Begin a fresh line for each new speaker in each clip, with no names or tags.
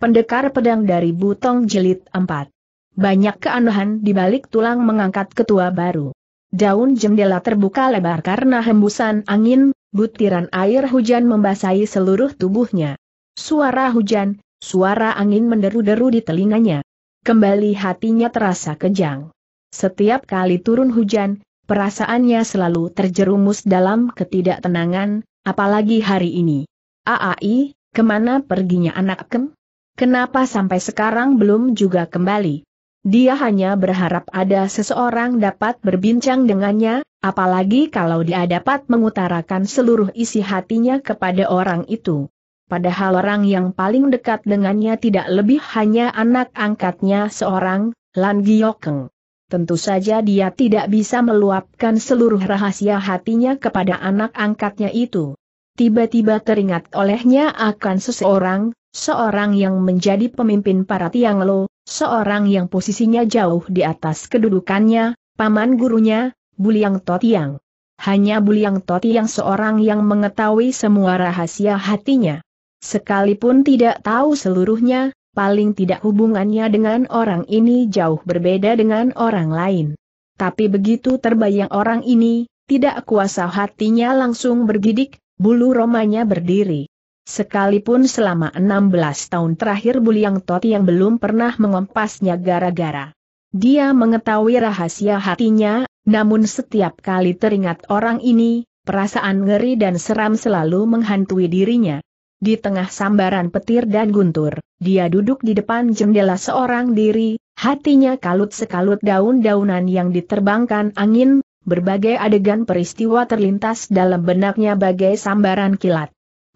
Pendekar Pedang dari Butong Jelit 4. Banyak keanehan di balik tulang mengangkat ketua baru. Daun jendela terbuka lebar karena hembusan angin, butiran air hujan membasahi seluruh tubuhnya. Suara hujan, suara angin menderu-deru di telinganya. Kembali hatinya terasa kejang. Setiap kali turun hujan, perasaannya selalu terjerumus dalam ketidaktenangan, apalagi hari ini. Aai, kemana perginya anak kem? Kenapa sampai sekarang belum juga kembali? Dia hanya berharap ada seseorang dapat berbincang dengannya, apalagi kalau dia dapat mengutarakan seluruh isi hatinya kepada orang itu. Padahal orang yang paling dekat dengannya tidak lebih hanya anak angkatnya seorang, Lan Giokeng. Tentu saja dia tidak bisa meluapkan seluruh rahasia hatinya kepada anak angkatnya itu tiba-tiba teringat olehnya akan seseorang, seorang yang menjadi pemimpin para Tiang Lo, seorang yang posisinya jauh di atas kedudukannya, paman gurunya, Buliang Totiang. Hanya Buliang Totiang seorang yang mengetahui semua rahasia hatinya. Sekalipun tidak tahu seluruhnya, paling tidak hubungannya dengan orang ini jauh berbeda dengan orang lain. Tapi begitu terbayang orang ini, tidak kuasa hatinya langsung bergidik, bulu romanya berdiri. Sekalipun selama 16 tahun terakhir Buliang Toti yang belum pernah mengompasnya gara-gara. Dia mengetahui rahasia hatinya, namun setiap kali teringat orang ini, perasaan ngeri dan seram selalu menghantui dirinya. Di tengah sambaran petir dan guntur, dia duduk di depan jendela seorang diri, hatinya kalut sekalut daun-daunan yang diterbangkan angin, Berbagai adegan peristiwa terlintas dalam benaknya bagai sambaran kilat.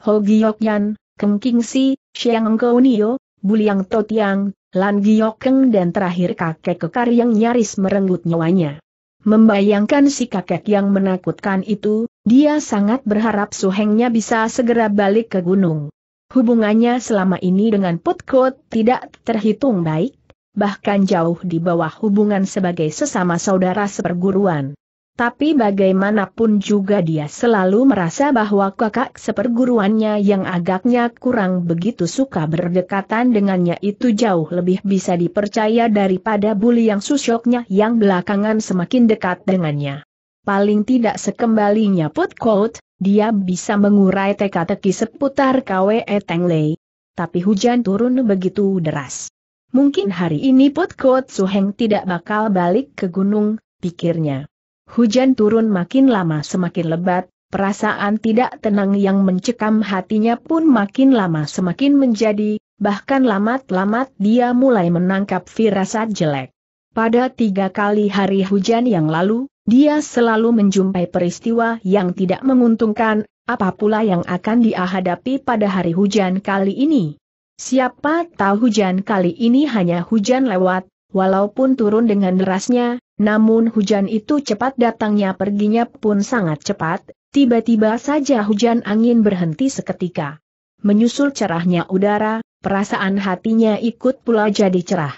Ho Yan, Keng Kingsi, Xiang Engkau Nio, Buliang Totiang, Lan Giokeng dan terakhir kakek kekar yang nyaris merenggut nyawanya. Membayangkan si kakek yang menakutkan itu, dia sangat berharap suhengnya bisa segera balik ke gunung. Hubungannya selama ini dengan Put Putkot tidak terhitung baik, bahkan jauh di bawah hubungan sebagai sesama saudara seperguruan. Tapi bagaimanapun juga dia selalu merasa bahwa kakak seperguruannya yang agaknya kurang begitu suka berdekatan dengannya itu jauh lebih bisa dipercaya daripada bully yang susyoknya yang belakangan semakin dekat dengannya. Paling tidak sekembalinya put quote, dia bisa mengurai teka-teki seputar KWE lei. Tapi hujan turun begitu deras. Mungkin hari ini Pot Su Suheng tidak bakal balik ke gunung, pikirnya. Hujan turun makin lama semakin lebat, perasaan tidak tenang yang mencekam hatinya pun makin lama semakin menjadi, bahkan lamat-lamat dia mulai menangkap firasat jelek. Pada tiga kali hari hujan yang lalu, dia selalu menjumpai peristiwa yang tidak menguntungkan, apa pula yang akan dia pada hari hujan kali ini. Siapa tahu hujan kali ini hanya hujan lewat, walaupun turun dengan derasnya, namun hujan itu cepat datangnya perginya pun sangat cepat, tiba-tiba saja hujan angin berhenti seketika. Menyusul cerahnya udara, perasaan hatinya ikut pula jadi cerah.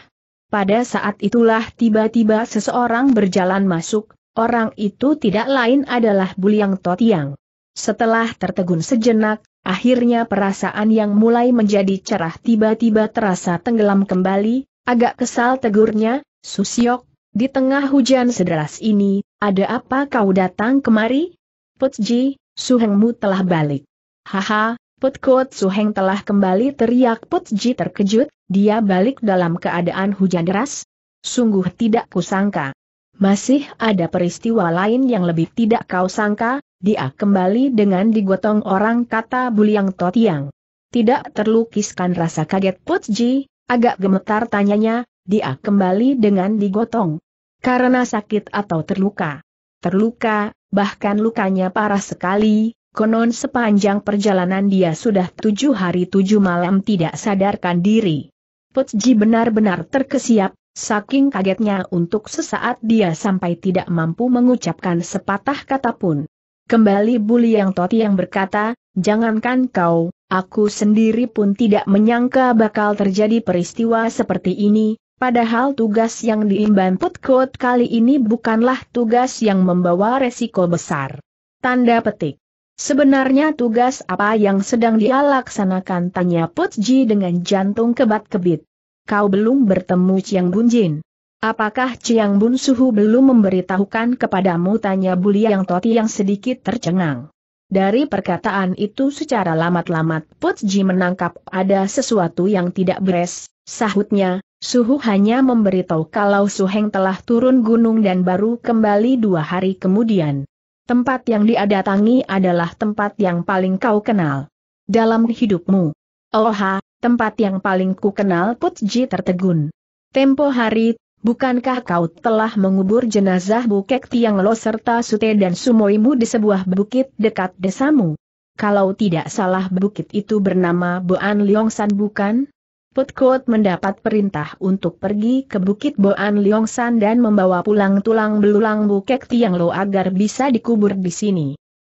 Pada saat itulah tiba-tiba seseorang berjalan masuk, orang itu tidak lain adalah Buliang Totiang. Setelah tertegun sejenak, akhirnya perasaan yang mulai menjadi cerah tiba-tiba terasa tenggelam kembali, agak kesal tegurnya, Susiok, di tengah hujan sederas ini, ada apa kau datang kemari? Putji, Suhengmu telah balik. Haha, Putkot Suheng telah kembali teriak Putji terkejut, dia balik dalam keadaan hujan deras. Sungguh tidak kusangka. Masih ada peristiwa lain yang lebih tidak kau sangka, dia kembali dengan digotong orang kata Buliang Totiang. Tidak terlukiskan rasa kaget Putji, agak gemetar tanyanya, dia kembali dengan digotong karena sakit atau terluka. Terluka, bahkan lukanya parah sekali, konon sepanjang perjalanan dia sudah tujuh hari tujuh malam tidak sadarkan diri. Putji benar-benar terkesiap, saking kagetnya untuk sesaat dia sampai tidak mampu mengucapkan sepatah kata pun. Kembali Buli Yang Toti yang berkata, jangankan kau, aku sendiri pun tidak menyangka bakal terjadi peristiwa seperti ini, Padahal tugas yang diimban Put kali ini bukanlah tugas yang membawa resiko besar. Tanda petik. Sebenarnya tugas apa yang sedang dia laksanakan tanya Putji dengan jantung kebat-kebit. Kau belum bertemu Chiang Bunjin. Apakah Ciang Bun Suhu belum memberitahukan kepadamu tanya Buli Yang Toti yang sedikit tercengang. Dari perkataan itu secara lamat-lamat Putji menangkap ada sesuatu yang tidak beres, sahutnya, Suhu hanya memberitahu kalau Suheng telah turun gunung dan baru kembali dua hari kemudian. Tempat yang diadatangi adalah tempat yang paling kau kenal. Dalam hidupmu. Oha, tempat yang paling ku kenal Putji tertegun. Tempo hari, bukankah kau telah mengubur jenazah Bukek Tiang Lo serta Sute dan Sumoimu di sebuah bukit dekat desamu? Kalau tidak salah bukit itu bernama Boan Liong San bukan? Putkut mendapat perintah untuk pergi ke Bukit Boan Liongsan dan membawa pulang tulang belulang Bukek Tiang Lo agar bisa dikubur di sini.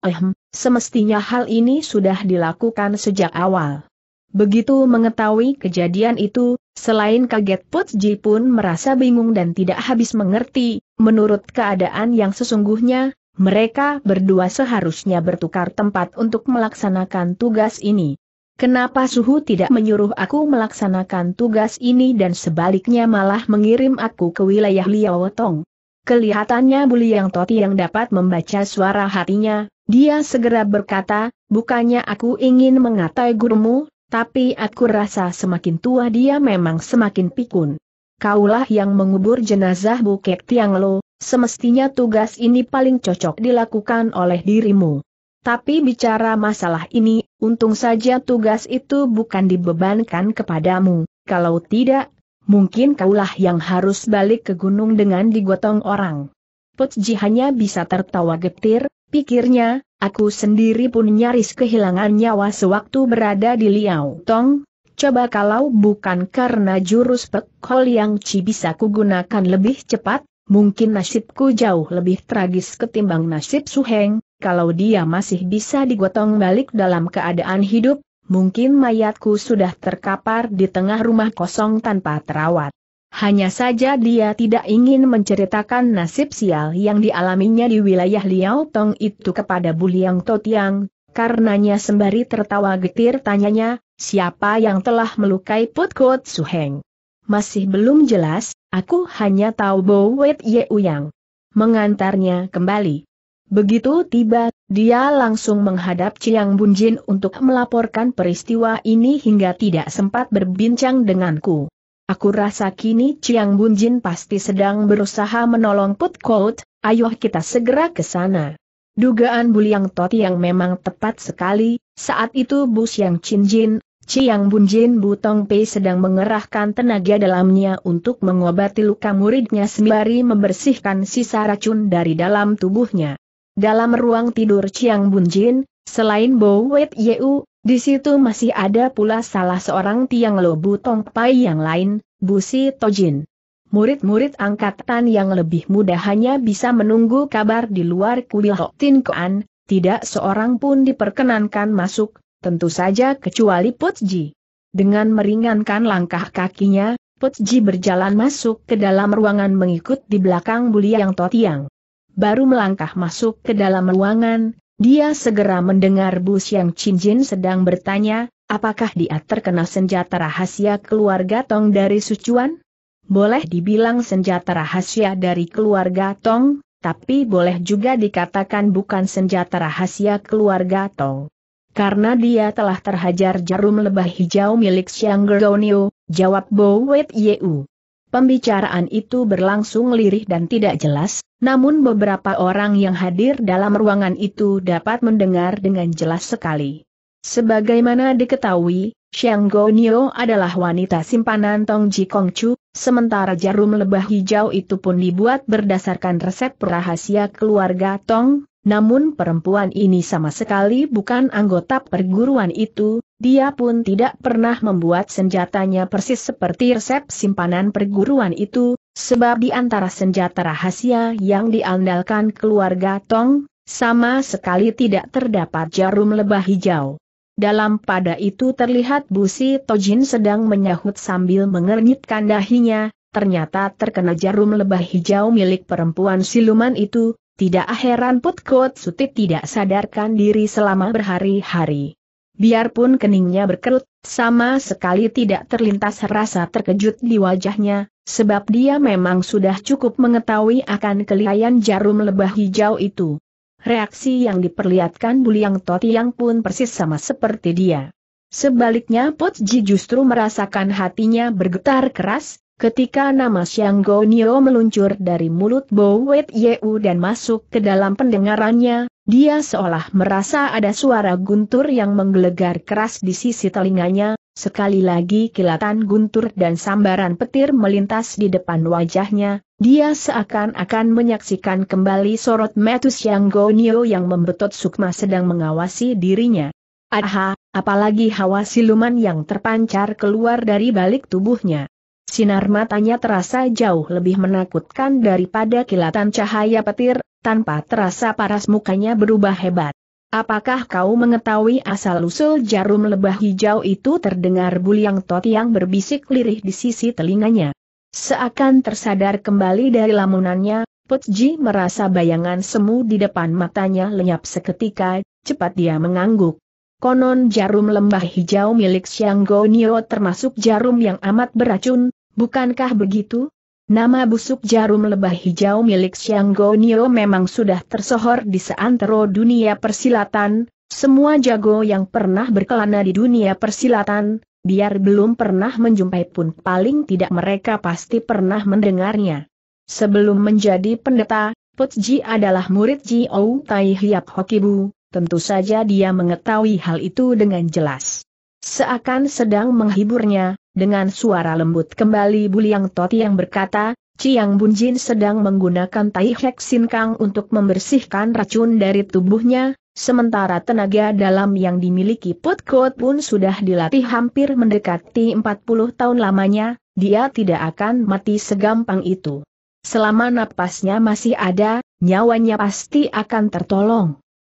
Ehm, semestinya hal ini sudah dilakukan sejak awal. Begitu mengetahui kejadian itu, selain kaget Put pun merasa bingung dan tidak habis mengerti, menurut keadaan yang sesungguhnya, mereka berdua seharusnya bertukar tempat untuk melaksanakan tugas ini. Kenapa suhu tidak menyuruh aku melaksanakan tugas ini dan sebaliknya malah mengirim aku ke wilayah Liao Tong? Kelihatannya Yang Toti yang dapat membaca suara hatinya, dia segera berkata, bukannya aku ingin mengatai gurumu, tapi aku rasa semakin tua dia memang semakin pikun. Kaulah yang mengubur jenazah Bukit Tianglo, semestinya tugas ini paling cocok dilakukan oleh dirimu. Tapi bicara masalah ini, untung saja tugas itu bukan dibebankan kepadamu, kalau tidak, mungkin kaulah yang harus balik ke gunung dengan digotong orang. Putji hanya bisa tertawa getir, pikirnya, aku sendiri pun nyaris kehilangan nyawa sewaktu berada di Liao Tong. Coba kalau bukan karena jurus pekol yang Ci bisa kugunakan lebih cepat, mungkin nasibku jauh lebih tragis ketimbang nasib Suheng, kalau dia masih bisa digotong balik dalam keadaan hidup, mungkin mayatku sudah terkapar di tengah rumah kosong tanpa terawat. Hanya saja dia tidak ingin menceritakan nasib sial yang dialaminya di wilayah Liao Tong itu kepada Bu Liang Totiang, karenanya sembari tertawa getir tanyanya, siapa yang telah melukai Put Kot Suheng? Masih belum jelas, aku hanya tahu Bo Wet Ye Uyang. Mengantarnya kembali. Begitu tiba, dia langsung menghadap Ciang Bunjin untuk melaporkan peristiwa ini hingga tidak sempat berbincang denganku. Aku rasa kini Ciang Bunjin pasti sedang berusaha menolong Put Kout, ayo kita segera ke sana. Dugaan Buliang Toti yang memang tepat sekali, saat itu Bu Siang Chinjin, Ciang Bunjin Butong Pei sedang mengerahkan tenaga dalamnya untuk mengobati luka muridnya sembari membersihkan sisa racun dari dalam tubuhnya. Dalam ruang tidur Chiang Bunjin, selain Bo Wet Yeu, di situ masih ada pula salah seorang Tiang Lobu Tongpai yang lain, Busi Tojin. Murid-murid angkatan yang lebih muda hanya bisa menunggu kabar di luar kuil Hok Tin Kuan, tidak seorang pun diperkenankan masuk, tentu saja kecuali Putji. Dengan meringankan langkah kakinya, Putji berjalan masuk ke dalam ruangan mengikut di belakang To Tiang baru melangkah masuk ke dalam ruangan, dia segera mendengar Bu Xiang Jin sedang bertanya, apakah dia terkena senjata rahasia keluarga Tong dari Sucuan? Boleh dibilang senjata rahasia dari keluarga Tong, tapi boleh juga dikatakan bukan senjata rahasia keluarga Tong. Karena dia telah terhajar jarum lebah hijau milik Xiang Gergonio, jawab Bo Wet Yeu. Pembicaraan itu berlangsung lirih dan tidak jelas, namun beberapa orang yang hadir dalam ruangan itu dapat mendengar dengan jelas sekali. Sebagaimana diketahui, Xiang Gonio adalah wanita simpanan Tong Ji Chu, sementara jarum lebah hijau itu pun dibuat berdasarkan resep rahasia keluarga Tong, namun perempuan ini sama sekali bukan anggota perguruan itu, dia pun tidak pernah membuat senjatanya persis seperti resep simpanan perguruan itu, sebab di antara senjata rahasia yang diandalkan keluarga Tong, sama sekali tidak terdapat jarum lebah hijau. Dalam pada itu terlihat Busi Tojin sedang menyahut sambil mengernyitkan dahinya, ternyata terkena jarum lebah hijau milik perempuan siluman itu, tidak heran Put Sutit tidak sadarkan diri selama berhari-hari. Biarpun keningnya berkerut, sama sekali tidak terlintas rasa terkejut di wajahnya, sebab dia memang sudah cukup mengetahui akan kelihayan jarum lebah hijau itu. Reaksi yang diperlihatkan Buliang Totiang pun persis sama seperti dia. Sebaliknya Putji justru merasakan hatinya bergetar keras, Ketika nama Xiang Gonio meluncur dari mulut Bowet Wet Yeu dan masuk ke dalam pendengarannya, dia seolah merasa ada suara guntur yang menggelegar keras di sisi telinganya, sekali lagi kilatan guntur dan sambaran petir melintas di depan wajahnya, dia seakan-akan menyaksikan kembali sorot Metus Yang Gonio yang membetot sukma sedang mengawasi dirinya. Aha, apalagi hawa siluman yang terpancar keluar dari balik tubuhnya. Sinar matanya terasa jauh lebih menakutkan daripada kilatan cahaya petir, tanpa terasa paras mukanya berubah hebat. Apakah kau mengetahui asal-usul jarum lebah hijau itu terdengar buliang tot yang berbisik lirih di sisi telinganya. Seakan tersadar kembali dari lamunannya, Putji merasa bayangan semu di depan matanya lenyap seketika, cepat dia mengangguk. Konon jarum lembah hijau milik Xiang Gonio termasuk jarum yang amat beracun, bukankah begitu? Nama busuk jarum lebah hijau milik Xiang Gonio memang sudah tersohor di seantero dunia persilatan, semua jago yang pernah berkelana di dunia persilatan, biar belum pernah menjumpai pun paling tidak mereka pasti pernah mendengarnya. Sebelum menjadi pendeta, Putji adalah murid Ji Ou Tai Hiap Hokibu, Tentu saja dia mengetahui hal itu dengan jelas. Seakan sedang menghiburnya, dengan suara lembut kembali Buliang Toti yang berkata, Ciang Bunjin sedang menggunakan Tai Hek Sin Kang untuk membersihkan racun dari tubuhnya, sementara tenaga dalam yang dimiliki Put Kot pun sudah dilatih hampir mendekati 40 tahun lamanya, dia tidak akan mati segampang itu. Selama napasnya masih ada, nyawanya pasti akan tertolong.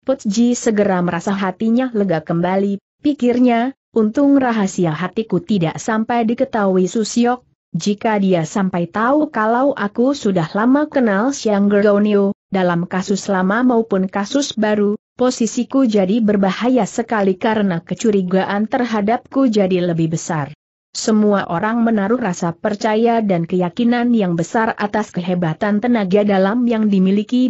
Putji segera merasa hatinya lega kembali, pikirnya, untung rahasia hatiku tidak sampai diketahui Susiok, jika dia sampai tahu kalau aku sudah lama kenal Siang Gergonio, dalam kasus lama maupun kasus baru, posisiku jadi berbahaya sekali karena kecurigaan terhadapku jadi lebih besar. Semua orang menaruh rasa percaya dan keyakinan yang besar atas kehebatan tenaga dalam yang dimiliki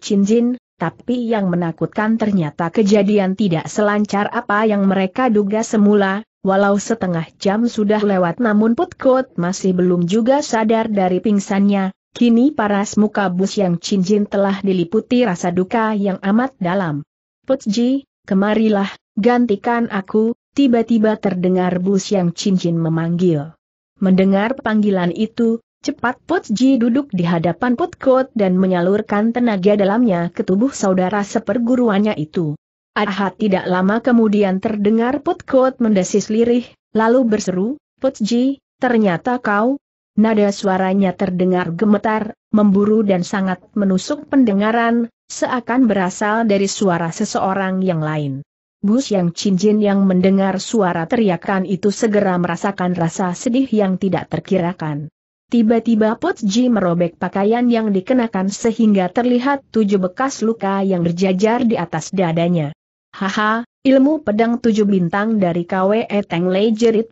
Chin Jin, tapi yang menakutkan ternyata kejadian tidak selancar apa yang mereka duga semula, walau setengah jam sudah lewat namun Putkot masih belum juga sadar dari pingsannya, kini paras muka bus yang cincin telah diliputi rasa duka yang amat dalam. Putji, kemarilah, gantikan aku, tiba-tiba terdengar bus yang cincin memanggil. Mendengar panggilan itu, Cepat Put Ji duduk di hadapan Put Kot dan menyalurkan tenaga dalamnya ke tubuh saudara seperguruannya itu. Ahat tidak lama kemudian terdengar Put Kot mendesis lirih, lalu berseru, Put Ji, ternyata kau? Nada suaranya terdengar gemetar, memburu dan sangat menusuk pendengaran, seakan berasal dari suara seseorang yang lain. Bus yang cincin yang mendengar suara teriakan itu segera merasakan rasa sedih yang tidak terkirakan. Tiba-tiba Potji merobek pakaian yang dikenakan sehingga terlihat tujuh bekas luka yang berjajar di atas dadanya. Haha, ilmu pedang tujuh bintang dari KWE Teng Lei jerit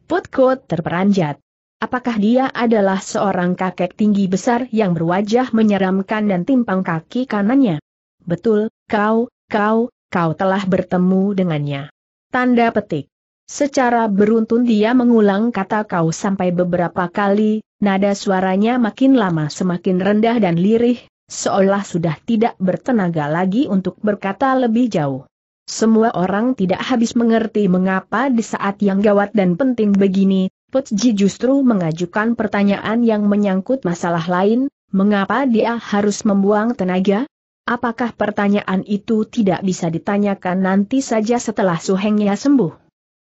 terperanjat. Apakah dia adalah seorang kakek tinggi besar yang berwajah menyeramkan dan timpang kaki kanannya? Betul, kau, kau, kau telah bertemu dengannya. Tanda petik. Secara beruntun dia mengulang kata kau sampai beberapa kali, Nada suaranya makin lama semakin rendah dan lirih, seolah sudah tidak bertenaga lagi untuk berkata lebih jauh. Semua orang tidak habis mengerti mengapa di saat yang gawat dan penting begini, Putji justru mengajukan pertanyaan yang menyangkut masalah lain, mengapa dia harus membuang tenaga? Apakah pertanyaan itu tidak bisa ditanyakan nanti saja setelah suhengnya sembuh?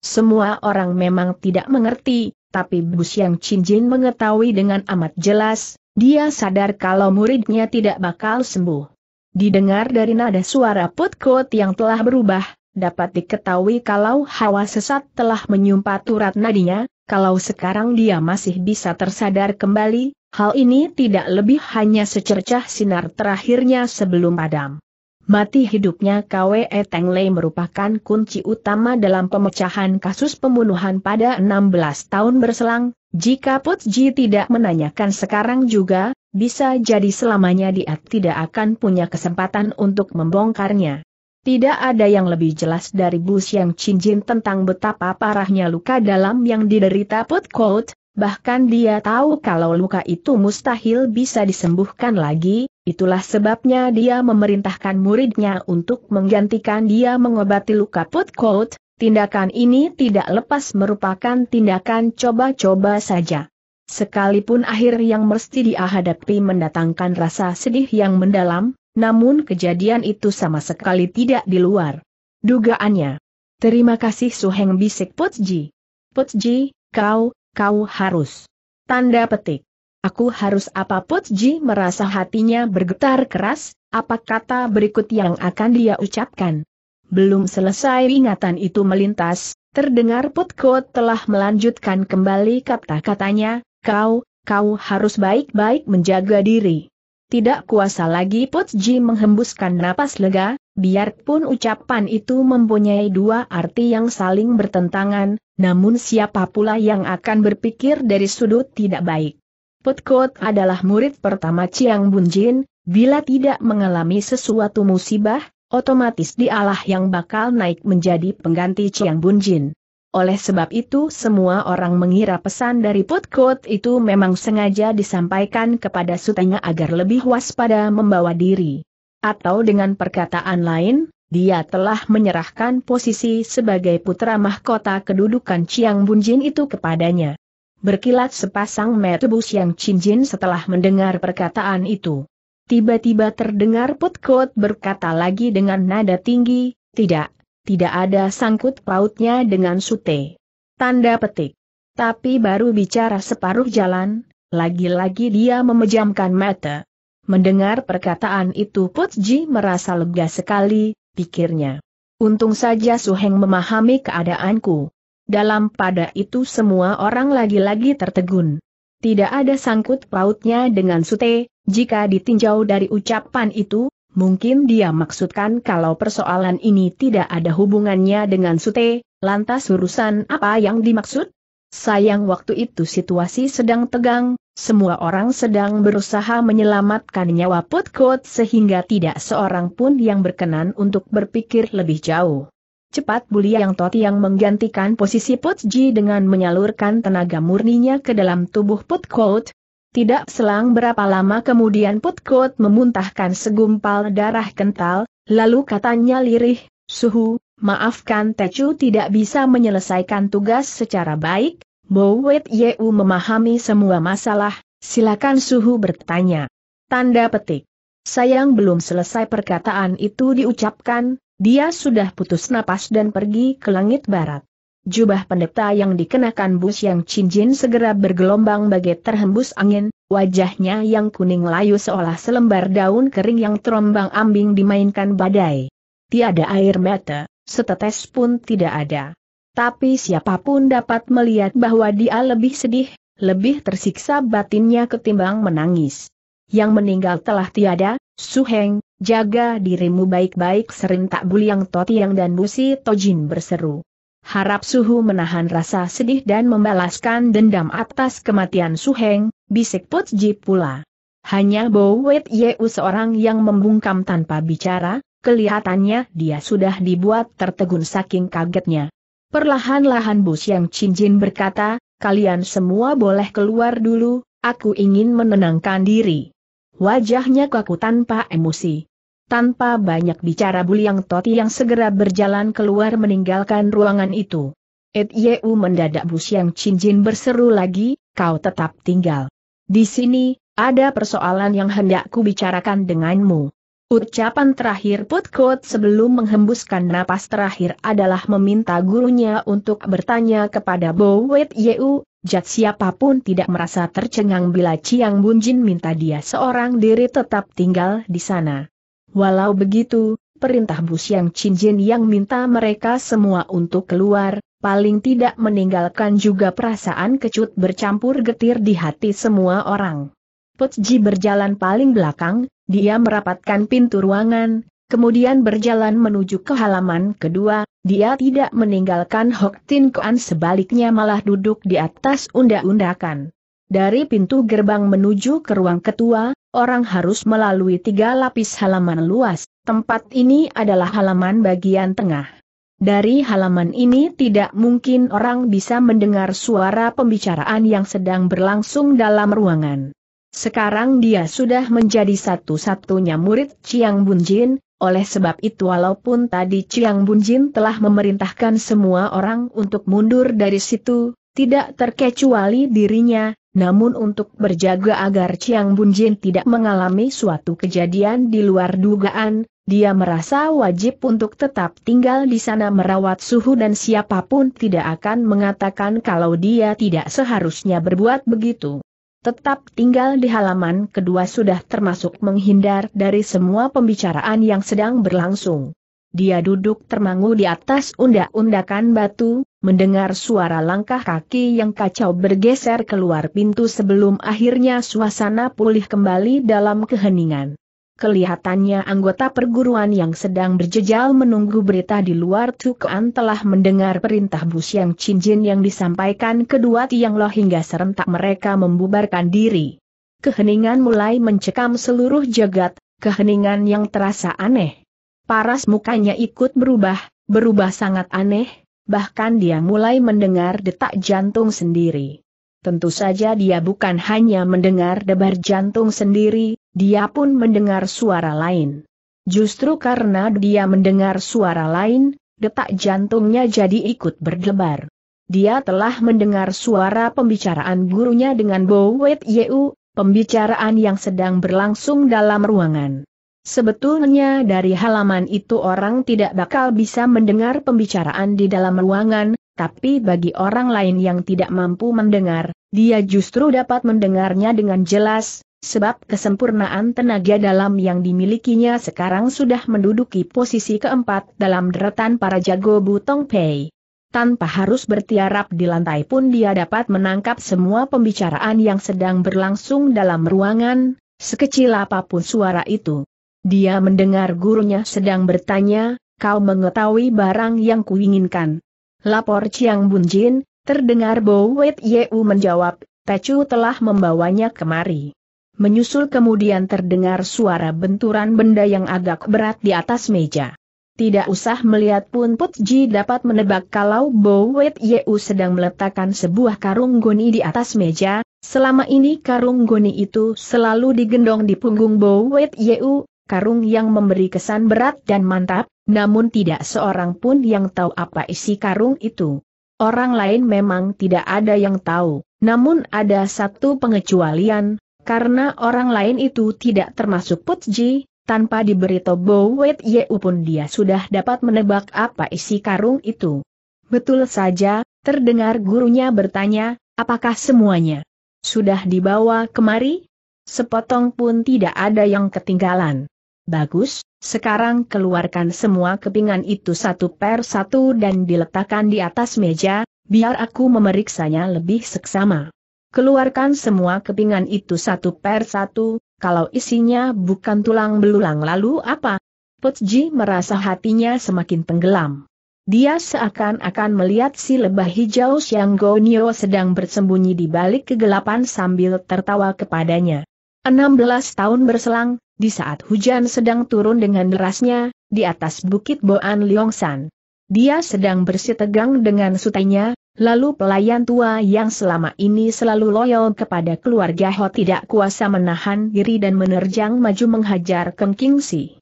Semua orang memang tidak mengerti, tapi Bus Yang Jin mengetahui dengan amat jelas, dia sadar kalau muridnya tidak bakal sembuh. Didengar dari nada suara put kot yang telah berubah, dapat diketahui kalau hawa sesat telah menyumpat urat nadinya, kalau sekarang dia masih bisa tersadar kembali, hal ini tidak lebih hanya secercah sinar terakhirnya sebelum padam. Mati hidupnya Kwe Teng Lei merupakan kunci utama dalam pemecahan kasus pembunuhan pada 16 tahun berselang, jika Put Ji tidak menanyakan sekarang juga, bisa jadi selamanya dia tidak akan punya kesempatan untuk membongkarnya. Tidak ada yang lebih jelas dari Bus yang cincin tentang betapa parahnya luka dalam yang diderita Put Quote. Bahkan dia tahu kalau luka itu mustahil bisa disembuhkan lagi, itulah sebabnya dia memerintahkan muridnya untuk menggantikan dia mengobati luka put quote, tindakan ini tidak lepas merupakan tindakan coba-coba saja. Sekalipun akhir yang mesti dihadapi mendatangkan rasa sedih yang mendalam, namun kejadian itu sama sekali tidak di luar dugaannya. Terima kasih Suheng bisik Putji. Putji, kau, kau harus. Tanda petik. Aku harus apa Ji merasa hatinya bergetar keras, apa kata berikut yang akan dia ucapkan. Belum selesai ingatan itu melintas, terdengar Putko telah melanjutkan kembali kata-katanya, kau, kau harus baik-baik menjaga diri. Tidak kuasa lagi Ji menghembuskan napas lega, biarpun ucapan itu mempunyai dua arti yang saling bertentangan, namun siapa pula yang akan berpikir dari sudut tidak baik? Petkot adalah murid pertama Chiang Bunjin, bila tidak mengalami sesuatu musibah, otomatis dialah yang bakal naik menjadi pengganti Chiang Bunjin. Oleh sebab itu semua orang mengira pesan dari Putkot itu memang sengaja disampaikan kepada sutenya agar lebih waspada membawa diri. Atau dengan perkataan lain, dia telah menyerahkan posisi sebagai putra mahkota kedudukan Chiang Bunjin itu kepadanya. Berkilat sepasang mata yang Cinjin setelah mendengar perkataan itu. Tiba-tiba terdengar Putkot berkata lagi dengan nada tinggi, tidak, tidak ada sangkut pautnya dengan sute. Tanda petik. Tapi baru bicara separuh jalan, lagi-lagi dia memejamkan mata. Mendengar perkataan itu Putji merasa lega sekali, pikirnya. Untung saja Su Heng memahami keadaanku. Dalam pada itu semua orang lagi-lagi tertegun. Tidak ada sangkut pautnya dengan Sute, jika ditinjau dari ucapan itu, mungkin dia maksudkan kalau persoalan ini tidak ada hubungannya dengan Sute, lantas urusan apa yang dimaksud? Sayang waktu itu situasi sedang tegang, semua orang sedang berusaha menyelamatkan nyawa Putkot sehingga tidak seorang pun yang berkenan untuk berpikir lebih jauh. Cepat Bulia Yang Toti yang menggantikan posisi Putji dengan menyalurkan tenaga murninya ke dalam tubuh Putkot. Tidak selang berapa lama kemudian Putkot memuntahkan segumpal darah kental, lalu katanya lirih, Suhu, maafkan Tecu tidak bisa menyelesaikan tugas secara baik, Bowet Wet Yeu memahami semua masalah, silakan Suhu bertanya. Tanda petik. Sayang belum selesai perkataan itu diucapkan, dia sudah putus napas dan pergi ke langit barat. Jubah pendeta yang dikenakan bus yang cincin segera bergelombang bagai terhembus angin, wajahnya yang kuning layu seolah selembar daun kering yang terombang ambing dimainkan badai. Tiada air mata, setetes pun tidak ada. Tapi siapapun dapat melihat bahwa dia lebih sedih, lebih tersiksa batinnya ketimbang menangis. Yang meninggal telah tiada, Suheng, jaga dirimu baik-baik serentak Buliang Totiang dan Busi Tojin berseru. Harap Suhu menahan rasa sedih dan membalaskan dendam atas kematian Suheng, bisik Put Ji pula. Hanya Bo Yeu seorang yang membungkam tanpa bicara, kelihatannya dia sudah dibuat tertegun saking kagetnya. Perlahan-lahan Bu yang Cincin berkata, kalian semua boleh keluar dulu, aku ingin menenangkan diri. Wajahnya kaku tanpa emosi. Tanpa banyak bicara Buliang Toti yang segera berjalan keluar meninggalkan ruangan itu. Et Yeu mendadak Bu Siang Cincin berseru lagi, kau tetap tinggal. Di sini, ada persoalan yang hendak ku bicarakan denganmu. Ucapan terakhir Putkot sebelum menghembuskan napas terakhir adalah meminta gurunya untuk bertanya kepada Bowet Yeu, Jat siapapun tidak merasa tercengang bila Chiang Bunjin minta dia seorang diri tetap tinggal di sana. Walau begitu, perintah Bu Siang Jin yang minta mereka semua untuk keluar, paling tidak meninggalkan juga perasaan kecut bercampur getir di hati semua orang. Putji berjalan paling belakang, dia merapatkan pintu ruangan, kemudian berjalan menuju ke halaman kedua, dia tidak meninggalkan Hok Tin Kuan sebaliknya malah duduk di atas undak-undakan. Dari pintu gerbang menuju ke ruang ketua, orang harus melalui tiga lapis halaman luas, tempat ini adalah halaman bagian tengah. Dari halaman ini tidak mungkin orang bisa mendengar suara pembicaraan yang sedang berlangsung dalam ruangan. Sekarang dia sudah menjadi satu-satunya murid Chiang Bunjin, oleh sebab itu walaupun tadi Chiang Bunjin telah memerintahkan semua orang untuk mundur dari situ, tidak terkecuali dirinya, namun untuk berjaga agar Chiang Bunjin tidak mengalami suatu kejadian di luar dugaan, dia merasa wajib untuk tetap tinggal di sana merawat suhu dan siapapun tidak akan mengatakan kalau dia tidak seharusnya berbuat begitu tetap tinggal di halaman kedua sudah termasuk menghindar dari semua pembicaraan yang sedang berlangsung. Dia duduk termangu di atas undak-undakan batu, mendengar suara langkah kaki yang kacau bergeser keluar pintu sebelum akhirnya suasana pulih kembali dalam keheningan. Kelihatannya anggota perguruan yang sedang berjejal menunggu berita di luar Tukuan telah mendengar perintah Bu Siang Cincin yang disampaikan kedua tiang loh hingga serentak mereka membubarkan diri. Keheningan mulai mencekam seluruh jagat, keheningan yang terasa aneh. Paras mukanya ikut berubah, berubah sangat aneh, bahkan dia mulai mendengar detak jantung sendiri. Tentu saja dia bukan hanya mendengar debar jantung sendiri, dia pun mendengar suara lain. Justru karena dia mendengar suara lain, detak jantungnya jadi ikut berdebar. Dia telah mendengar suara pembicaraan gurunya dengan Bowet Yeu, pembicaraan yang sedang berlangsung dalam ruangan. Sebetulnya dari halaman itu orang tidak bakal bisa mendengar pembicaraan di dalam ruangan, tapi bagi orang lain yang tidak mampu mendengar, dia justru dapat mendengarnya dengan jelas, sebab kesempurnaan tenaga dalam yang dimilikinya sekarang sudah menduduki posisi keempat dalam deretan para jago butong pei. Tanpa harus bertiarap di lantai pun dia dapat menangkap semua pembicaraan yang sedang berlangsung dalam ruangan, sekecil apapun suara itu. Dia mendengar gurunya sedang bertanya, kau mengetahui barang yang kuinginkan. Lapor Chiang Bunjin, terdengar Bo Wet Yeu menjawab, Tecu telah membawanya kemari. Menyusul kemudian terdengar suara benturan benda yang agak berat di atas meja. Tidak usah melihat pun Put Ji dapat menebak kalau Bo Wet Yeu sedang meletakkan sebuah karung goni di atas meja, Selama ini karung goni itu selalu digendong di punggung Bo Wet Yeu, karung yang memberi kesan berat dan mantap, namun tidak seorang pun yang tahu apa isi karung itu. Orang lain memang tidak ada yang tahu, namun ada satu pengecualian, karena orang lain itu tidak termasuk Putji, tanpa diberi Tobo Wet Yeu pun dia sudah dapat menebak apa isi karung itu. Betul saja, terdengar gurunya bertanya, apakah semuanya sudah dibawa kemari? Sepotong pun tidak ada yang ketinggalan. Bagus, sekarang keluarkan semua kepingan itu satu per satu dan diletakkan di atas meja, biar aku memeriksanya lebih seksama. Keluarkan semua kepingan itu satu per satu, kalau isinya bukan tulang belulang lalu apa? Putji merasa hatinya semakin tenggelam. Dia seakan-akan melihat si lebah hijau Siang Gonyo sedang bersembunyi di balik kegelapan sambil tertawa kepadanya. 16 tahun berselang, di saat hujan sedang turun dengan derasnya, di atas bukit Boan Liongsan. Dia sedang bersitegang dengan sutenya, lalu pelayan tua yang selama ini selalu loyal kepada keluarga Ho tidak kuasa menahan diri dan menerjang maju menghajar Keng Kingsi.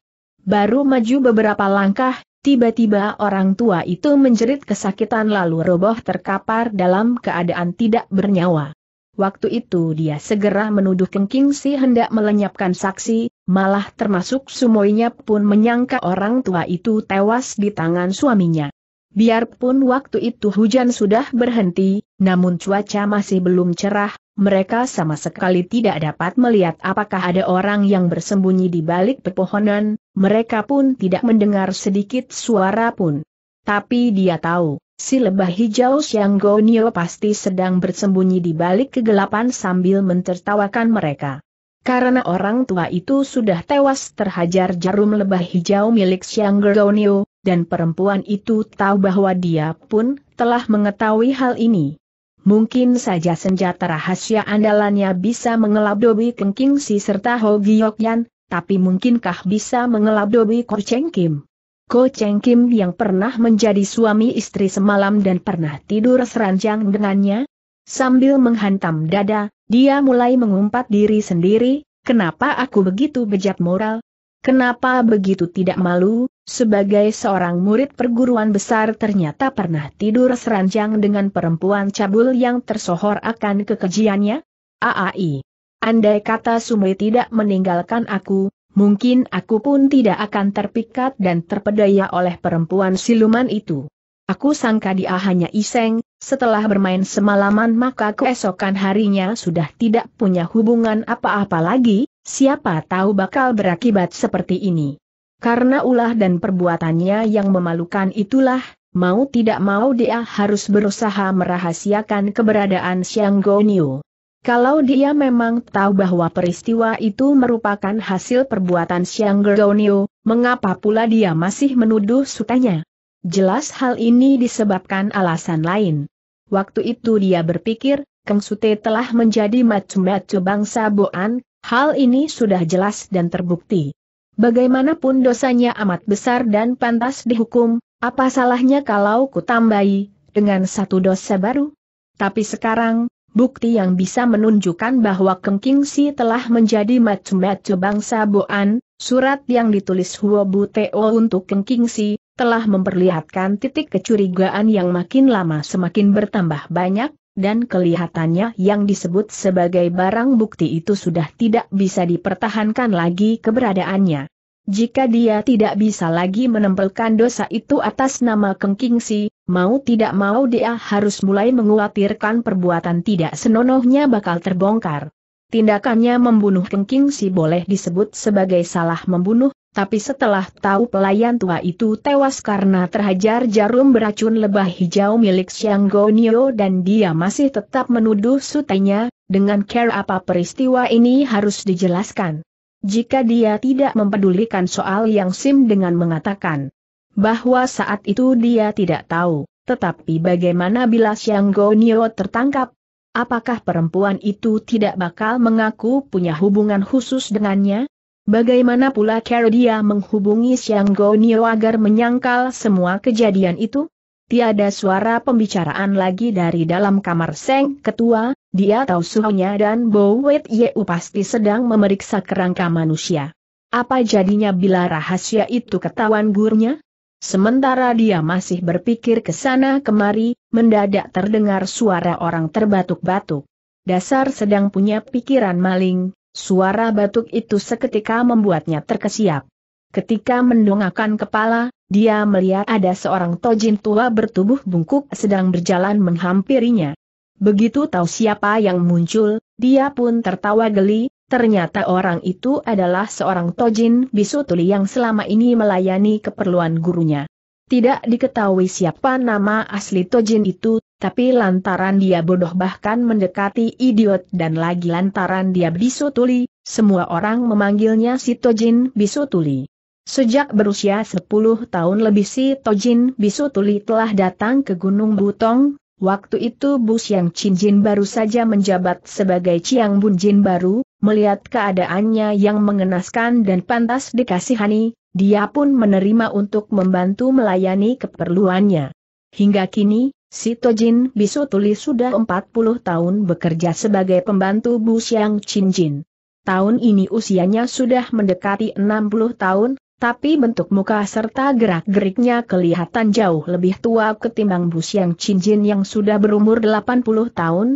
Baru maju beberapa langkah, tiba-tiba orang tua itu menjerit kesakitan lalu roboh terkapar dalam keadaan tidak bernyawa. Waktu itu dia segera menuduh Keng Si hendak melenyapkan saksi, malah termasuk sumoinya pun menyangka orang tua itu tewas di tangan suaminya. Biarpun waktu itu hujan sudah berhenti, namun cuaca masih belum cerah, mereka sama sekali tidak dapat melihat apakah ada orang yang bersembunyi di balik pepohonan, mereka pun tidak mendengar sedikit suara pun. Tapi dia tahu, si lebah hijau Siang Gonio pasti sedang bersembunyi di balik kegelapan sambil mentertawakan mereka. Karena orang tua itu sudah tewas terhajar jarum lebah hijau milik Siang Gerdonio, dan perempuan itu tahu bahwa dia pun telah mengetahui hal ini. Mungkin saja senjata rahasia andalannya bisa mengelap Dobi Kengking Si serta Ho Yan, tapi mungkinkah bisa mengelap Dobi Ko Cheng Kim? Ko Cheng Kim yang pernah menjadi suami istri semalam dan pernah tidur seranjang dengannya, Sambil menghantam dada, dia mulai mengumpat diri sendiri, kenapa aku begitu bejat moral? Kenapa begitu tidak malu, sebagai seorang murid perguruan besar ternyata pernah tidur seranjang dengan perempuan cabul yang tersohor akan kekejiannya? Aai. Andai kata Sumri tidak meninggalkan aku, mungkin aku pun tidak akan terpikat dan terpedaya oleh perempuan siluman itu. Aku sangka dia hanya iseng, setelah bermain semalaman maka keesokan harinya sudah tidak punya hubungan apa-apa lagi, siapa tahu bakal berakibat seperti ini. Karena ulah dan perbuatannya yang memalukan itulah, mau tidak mau dia harus berusaha merahasiakan keberadaan Xiang Gonyu. Kalau dia memang tahu bahwa peristiwa itu merupakan hasil perbuatan Xiang Gonyu, mengapa pula dia masih menuduh sutanya? Jelas hal ini disebabkan alasan lain. Waktu itu dia berpikir, Kang Sute telah menjadi macu-macu bangsa Boan, hal ini sudah jelas dan terbukti. Bagaimanapun dosanya amat besar dan pantas dihukum, apa salahnya kalau kutambahi dengan satu dosa baru? Tapi sekarang, bukti yang bisa menunjukkan bahwa Keng Si telah menjadi macu-macu bangsa Boan, surat yang ditulis Huo Teo untuk Keng Si, telah memperlihatkan titik kecurigaan yang makin lama semakin bertambah banyak, dan kelihatannya yang disebut sebagai barang bukti itu sudah tidak bisa dipertahankan lagi keberadaannya. Jika dia tidak bisa lagi menempelkan dosa itu atas nama Keng Kingsi, mau tidak mau dia harus mulai menguatirkan perbuatan tidak senonohnya bakal terbongkar. Tindakannya membunuh Keng Kingsi boleh disebut sebagai salah membunuh, tapi setelah tahu pelayan tua itu tewas karena terhajar jarum beracun lebah hijau milik Xiang Gonio dan dia masih tetap menuduh sutenya, dengan care apa peristiwa ini harus dijelaskan. Jika dia tidak mempedulikan soal yang Sim dengan mengatakan bahwa saat itu dia tidak tahu, tetapi bagaimana bila Xiang Gonio tertangkap? Apakah perempuan itu tidak bakal mengaku punya hubungan khusus dengannya? Bagaimana pula cara dia menghubungi Xiang Gonio agar menyangkal semua kejadian itu? Tiada suara pembicaraan lagi dari dalam kamar Seng Ketua, dia tahu suhunya dan Bowet Yeu pasti sedang memeriksa kerangka manusia. Apa jadinya bila rahasia itu ketahuan gurunya? Sementara dia masih berpikir ke sana kemari, mendadak terdengar suara orang terbatuk-batuk. Dasar sedang punya pikiran maling, Suara batuk itu seketika membuatnya terkesiap. Ketika mendongakkan kepala, dia melihat ada seorang tojin tua bertubuh bungkuk sedang berjalan menghampirinya. Begitu tahu siapa yang muncul, dia pun tertawa geli, ternyata orang itu adalah seorang tojin bisu tuli yang selama ini melayani keperluan gurunya. Tidak diketahui siapa nama asli tojin itu, tapi lantaran dia bodoh bahkan mendekati idiot dan lagi lantaran dia bisu tuli, semua orang memanggilnya si Tojin bisu tuli. Sejak berusia 10 tahun lebih si Tojin bisu tuli telah datang ke Gunung Butong, waktu itu Bu Siang Jin baru saja menjabat sebagai Ciang Bunjin baru, melihat keadaannya yang mengenaskan dan pantas dikasihani, dia pun menerima untuk membantu melayani keperluannya. Hingga kini, Si Tojin Bisu Tulis sudah 40 tahun bekerja sebagai pembantu Bu Xiang Chin Jin. Tahun ini usianya sudah mendekati 60 tahun, tapi bentuk muka serta gerak-geriknya kelihatan jauh lebih tua ketimbang Bu Xiang Chin Jin yang sudah berumur 80 tahun,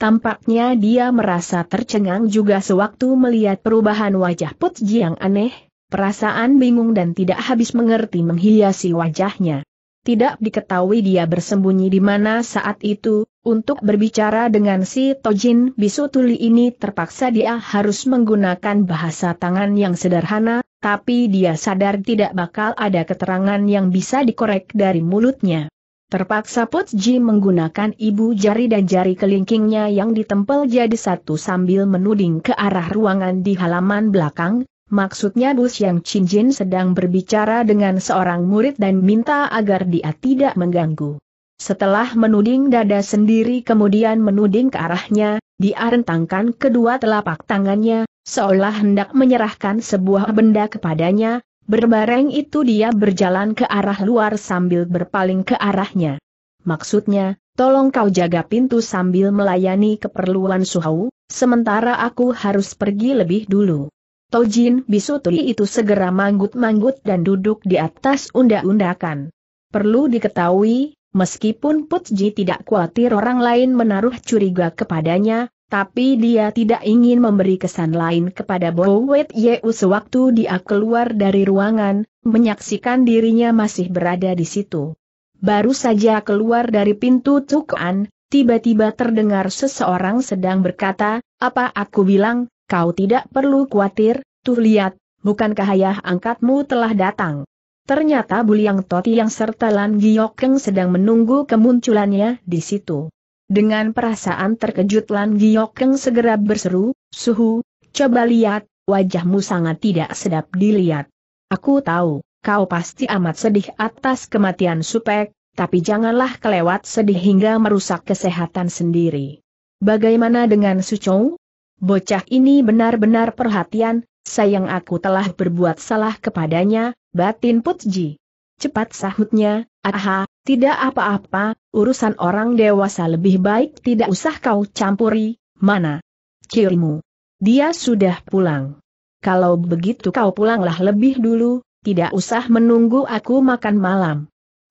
Tampaknya dia merasa tercengang juga sewaktu melihat perubahan wajah Put yang aneh, perasaan bingung dan tidak habis mengerti menghiasi wajahnya tidak diketahui dia bersembunyi di mana saat itu, untuk berbicara dengan si Tojin bisu tuli ini terpaksa dia harus menggunakan bahasa tangan yang sederhana, tapi dia sadar tidak bakal ada keterangan yang bisa dikorek dari mulutnya. Terpaksa Potji menggunakan ibu jari dan jari kelingkingnya yang ditempel jadi satu sambil menuding ke arah ruangan di halaman belakang, Maksudnya Bu Chin Jin sedang berbicara dengan seorang murid dan minta agar dia tidak mengganggu. Setelah menuding dada sendiri kemudian menuding ke arahnya, dia rentangkan kedua telapak tangannya, seolah hendak menyerahkan sebuah benda kepadanya, berbareng itu dia berjalan ke arah luar sambil berpaling ke arahnya. Maksudnya, tolong kau jaga pintu sambil melayani keperluan Suhau, sementara aku harus pergi lebih dulu. Tojin Bisutui itu segera manggut-manggut dan duduk di atas undak-undakan. Perlu diketahui, meskipun Putji tidak khawatir orang lain menaruh curiga kepadanya, tapi dia tidak ingin memberi kesan lain kepada Bowet Yeu sewaktu dia keluar dari ruangan, menyaksikan dirinya masih berada di situ. Baru saja keluar dari pintu Tukuan, tiba-tiba terdengar seseorang sedang berkata, apa aku bilang, Kau tidak perlu khawatir, tuh lihat, bukankah ayah angkatmu telah datang? Ternyata Buliang Toti yang serta Lan Giokeng sedang menunggu kemunculannya di situ. Dengan perasaan terkejut Lan Giokeng segera berseru, Suhu, coba lihat, wajahmu sangat tidak sedap dilihat. Aku tahu, kau pasti amat sedih atas kematian Supek, tapi janganlah kelewat sedih hingga merusak kesehatan sendiri. Bagaimana dengan Suchou? Bocah ini benar-benar perhatian, sayang aku telah berbuat salah kepadanya, batin Putji. Cepat sahutnya, aha, tidak apa-apa, urusan orang dewasa lebih baik tidak usah kau campuri, mana? Cirimu. Dia sudah pulang. Kalau begitu kau pulanglah lebih dulu, tidak usah menunggu aku makan malam.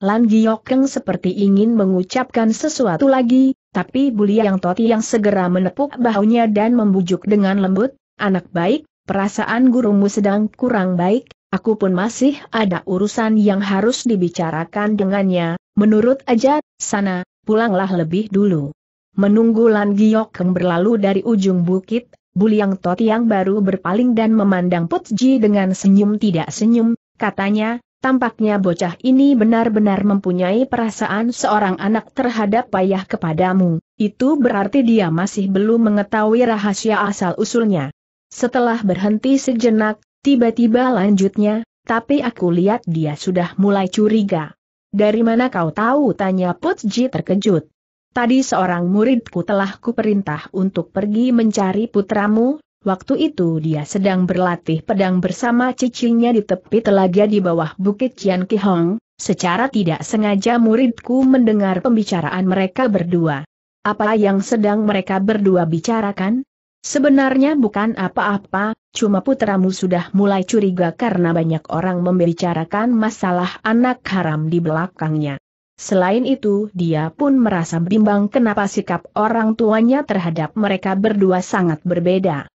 Lan Giokeng seperti ingin mengucapkan sesuatu lagi, tapi Buliang Toti yang segera menepuk bahunya dan membujuk dengan lembut, anak baik, perasaan gurumu sedang kurang baik, aku pun masih ada urusan yang harus dibicarakan dengannya, menurut aja, sana, pulanglah lebih dulu. Menunggu Lan Giok yang berlalu dari ujung bukit, Buliang Toti yang baru berpaling dan memandang Putji dengan senyum tidak senyum, katanya, Tampaknya bocah ini benar-benar mempunyai perasaan seorang anak terhadap payah kepadamu, itu berarti dia masih belum mengetahui rahasia asal-usulnya. Setelah berhenti sejenak, tiba-tiba lanjutnya, tapi aku lihat dia sudah mulai curiga. Dari mana kau tahu? tanya Putji terkejut. Tadi seorang muridku telah kuperintah untuk pergi mencari putramu, Waktu itu dia sedang berlatih pedang bersama cicinya di tepi telaga di bawah bukit Kian Kihong, secara tidak sengaja muridku mendengar pembicaraan mereka berdua. Apa yang sedang mereka berdua bicarakan? Sebenarnya bukan apa-apa, cuma putramu sudah mulai curiga karena banyak orang membicarakan masalah anak haram di belakangnya. Selain itu dia pun merasa bimbang kenapa sikap orang tuanya terhadap mereka berdua sangat berbeda.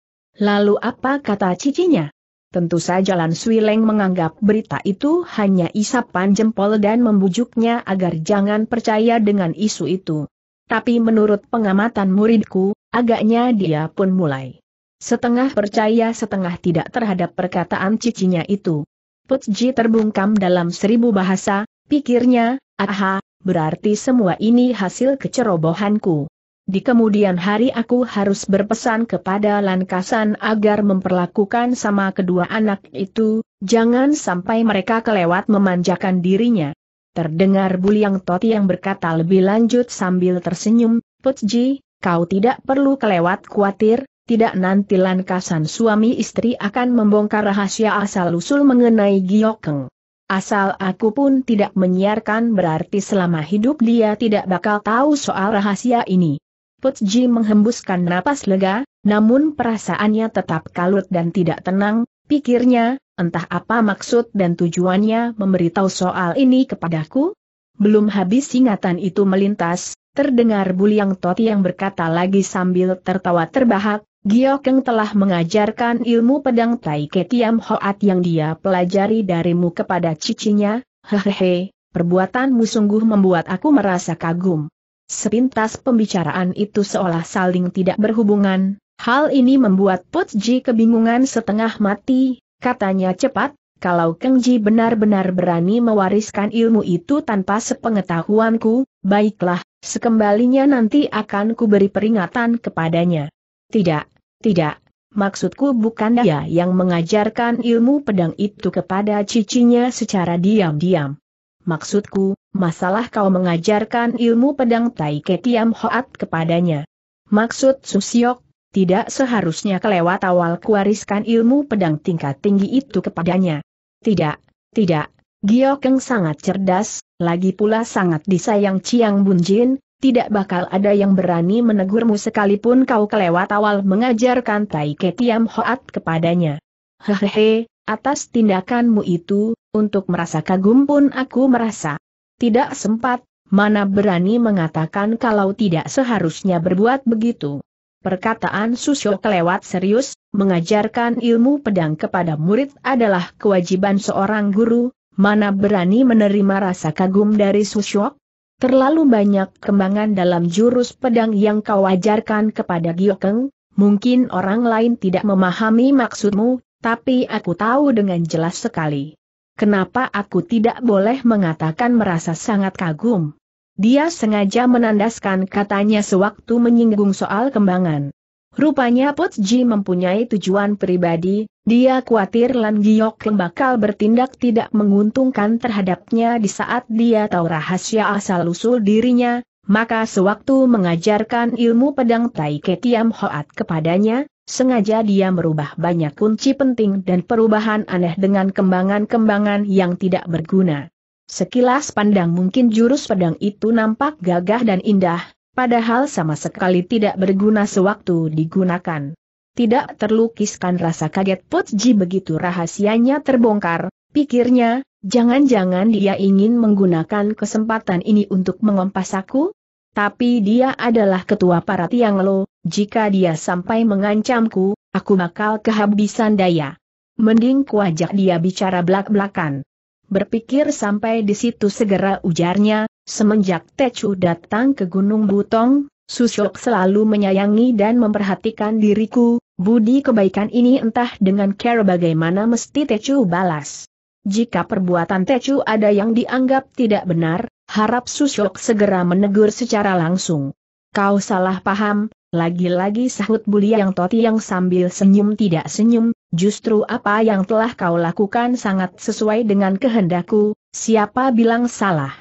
Lalu apa kata cicinya? Tentu saja Lan Swileng menganggap berita itu hanya isapan jempol dan membujuknya agar jangan percaya dengan isu itu. Tapi menurut pengamatan muridku, agaknya dia pun mulai setengah percaya setengah tidak terhadap perkataan cicinya itu. Putji terbungkam dalam seribu bahasa, pikirnya, aha, berarti semua ini hasil kecerobohanku. Di kemudian hari aku harus berpesan kepada Lankasan agar memperlakukan sama kedua anak itu, jangan sampai mereka kelewat memanjakan dirinya. Terdengar Buliang Toti yang berkata lebih lanjut sambil tersenyum, Putji, kau tidak perlu kelewat khawatir, tidak nanti Lankasan suami istri akan membongkar rahasia asal-usul mengenai Giokeng. Asal aku pun tidak menyiarkan berarti selama hidup dia tidak bakal tahu soal rahasia ini. Putji menghembuskan napas lega, namun perasaannya tetap kalut dan tidak tenang, pikirnya, entah apa maksud dan tujuannya memberitahu soal ini kepadaku? Belum habis ingatan itu melintas, terdengar Buliang Toti yang berkata lagi sambil tertawa terbahak, Giokeng telah mengajarkan ilmu pedang Tai Ketiam Hoat yang dia pelajari darimu kepada cicinya, hehehe, perbuatanmu sungguh membuat aku merasa kagum. Sepintas pembicaraan itu seolah saling tidak berhubungan, hal ini membuat Potsji kebingungan setengah mati, katanya cepat, kalau Keng Ji benar-benar berani mewariskan ilmu itu tanpa sepengetahuanku, baiklah, sekembalinya nanti akan kuberi peringatan kepadanya. Tidak, tidak, maksudku bukan dia yang mengajarkan ilmu pedang itu kepada cicinya secara diam-diam. Maksudku, masalah kau mengajarkan ilmu pedang Tai Ketiam Hoat kepadanya. Maksud Susiok, tidak seharusnya kelewat awal kuariskan ilmu pedang tingkat tinggi itu kepadanya. Tidak, tidak, Giokeng sangat cerdas, lagi pula sangat disayang Chiang Bunjin, tidak bakal ada yang berani menegurmu sekalipun kau kelewat awal mengajarkan Tai Ketiam Hoat kepadanya. Hehehe, atas tindakanmu itu, untuk merasa kagum pun aku merasa tidak sempat, mana berani mengatakan kalau tidak seharusnya berbuat begitu. Perkataan Susyo kelewat serius, mengajarkan ilmu pedang kepada murid adalah kewajiban seorang guru, mana berani menerima rasa kagum dari Susyo? Terlalu banyak kembangan dalam jurus pedang yang kau ajarkan kepada Giokeng, mungkin orang lain tidak memahami maksudmu, tapi aku tahu dengan jelas sekali. Kenapa aku tidak boleh mengatakan merasa sangat kagum? Dia sengaja menandaskan katanya sewaktu menyinggung soal kembangan. Rupanya Put mempunyai tujuan pribadi, dia khawatir Lan Giok bakal bertindak tidak menguntungkan terhadapnya di saat dia tahu rahasia asal-usul dirinya, maka sewaktu mengajarkan ilmu pedang Tai Ketiam Hoat kepadanya, Sengaja dia merubah banyak kunci penting dan perubahan aneh dengan kembangan-kembangan yang tidak berguna. Sekilas pandang mungkin jurus pedang itu nampak gagah dan indah, padahal sama sekali tidak berguna sewaktu digunakan. Tidak terlukiskan rasa kaget Putji begitu rahasianya terbongkar, pikirnya, jangan-jangan dia ingin menggunakan kesempatan ini untuk mengompas aku? Tapi dia adalah ketua para tiang lo, jika dia sampai mengancamku, aku bakal kehabisan daya. Mending kuajak dia bicara belak-belakan. Berpikir sampai di situ segera ujarnya, semenjak Tecu datang ke Gunung Butong, Susyok selalu menyayangi dan memperhatikan diriku, budi kebaikan ini entah dengan cara bagaimana mesti Tecu balas. Jika perbuatan Tecu ada yang dianggap tidak benar, Harap Susyok segera menegur secara langsung. Kau salah paham, lagi-lagi sahut Buli yang Toti yang sambil senyum tidak senyum, justru apa yang telah kau lakukan sangat sesuai dengan kehendakku, siapa bilang salah?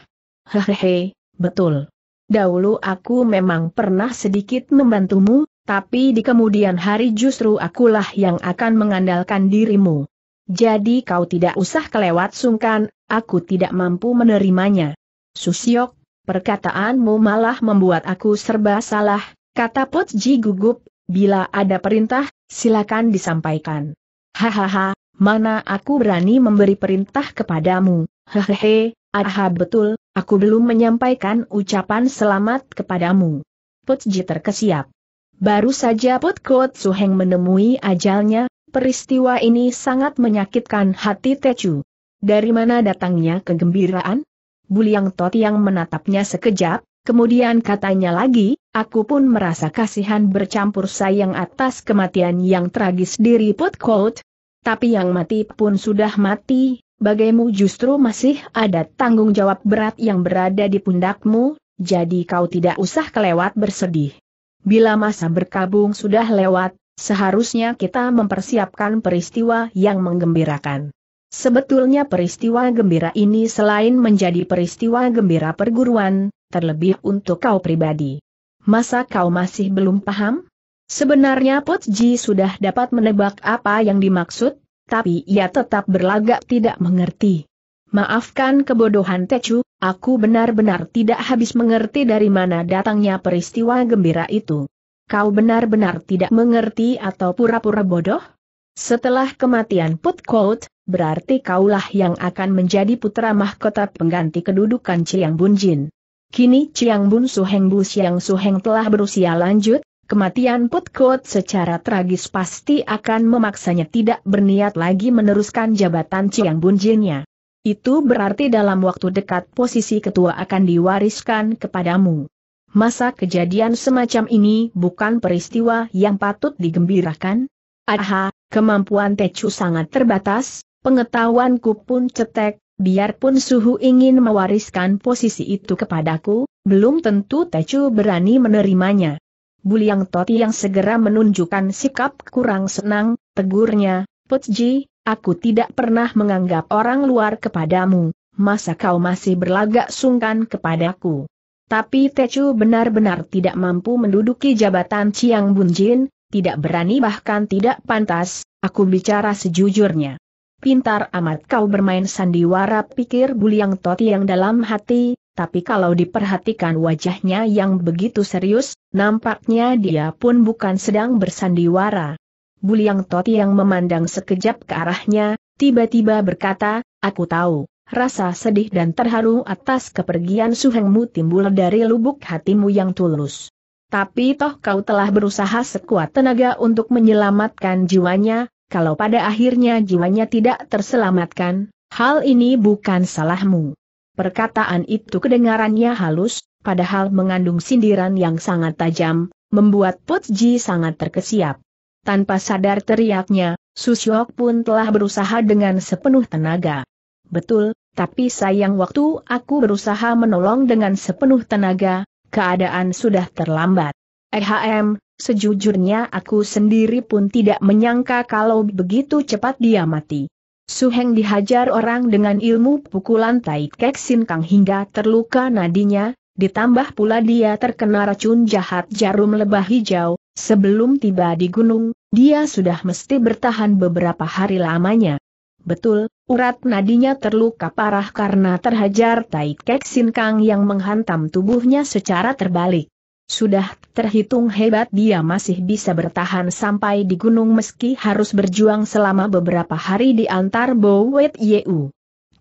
Hehehe, betul. Dahulu aku memang pernah sedikit membantumu, tapi di kemudian hari justru akulah yang akan mengandalkan dirimu. Jadi kau tidak usah kelewat sungkan, aku tidak mampu menerimanya. Susiok, perkataanmu malah membuat aku serba salah, kata Potji gugup, bila ada perintah, silakan disampaikan. Hahaha, mana aku berani memberi perintah kepadamu, hehehe, aha betul, aku belum menyampaikan ucapan selamat kepadamu. Potji terkesiap. Baru saja Put Kot menemui ajalnya, peristiwa ini sangat menyakitkan hati Techu. Dari mana datangnya kegembiraan? Buliang tot yang menatapnya sekejap, kemudian katanya lagi, aku pun merasa kasihan bercampur sayang atas kematian yang tragis diri Put Tapi yang mati pun sudah mati, bagaimu justru masih ada tanggung jawab berat yang berada di pundakmu, jadi kau tidak usah kelewat bersedih. Bila masa berkabung sudah lewat, seharusnya kita mempersiapkan peristiwa yang menggembirakan. Sebetulnya peristiwa gembira ini selain menjadi peristiwa gembira perguruan, terlebih untuk kau pribadi. Masa kau masih belum paham? Sebenarnya Putji sudah dapat menebak apa yang dimaksud, tapi ia tetap berlagak tidak mengerti. Maafkan kebodohan Teju, aku benar-benar tidak habis mengerti dari mana datangnya peristiwa gembira itu. Kau benar-benar tidak mengerti atau pura-pura bodoh? Setelah kematian Putkout, berarti kaulah yang akan menjadi putra mahkota pengganti kedudukan Chiang Bunjin. Kini Chiang Bun Suheng Bu Siang Suheng telah berusia lanjut, kematian Put Kot secara tragis pasti akan memaksanya tidak berniat lagi meneruskan jabatan Chiang Bun Itu berarti dalam waktu dekat posisi ketua akan diwariskan kepadamu. Masa kejadian semacam ini bukan peristiwa yang patut digembirakan? Aha, kemampuan Techu sangat terbatas, Pengetahuanku pun cetek, biarpun suhu ingin mewariskan posisi itu kepadaku, belum tentu Tecu berani menerimanya. Buliang Toti yang segera menunjukkan sikap kurang senang, tegurnya, Putji, aku tidak pernah menganggap orang luar kepadamu, masa kau masih berlagak sungkan kepadaku. Tapi Tecu benar-benar tidak mampu menduduki jabatan Ciang Bunjin, tidak berani bahkan tidak pantas, aku bicara sejujurnya. Pintar amat kau bermain sandiwara pikir Buliang Toti yang dalam hati, tapi kalau diperhatikan wajahnya yang begitu serius, nampaknya dia pun bukan sedang bersandiwara. Buliang Toti yang memandang sekejap ke arahnya, tiba-tiba berkata, aku tahu, rasa sedih dan terharu atas kepergian Suhengmu timbul dari lubuk hatimu yang tulus. Tapi toh kau telah berusaha sekuat tenaga untuk menyelamatkan jiwanya, kalau pada akhirnya jiwanya tidak terselamatkan, hal ini bukan salahmu. Perkataan itu kedengarannya halus, padahal mengandung sindiran yang sangat tajam, membuat Putji sangat terkesiap. Tanpa sadar teriaknya, Susyok pun telah berusaha dengan sepenuh tenaga. Betul, tapi sayang waktu aku berusaha menolong dengan sepenuh tenaga, keadaan sudah terlambat. EHM, Sejujurnya aku sendiri pun tidak menyangka kalau begitu cepat dia mati. Suheng dihajar orang dengan ilmu pukulan Tai Kek Sin Kang hingga terluka nadinya, ditambah pula dia terkena racun jahat jarum lebah hijau, sebelum tiba di gunung, dia sudah mesti bertahan beberapa hari lamanya. Betul, urat nadinya terluka parah karena terhajar Tai Kek Sin Kang yang menghantam tubuhnya secara terbalik. Sudah terhitung hebat dia masih bisa bertahan sampai di gunung meski harus berjuang selama beberapa hari di antar Bowet Yeu.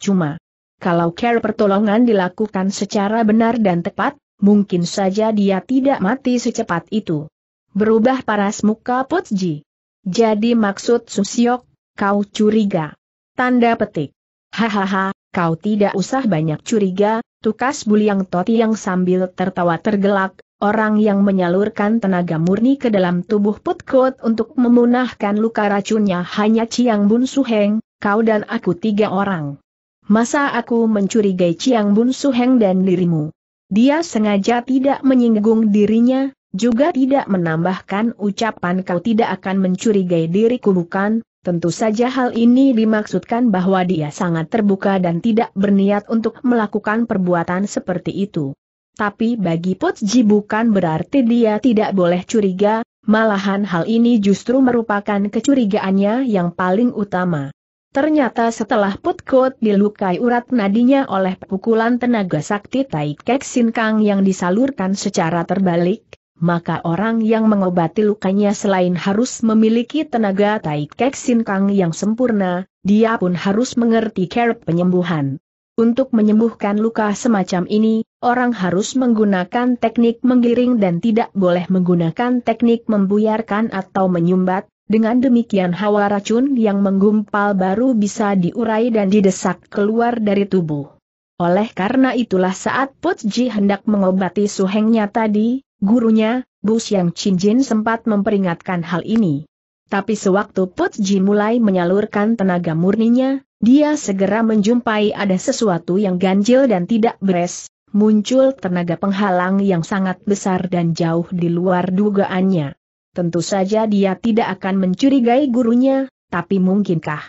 Cuma, kalau care pertolongan dilakukan secara benar dan tepat, mungkin saja dia tidak mati secepat itu. Berubah paras muka Potji. Jadi maksud Susiok, kau curiga. Tanda petik. Hahaha, kau tidak usah banyak curiga, tukas Buliang Toti yang sambil tertawa tergelak, orang yang menyalurkan tenaga murni ke dalam tubuh Putkot untuk memunahkan luka racunnya hanya Chiang Bun Suheng, kau dan aku tiga orang. Masa aku mencurigai Chiang Bun Suheng dan dirimu? Dia sengaja tidak menyinggung dirinya, juga tidak menambahkan ucapan kau tidak akan mencurigai diriku bukan, tentu saja hal ini dimaksudkan bahwa dia sangat terbuka dan tidak berniat untuk melakukan perbuatan seperti itu. Tapi bagi Potji bukan berarti dia tidak boleh curiga, malahan hal ini justru merupakan kecurigaannya yang paling utama. Ternyata setelah Putkot dilukai urat nadinya oleh pukulan tenaga sakti Tai Kek Sin Kang yang disalurkan secara terbalik, maka orang yang mengobati lukanya selain harus memiliki tenaga Tai Kek Sin Kang yang sempurna, dia pun harus mengerti care penyembuhan. Untuk menyembuhkan luka semacam ini, orang harus menggunakan teknik menggiring dan tidak boleh menggunakan teknik membuyarkan atau menyumbat, dengan demikian hawa racun yang menggumpal baru bisa diurai dan didesak keluar dari tubuh. Oleh karena itulah saat Put Ji hendak mengobati suhengnya tadi, gurunya, Bu Xiang Jin sempat memperingatkan hal ini. Tapi sewaktu Put Ji mulai menyalurkan tenaga murninya, dia segera menjumpai ada sesuatu yang ganjil dan tidak beres, muncul tenaga penghalang yang sangat besar dan jauh di luar dugaannya. Tentu saja dia tidak akan mencurigai gurunya, tapi mungkinkah?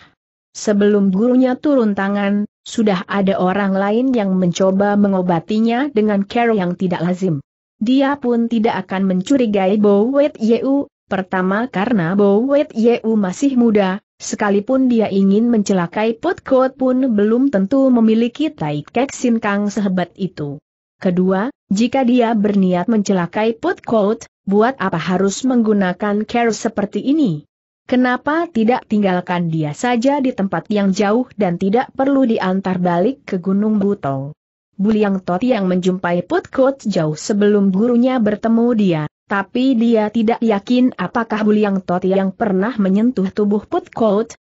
Sebelum gurunya turun tangan, sudah ada orang lain yang mencoba mengobatinya dengan cara yang tidak lazim. Dia pun tidak akan mencurigai Bowet Yeu, pertama karena Bowet Yeu masih muda, Sekalipun dia ingin mencelakai Putkot pun belum tentu memiliki Tai Kek Sin Kang sehebat itu. Kedua, jika dia berniat mencelakai Putkot, buat apa harus menggunakan care seperti ini? Kenapa tidak tinggalkan dia saja di tempat yang jauh dan tidak perlu diantar balik ke Gunung Butong? Buliang Toti yang menjumpai Putkot jauh sebelum gurunya bertemu dia, tapi dia tidak yakin apakah Buliang Toti yang pernah menyentuh tubuh Put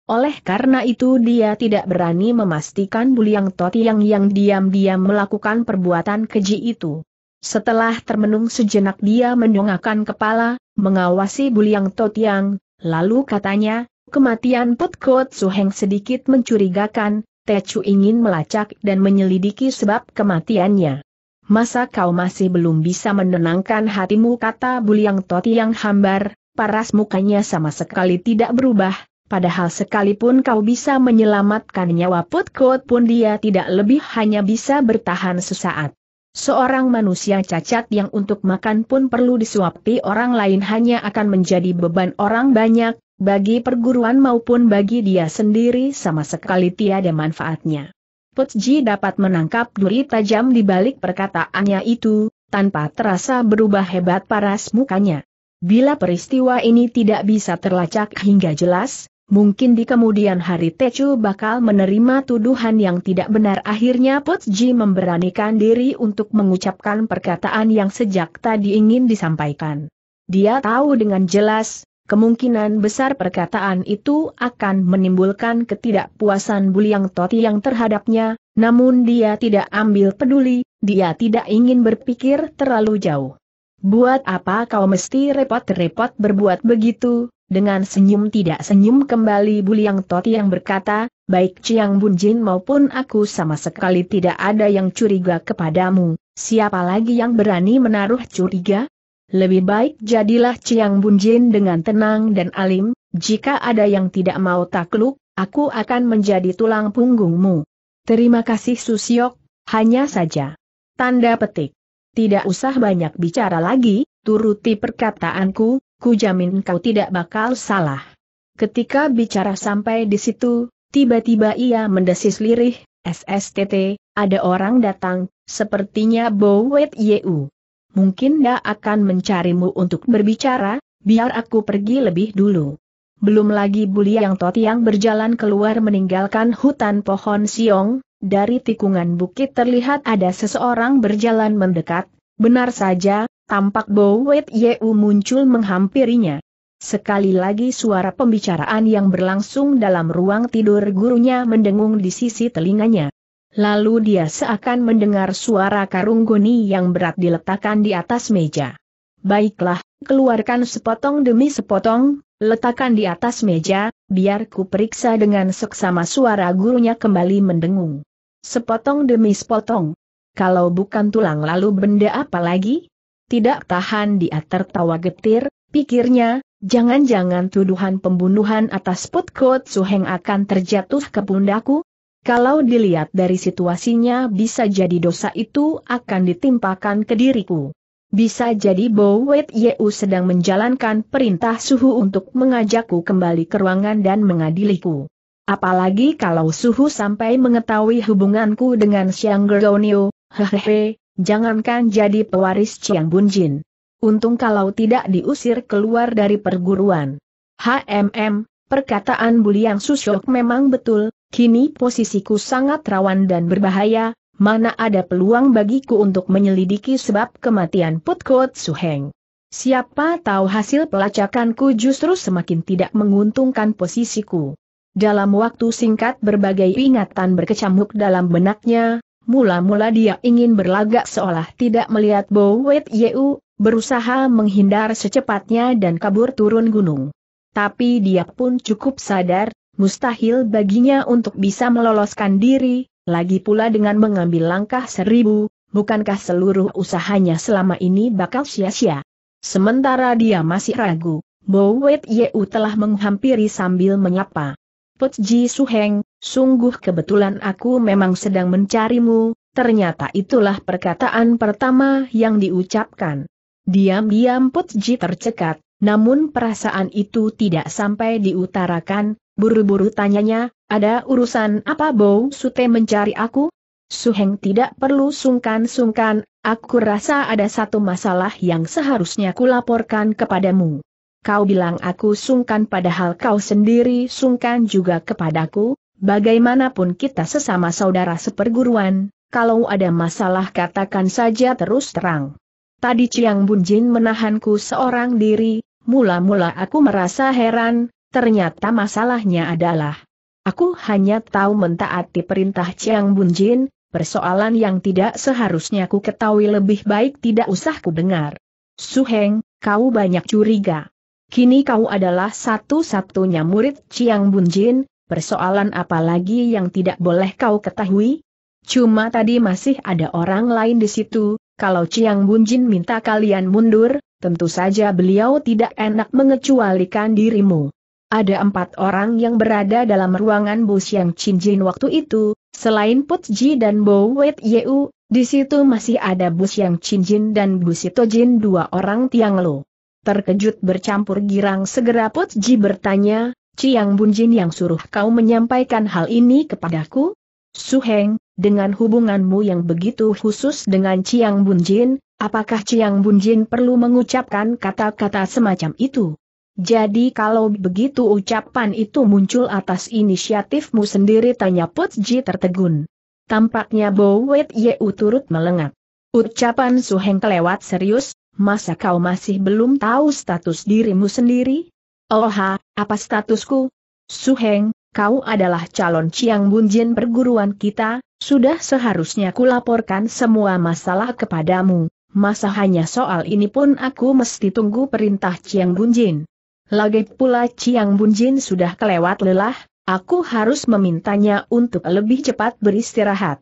oleh karena itu dia tidak berani memastikan Buliang Toti yang yang diam-diam melakukan perbuatan keji itu. Setelah termenung sejenak dia mendongakkan kepala, mengawasi Buliang yang, lalu katanya, kematian Put Suheng sedikit mencurigakan, Tecu ingin melacak dan menyelidiki sebab kematiannya. Masa kau masih belum bisa menenangkan hatimu kata Buliang Toti yang hambar, paras mukanya sama sekali tidak berubah, padahal sekalipun kau bisa menyelamatkan nyawa Putkot pun dia tidak lebih hanya bisa bertahan sesaat. Seorang manusia cacat yang untuk makan pun perlu disuapi orang lain hanya akan menjadi beban orang banyak, bagi perguruan maupun bagi dia sendiri sama sekali tiada manfaatnya. Putji dapat menangkap duri tajam di balik perkataannya itu, tanpa terasa berubah hebat paras mukanya. Bila peristiwa ini tidak bisa terlacak hingga jelas, mungkin di kemudian hari Techu bakal menerima tuduhan yang tidak benar. Akhirnya Putji memberanikan diri untuk mengucapkan perkataan yang sejak tadi ingin disampaikan. Dia tahu dengan jelas, kemungkinan besar perkataan itu akan menimbulkan ketidakpuasan Buliang Toti yang terhadapnya, namun dia tidak ambil peduli, dia tidak ingin berpikir terlalu jauh. Buat apa kau mesti repot-repot berbuat begitu? Dengan senyum tidak senyum kembali Buliang Toti yang berkata, baik Ciang Bunjin maupun aku sama sekali tidak ada yang curiga kepadamu, siapa lagi yang berani menaruh curiga? Lebih baik jadilah Ciang Bunjin dengan tenang dan alim, jika ada yang tidak mau takluk, aku akan menjadi tulang punggungmu. Terima kasih Susiok, hanya saja. Tanda petik. Tidak usah banyak bicara lagi, turuti perkataanku, ku jamin kau tidak bakal salah. Ketika bicara sampai di situ, tiba-tiba ia mendesis lirih, SSTT, ada orang datang, sepertinya Bowet Yeu mungkin dia akan mencarimu untuk berbicara, biar aku pergi lebih dulu. Belum lagi Buli Yang Toti yang berjalan keluar meninggalkan hutan pohon siong, dari tikungan bukit terlihat ada seseorang berjalan mendekat, benar saja, tampak Bowet Yeu muncul menghampirinya. Sekali lagi suara pembicaraan yang berlangsung dalam ruang tidur gurunya mendengung di sisi telinganya. Lalu dia seakan mendengar suara karung goni yang berat diletakkan di atas meja. Baiklah, keluarkan sepotong demi sepotong, letakkan di atas meja, biar ku periksa dengan seksama suara gurunya kembali mendengung. Sepotong demi sepotong. Kalau bukan tulang lalu benda apa lagi? Tidak tahan dia tertawa getir, pikirnya, jangan-jangan tuduhan pembunuhan atas Putkot Suheng akan terjatuh ke pundaku, kalau dilihat dari situasinya bisa jadi dosa itu akan ditimpakan ke diriku. Bisa jadi Bowet Yeu sedang menjalankan perintah suhu untuk mengajakku kembali ke ruangan dan mengadiliku. Apalagi kalau suhu sampai mengetahui hubunganku dengan Xiang Gerdonio, hehehe, jangankan jadi pewaris Chiang Bunjin. Untung kalau tidak diusir keluar dari perguruan. HMM, perkataan Buliang Susyok memang betul, Kini posisiku sangat rawan dan berbahaya, mana ada peluang bagiku untuk menyelidiki sebab kematian Putkot Suheng. Siapa tahu hasil pelacakanku justru semakin tidak menguntungkan posisiku. Dalam waktu singkat berbagai ingatan berkecamuk dalam benaknya, mula-mula dia ingin berlagak seolah tidak melihat Bo Yeu, berusaha menghindar secepatnya dan kabur turun gunung. Tapi dia pun cukup sadar, mustahil baginya untuk bisa meloloskan diri, lagi pula dengan mengambil langkah seribu, bukankah seluruh usahanya selama ini bakal sia-sia? Sementara dia masih ragu, Bo Yeu telah menghampiri sambil menyapa. Put Ji Suheng, sungguh kebetulan aku memang sedang mencarimu, ternyata itulah perkataan pertama yang diucapkan. Diam-diam Put Ji tercekat, namun perasaan itu tidak sampai diutarakan, Buru-buru tanyanya, ada urusan apa Bow? Sute mencari aku? Suheng tidak perlu sungkan-sungkan, aku rasa ada satu masalah yang seharusnya kulaporkan kepadamu. Kau bilang aku sungkan padahal kau sendiri sungkan juga kepadaku, bagaimanapun kita sesama saudara seperguruan, kalau ada masalah katakan saja terus terang. Tadi Ciang Bunjin menahanku seorang diri, mula-mula aku merasa heran, Ternyata masalahnya adalah, aku hanya tahu mentaati perintah Chiang Bunjin, persoalan yang tidak seharusnya ku ketahui lebih baik tidak usah ku dengar. Heng, kau banyak curiga. Kini kau adalah satu-satunya murid Chiang Bunjin, persoalan apa lagi yang tidak boleh kau ketahui? Cuma tadi masih ada orang lain di situ, kalau Chiang Bunjin minta kalian mundur, tentu saja beliau tidak enak mengecualikan dirimu. Ada empat orang yang berada dalam ruangan bus yang cincin Jin waktu itu, selain Put Ji dan Bo Wet Yeu, di situ masih ada bus yang cincin Jin dan busito Jin dua orang Tiang Lo. Terkejut bercampur girang segera Put Ji bertanya, Ciang Bunjin yang suruh kau menyampaikan hal ini kepadaku? Suheng, dengan hubunganmu yang begitu khusus dengan Ciang Bunjin, apakah Ciang Bunjin perlu mengucapkan kata-kata semacam itu? Jadi kalau begitu ucapan itu muncul atas inisiatifmu sendiri tanya Putji tertegun. Tampaknya Bo Yeu turut melengak. Ucapan Suheng kelewat serius, masa kau masih belum tahu status dirimu sendiri? Oha, oh apa statusku? Suheng, kau adalah calon Ciang Bunjin perguruan kita, sudah seharusnya kulaporkan semua masalah kepadamu, masa hanya soal ini pun aku mesti tunggu perintah Ciang Bunjin. Lagi pula Bunjin sudah kelewat lelah, aku harus memintanya untuk lebih cepat beristirahat.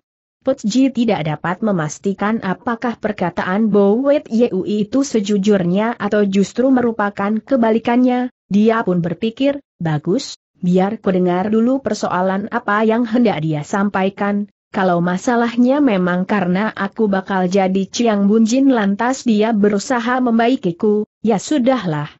Ji tidak dapat memastikan apakah perkataan Bo Yui itu sejujurnya atau justru merupakan kebalikannya, dia pun berpikir, bagus, biar kudengar dulu persoalan apa yang hendak dia sampaikan, kalau masalahnya memang karena aku bakal jadi Ciang Bunjin lantas dia berusaha membaikiku, ya sudahlah.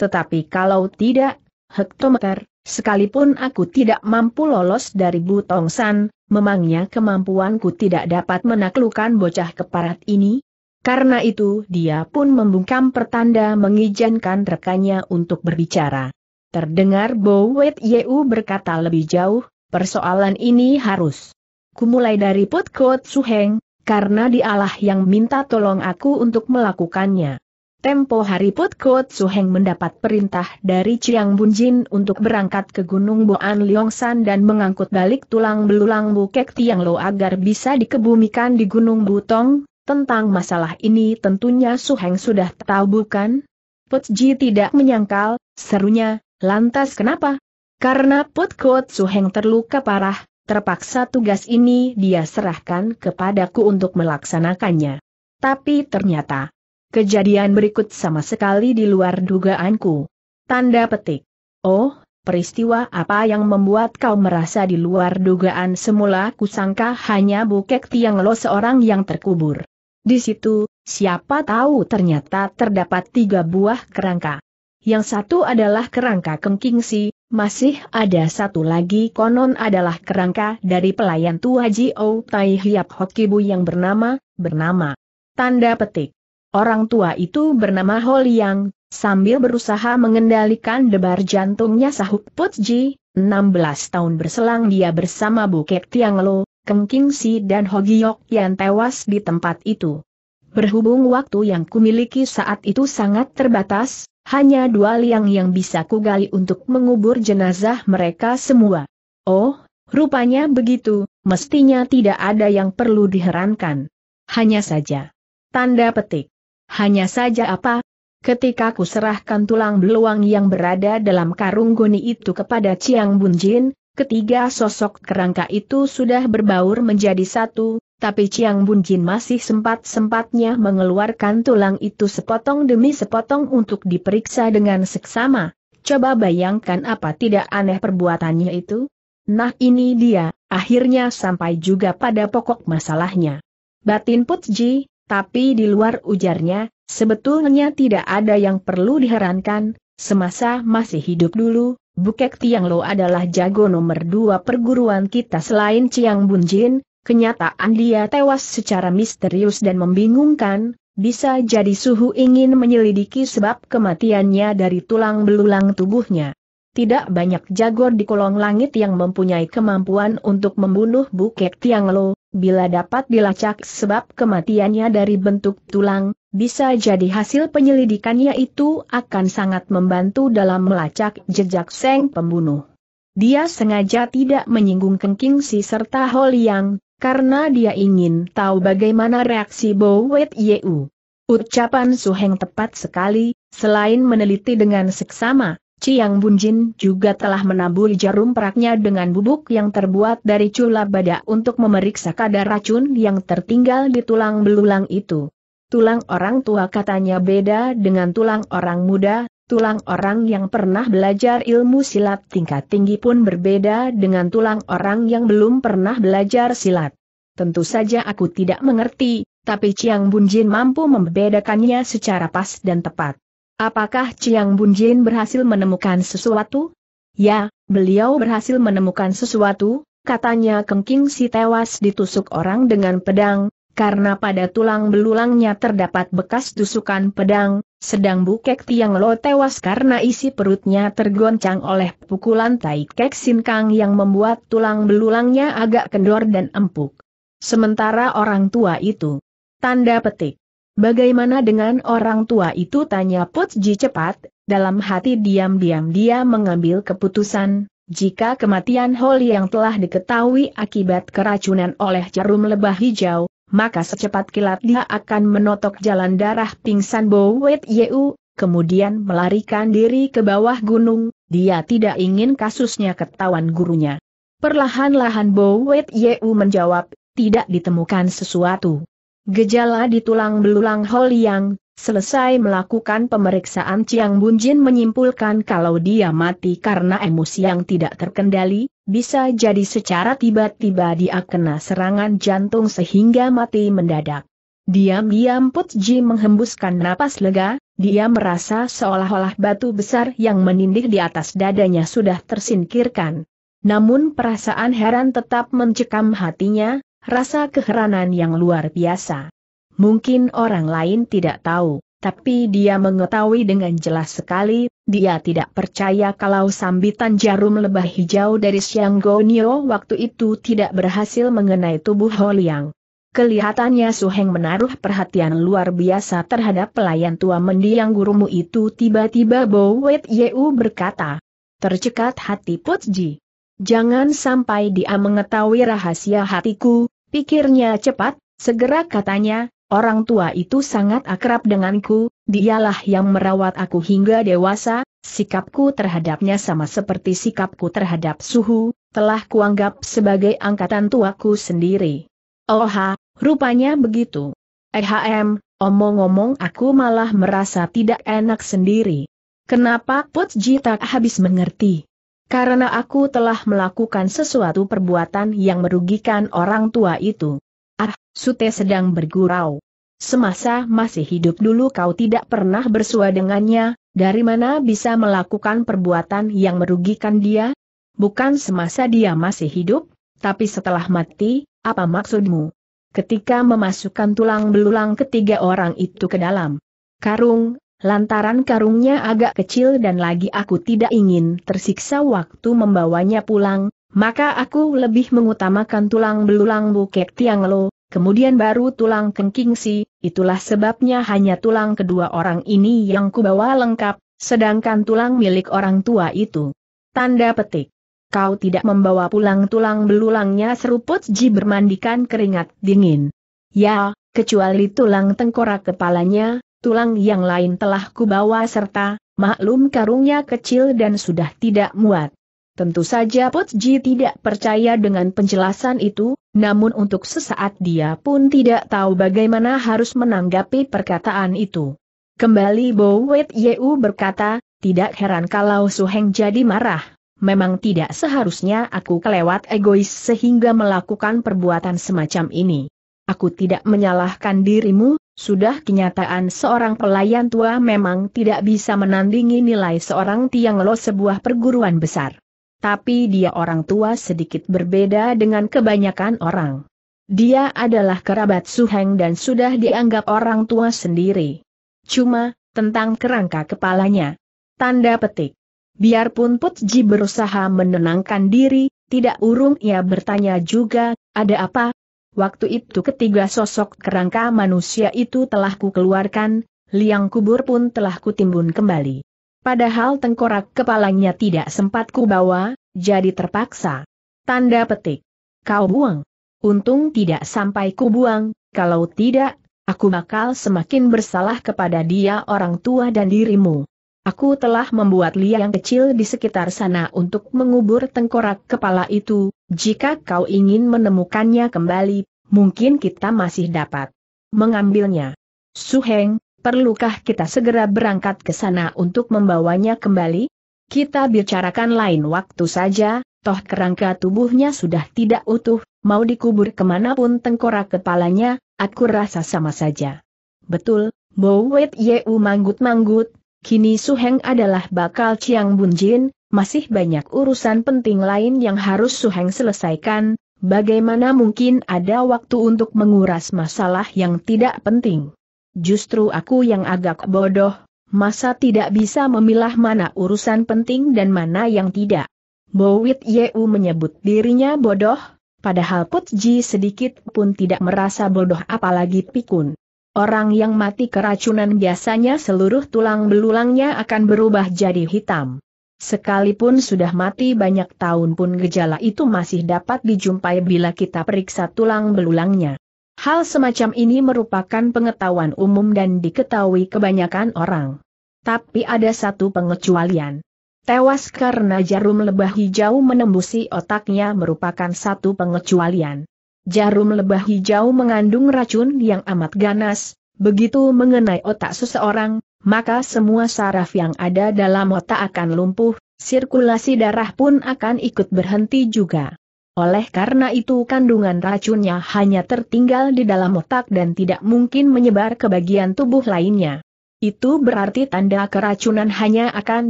Tetapi kalau tidak, hektometer, sekalipun aku tidak mampu lolos dari Butong San, memangnya kemampuanku tidak dapat menaklukkan bocah keparat ini? Karena itu dia pun membungkam pertanda mengizinkan rekannya untuk berbicara. Terdengar Bowet Yeu berkata lebih jauh, persoalan ini harus. Kumulai dari Put Kot Suheng, karena dialah yang minta tolong aku untuk melakukannya. Tempo hari Put Kut Suheng mendapat perintah dari Chiang Bunjin untuk berangkat ke Gunung Boan Liongsan dan mengangkut balik tulang belulang bukek Tiang Lo agar bisa dikebumikan di Gunung Butong. Tentang masalah ini tentunya Suheng sudah tahu bukan? Put Ji tidak menyangkal, serunya, lantas kenapa? Karena Put Kut Suheng terluka parah, terpaksa tugas ini dia serahkan kepadaku untuk melaksanakannya. Tapi ternyata, Kejadian berikut sama sekali di luar dugaanku. Tanda petik. Oh, peristiwa apa yang membuat kau merasa di luar dugaan semula kusangka hanya bukek tiang lo seorang yang terkubur. Di situ, siapa tahu ternyata terdapat tiga buah kerangka. Yang satu adalah kerangka kengkingsi, masih ada satu lagi konon adalah kerangka dari pelayan tua Jio Tai Hiap Hokibu yang bernama, bernama. Tanda petik. Orang tua itu bernama Liang, sambil berusaha mengendalikan debar jantungnya sahut Putji, 16 tahun berselang dia bersama buket Tianglo, Keng Si dan Hogiok yang tewas di tempat itu. Berhubung waktu yang kumiliki saat itu sangat terbatas, hanya dua liang yang bisa kugali untuk mengubur jenazah mereka semua. Oh, rupanya begitu, mestinya tidak ada yang perlu diherankan. Hanya saja. Tanda petik. Hanya saja apa? Ketika ku serahkan tulang beluang yang berada dalam karung goni itu kepada Chiang Bunjin, ketiga sosok kerangka itu sudah berbaur menjadi satu, tapi Chiang Bunjin masih sempat-sempatnya mengeluarkan tulang itu sepotong demi sepotong untuk diperiksa dengan seksama. Coba bayangkan apa tidak aneh perbuatannya itu? Nah ini dia, akhirnya sampai juga pada pokok masalahnya. Batin Putji, tapi di luar ujarnya, sebetulnya tidak ada yang perlu diherankan, semasa masih hidup dulu, Bukek Tiang Lo adalah jago nomor dua perguruan kita selain Ciang Bunjin, kenyataan dia tewas secara misterius dan membingungkan, bisa jadi suhu ingin menyelidiki sebab kematiannya dari tulang belulang tubuhnya. Tidak banyak jago di kolong langit yang mempunyai kemampuan untuk membunuh Bukek Tiang bila dapat dilacak sebab kematiannya dari bentuk tulang, bisa jadi hasil penyelidikannya itu akan sangat membantu dalam melacak jejak Seng pembunuh. Dia sengaja tidak menyinggung Kengking Si serta yang, karena dia ingin tahu bagaimana reaksi Bo Wet Yeu. Ucapan Suheng tepat sekali, selain meneliti dengan seksama, Ciang Bunjin juga telah menaburi jarum peraknya dengan bubuk yang terbuat dari cula badak untuk memeriksa kadar racun yang tertinggal di tulang belulang itu. Tulang orang tua katanya beda dengan tulang orang muda, tulang orang yang pernah belajar ilmu silat tingkat tinggi pun berbeda dengan tulang orang yang belum pernah belajar silat. Tentu saja aku tidak mengerti, tapi Ciang Bunjin mampu membedakannya secara pas dan tepat. Apakah Chiang Bunjin berhasil menemukan sesuatu? Ya, beliau berhasil menemukan sesuatu, katanya Keng King si tewas ditusuk orang dengan pedang, karena pada tulang belulangnya terdapat bekas tusukan pedang, sedang Bukek Tiang Lo tewas karena isi perutnya tergoncang oleh pukulan Tai Kek Sin Kang yang membuat tulang belulangnya agak kendor dan empuk. Sementara orang tua itu, tanda petik, Bagaimana dengan orang tua itu tanya Potji cepat, dalam hati diam-diam dia mengambil keputusan, jika kematian Holly yang telah diketahui akibat keracunan oleh jarum lebah hijau, maka secepat kilat dia akan menotok jalan darah pingsan Bowet Yeu, kemudian melarikan diri ke bawah gunung, dia tidak ingin kasusnya ketahuan gurunya. Perlahan-lahan Bowet Yeu menjawab, tidak ditemukan sesuatu. Gejala di tulang belulang Holiang, selesai melakukan pemeriksaan Chiang Bunjin menyimpulkan kalau dia mati karena emosi yang tidak terkendali, bisa jadi secara tiba-tiba dia kena serangan jantung sehingga mati mendadak. Diam-diam Put Ji menghembuskan napas lega, dia merasa seolah-olah batu besar yang menindih di atas dadanya sudah tersingkirkan. Namun perasaan heran tetap mencekam hatinya, Rasa keheranan yang luar biasa. Mungkin orang lain tidak tahu, tapi dia mengetahui dengan jelas sekali, dia tidak percaya kalau sambitan jarum lebah hijau dari Siang Gonio waktu itu tidak berhasil mengenai tubuh Holiang. Kelihatannya Suheng menaruh perhatian luar biasa terhadap pelayan tua mendiang gurumu itu tiba-tiba Bowet Yeu berkata. Tercekat hati Putji. Jangan sampai dia mengetahui rahasia hatiku, Pikirnya cepat, segera katanya, orang tua itu sangat akrab denganku, dialah yang merawat aku hingga dewasa, sikapku terhadapnya sama seperti sikapku terhadap suhu, telah kuanggap sebagai angkatan tuaku sendiri. Oha, rupanya begitu. Ehm, omong-omong aku malah merasa tidak enak sendiri. Kenapa Putji tak habis mengerti? Karena aku telah melakukan sesuatu perbuatan yang merugikan orang tua itu. Ah, Sute sedang bergurau. Semasa masih hidup dulu kau tidak pernah bersua dengannya, dari mana bisa melakukan perbuatan yang merugikan dia? Bukan semasa dia masih hidup, tapi setelah mati, apa maksudmu? Ketika memasukkan tulang belulang ketiga orang itu ke dalam karung, Lantaran karungnya agak kecil dan lagi aku tidak ingin tersiksa waktu membawanya pulang, maka aku lebih mengutamakan tulang belulang buket tiang lo, kemudian baru tulang kengking si, itulah sebabnya hanya tulang kedua orang ini yang kubawa lengkap, sedangkan tulang milik orang tua itu. Tanda petik. Kau tidak membawa pulang tulang belulangnya seruput Ji bermandikan keringat dingin. Ya, kecuali tulang tengkorak kepalanya, tulang yang lain telah kubawa serta, maklum karungnya kecil dan sudah tidak muat. Tentu saja Potji tidak percaya dengan penjelasan itu, namun untuk sesaat dia pun tidak tahu bagaimana harus menanggapi perkataan itu. Kembali Bowet Yeu berkata, tidak heran kalau Su Heng jadi marah. Memang tidak seharusnya aku kelewat egois sehingga melakukan perbuatan semacam ini. Aku tidak menyalahkan dirimu, sudah kenyataan seorang pelayan tua memang tidak bisa menandingi nilai seorang tiang lo sebuah perguruan besar. Tapi dia orang tua sedikit berbeda dengan kebanyakan orang. Dia adalah kerabat Suheng dan sudah dianggap orang tua sendiri. Cuma, tentang kerangka kepalanya. Tanda petik. Biarpun Putji berusaha menenangkan diri, tidak urung ia bertanya juga, ada apa, Waktu itu ketiga sosok kerangka manusia itu telah kukeluarkan, liang kubur pun telah kutimbun kembali. Padahal tengkorak kepalanya tidak sempat kubawa, jadi terpaksa. Tanda petik. Kau buang. Untung tidak sampai kubuang, kalau tidak, aku bakal semakin bersalah kepada dia orang tua dan dirimu. Aku telah membuat liang kecil di sekitar sana untuk mengubur tengkorak kepala itu, jika kau ingin menemukannya kembali, mungkin kita masih dapat mengambilnya. Suheng, perlukah kita segera berangkat ke sana untuk membawanya kembali? Kita bicarakan lain waktu saja, toh kerangka tubuhnya sudah tidak utuh, mau dikubur kemanapun tengkorak kepalanya, aku rasa sama saja. Betul, Bowet Yeu manggut-manggut, kini Suheng adalah bakal Chiang Bunjin, masih banyak urusan penting lain yang harus Suheng selesaikan, bagaimana mungkin ada waktu untuk menguras masalah yang tidak penting. Justru aku yang agak bodoh, masa tidak bisa memilah mana urusan penting dan mana yang tidak. Bowit Yeu menyebut dirinya bodoh, padahal Put Ji sedikit pun tidak merasa bodoh apalagi pikun. Orang yang mati keracunan biasanya seluruh tulang belulangnya akan berubah jadi hitam. Sekalipun sudah mati banyak tahun pun gejala itu masih dapat dijumpai bila kita periksa tulang belulangnya. Hal semacam ini merupakan pengetahuan umum dan diketahui kebanyakan orang. Tapi ada satu pengecualian. Tewas karena jarum lebah hijau menembusi otaknya merupakan satu pengecualian. Jarum lebah hijau mengandung racun yang amat ganas, begitu mengenai otak seseorang, maka semua saraf yang ada dalam otak akan lumpuh, sirkulasi darah pun akan ikut berhenti juga. Oleh karena itu kandungan racunnya hanya tertinggal di dalam otak dan tidak mungkin menyebar ke bagian tubuh lainnya. Itu berarti tanda keracunan hanya akan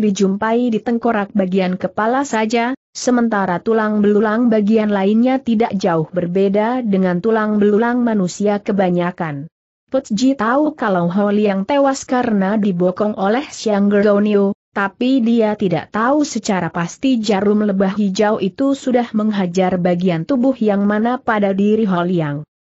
dijumpai di tengkorak bagian kepala saja, sementara tulang belulang bagian lainnya tidak jauh berbeda dengan tulang belulang manusia kebanyakan. Ji tahu kalau Holly yang tewas karena dibokong oleh Xiang Gerdonio, tapi dia tidak tahu secara pasti jarum lebah hijau itu sudah menghajar bagian tubuh yang mana pada diri Holly. Liang.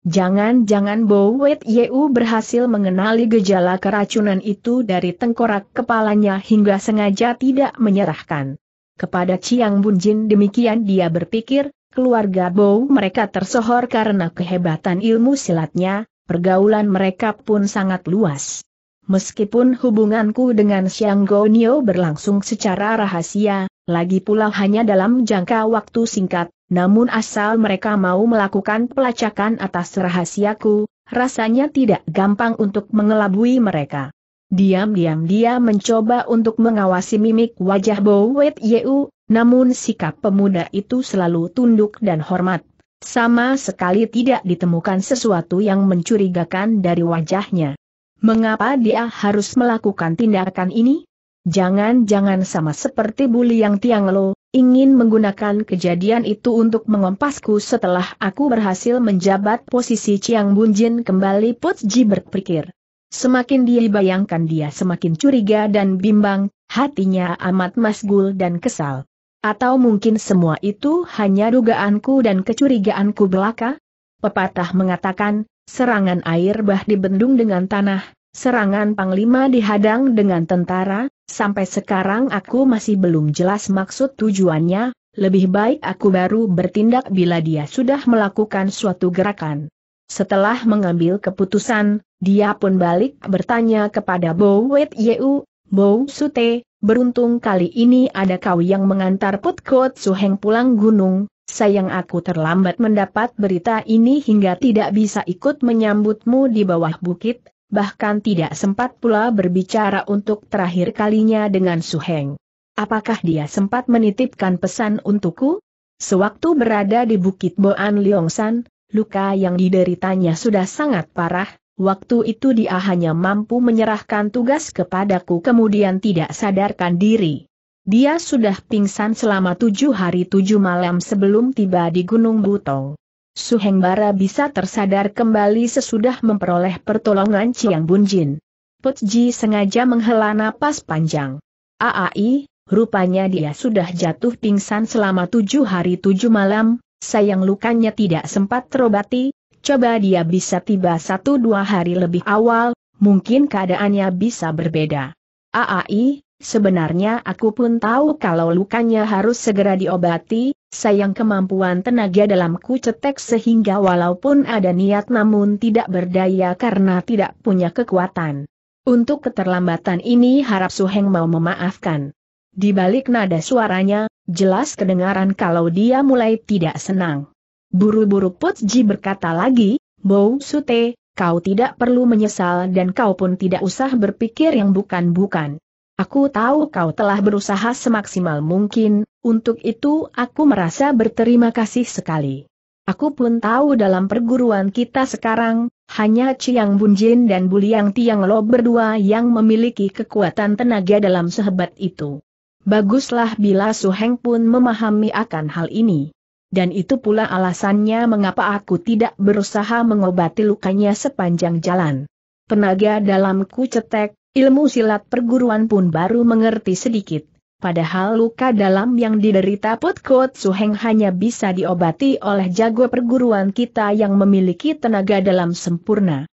Jangan-jangan Bo Wet Yeu berhasil mengenali gejala keracunan itu dari tengkorak kepalanya hingga sengaja tidak menyerahkan. Kepada Chiang Bunjin demikian dia berpikir, keluarga Bo mereka tersohor karena kehebatan ilmu silatnya, pergaulan mereka pun sangat luas. Meskipun hubunganku dengan Xiang Gonio berlangsung secara rahasia, lagi pula hanya dalam jangka waktu singkat, namun asal mereka mau melakukan pelacakan atas rahasiaku, rasanya tidak gampang untuk mengelabui mereka. Diam-diam dia mencoba untuk mengawasi mimik wajah Bowet Yeu, namun sikap pemuda itu selalu tunduk dan hormat. Sama sekali tidak ditemukan sesuatu yang mencurigakan dari wajahnya. Mengapa dia harus melakukan tindakan ini? Jangan-jangan sama seperti Buli yang Tianglo, ingin menggunakan kejadian itu untuk mengompasku setelah aku berhasil menjabat posisi Chiang Bunjin kembali Put berpikir. Semakin dia bayangkan dia semakin curiga dan bimbang, hatinya amat masgul dan kesal. Atau mungkin semua itu hanya dugaanku dan kecurigaanku belaka? Pepatah mengatakan, serangan air bah dibendung dengan tanah, serangan panglima dihadang dengan tentara, sampai sekarang aku masih belum jelas maksud tujuannya, lebih baik aku baru bertindak bila dia sudah melakukan suatu gerakan. Setelah mengambil keputusan, dia pun balik bertanya kepada Bo Wet Yeu, Bo Sute, beruntung kali ini ada kau yang mengantar Putkot Suheng pulang gunung, sayang aku terlambat mendapat berita ini hingga tidak bisa ikut menyambutmu di bawah bukit, bahkan tidak sempat pula berbicara untuk terakhir kalinya dengan Suheng. Apakah dia sempat menitipkan pesan untukku? Sewaktu berada di Bukit Boan Liongsan, luka yang dideritanya sudah sangat parah, Waktu itu dia hanya mampu menyerahkan tugas kepadaku kemudian tidak sadarkan diri. Dia sudah pingsan selama tujuh hari tujuh malam sebelum tiba di Gunung Butong. Suhengbara bisa tersadar kembali sesudah memperoleh pertolongan Chiang Bunjin. Putji sengaja menghela napas panjang. Aai, rupanya dia sudah jatuh pingsan selama tujuh hari tujuh malam, sayang lukanya tidak sempat terobati, coba dia bisa tiba satu dua hari lebih awal, mungkin keadaannya bisa berbeda. Aai, sebenarnya aku pun tahu kalau lukanya harus segera diobati, sayang kemampuan tenaga dalamku cetek sehingga walaupun ada niat namun tidak berdaya karena tidak punya kekuatan. Untuk keterlambatan ini harap Suheng mau memaafkan. Di balik nada suaranya, jelas kedengaran kalau dia mulai tidak senang. Buru-buru Putji berkata lagi, Bou Sute, kau tidak perlu menyesal dan kau pun tidak usah berpikir yang bukan-bukan. Aku tahu kau telah berusaha semaksimal mungkin, untuk itu aku merasa berterima kasih sekali. Aku pun tahu dalam perguruan kita sekarang, hanya Ciang Bunjin dan Buliang Tiang Lo berdua yang memiliki kekuatan tenaga dalam sehebat itu. Baguslah bila Su Heng pun memahami akan hal ini dan itu pula alasannya mengapa aku tidak berusaha mengobati lukanya sepanjang jalan. Penaga dalamku cetek, ilmu silat perguruan pun baru mengerti sedikit. Padahal luka dalam yang diderita Putkot Suheng hanya bisa diobati oleh jago perguruan kita yang memiliki tenaga dalam sempurna.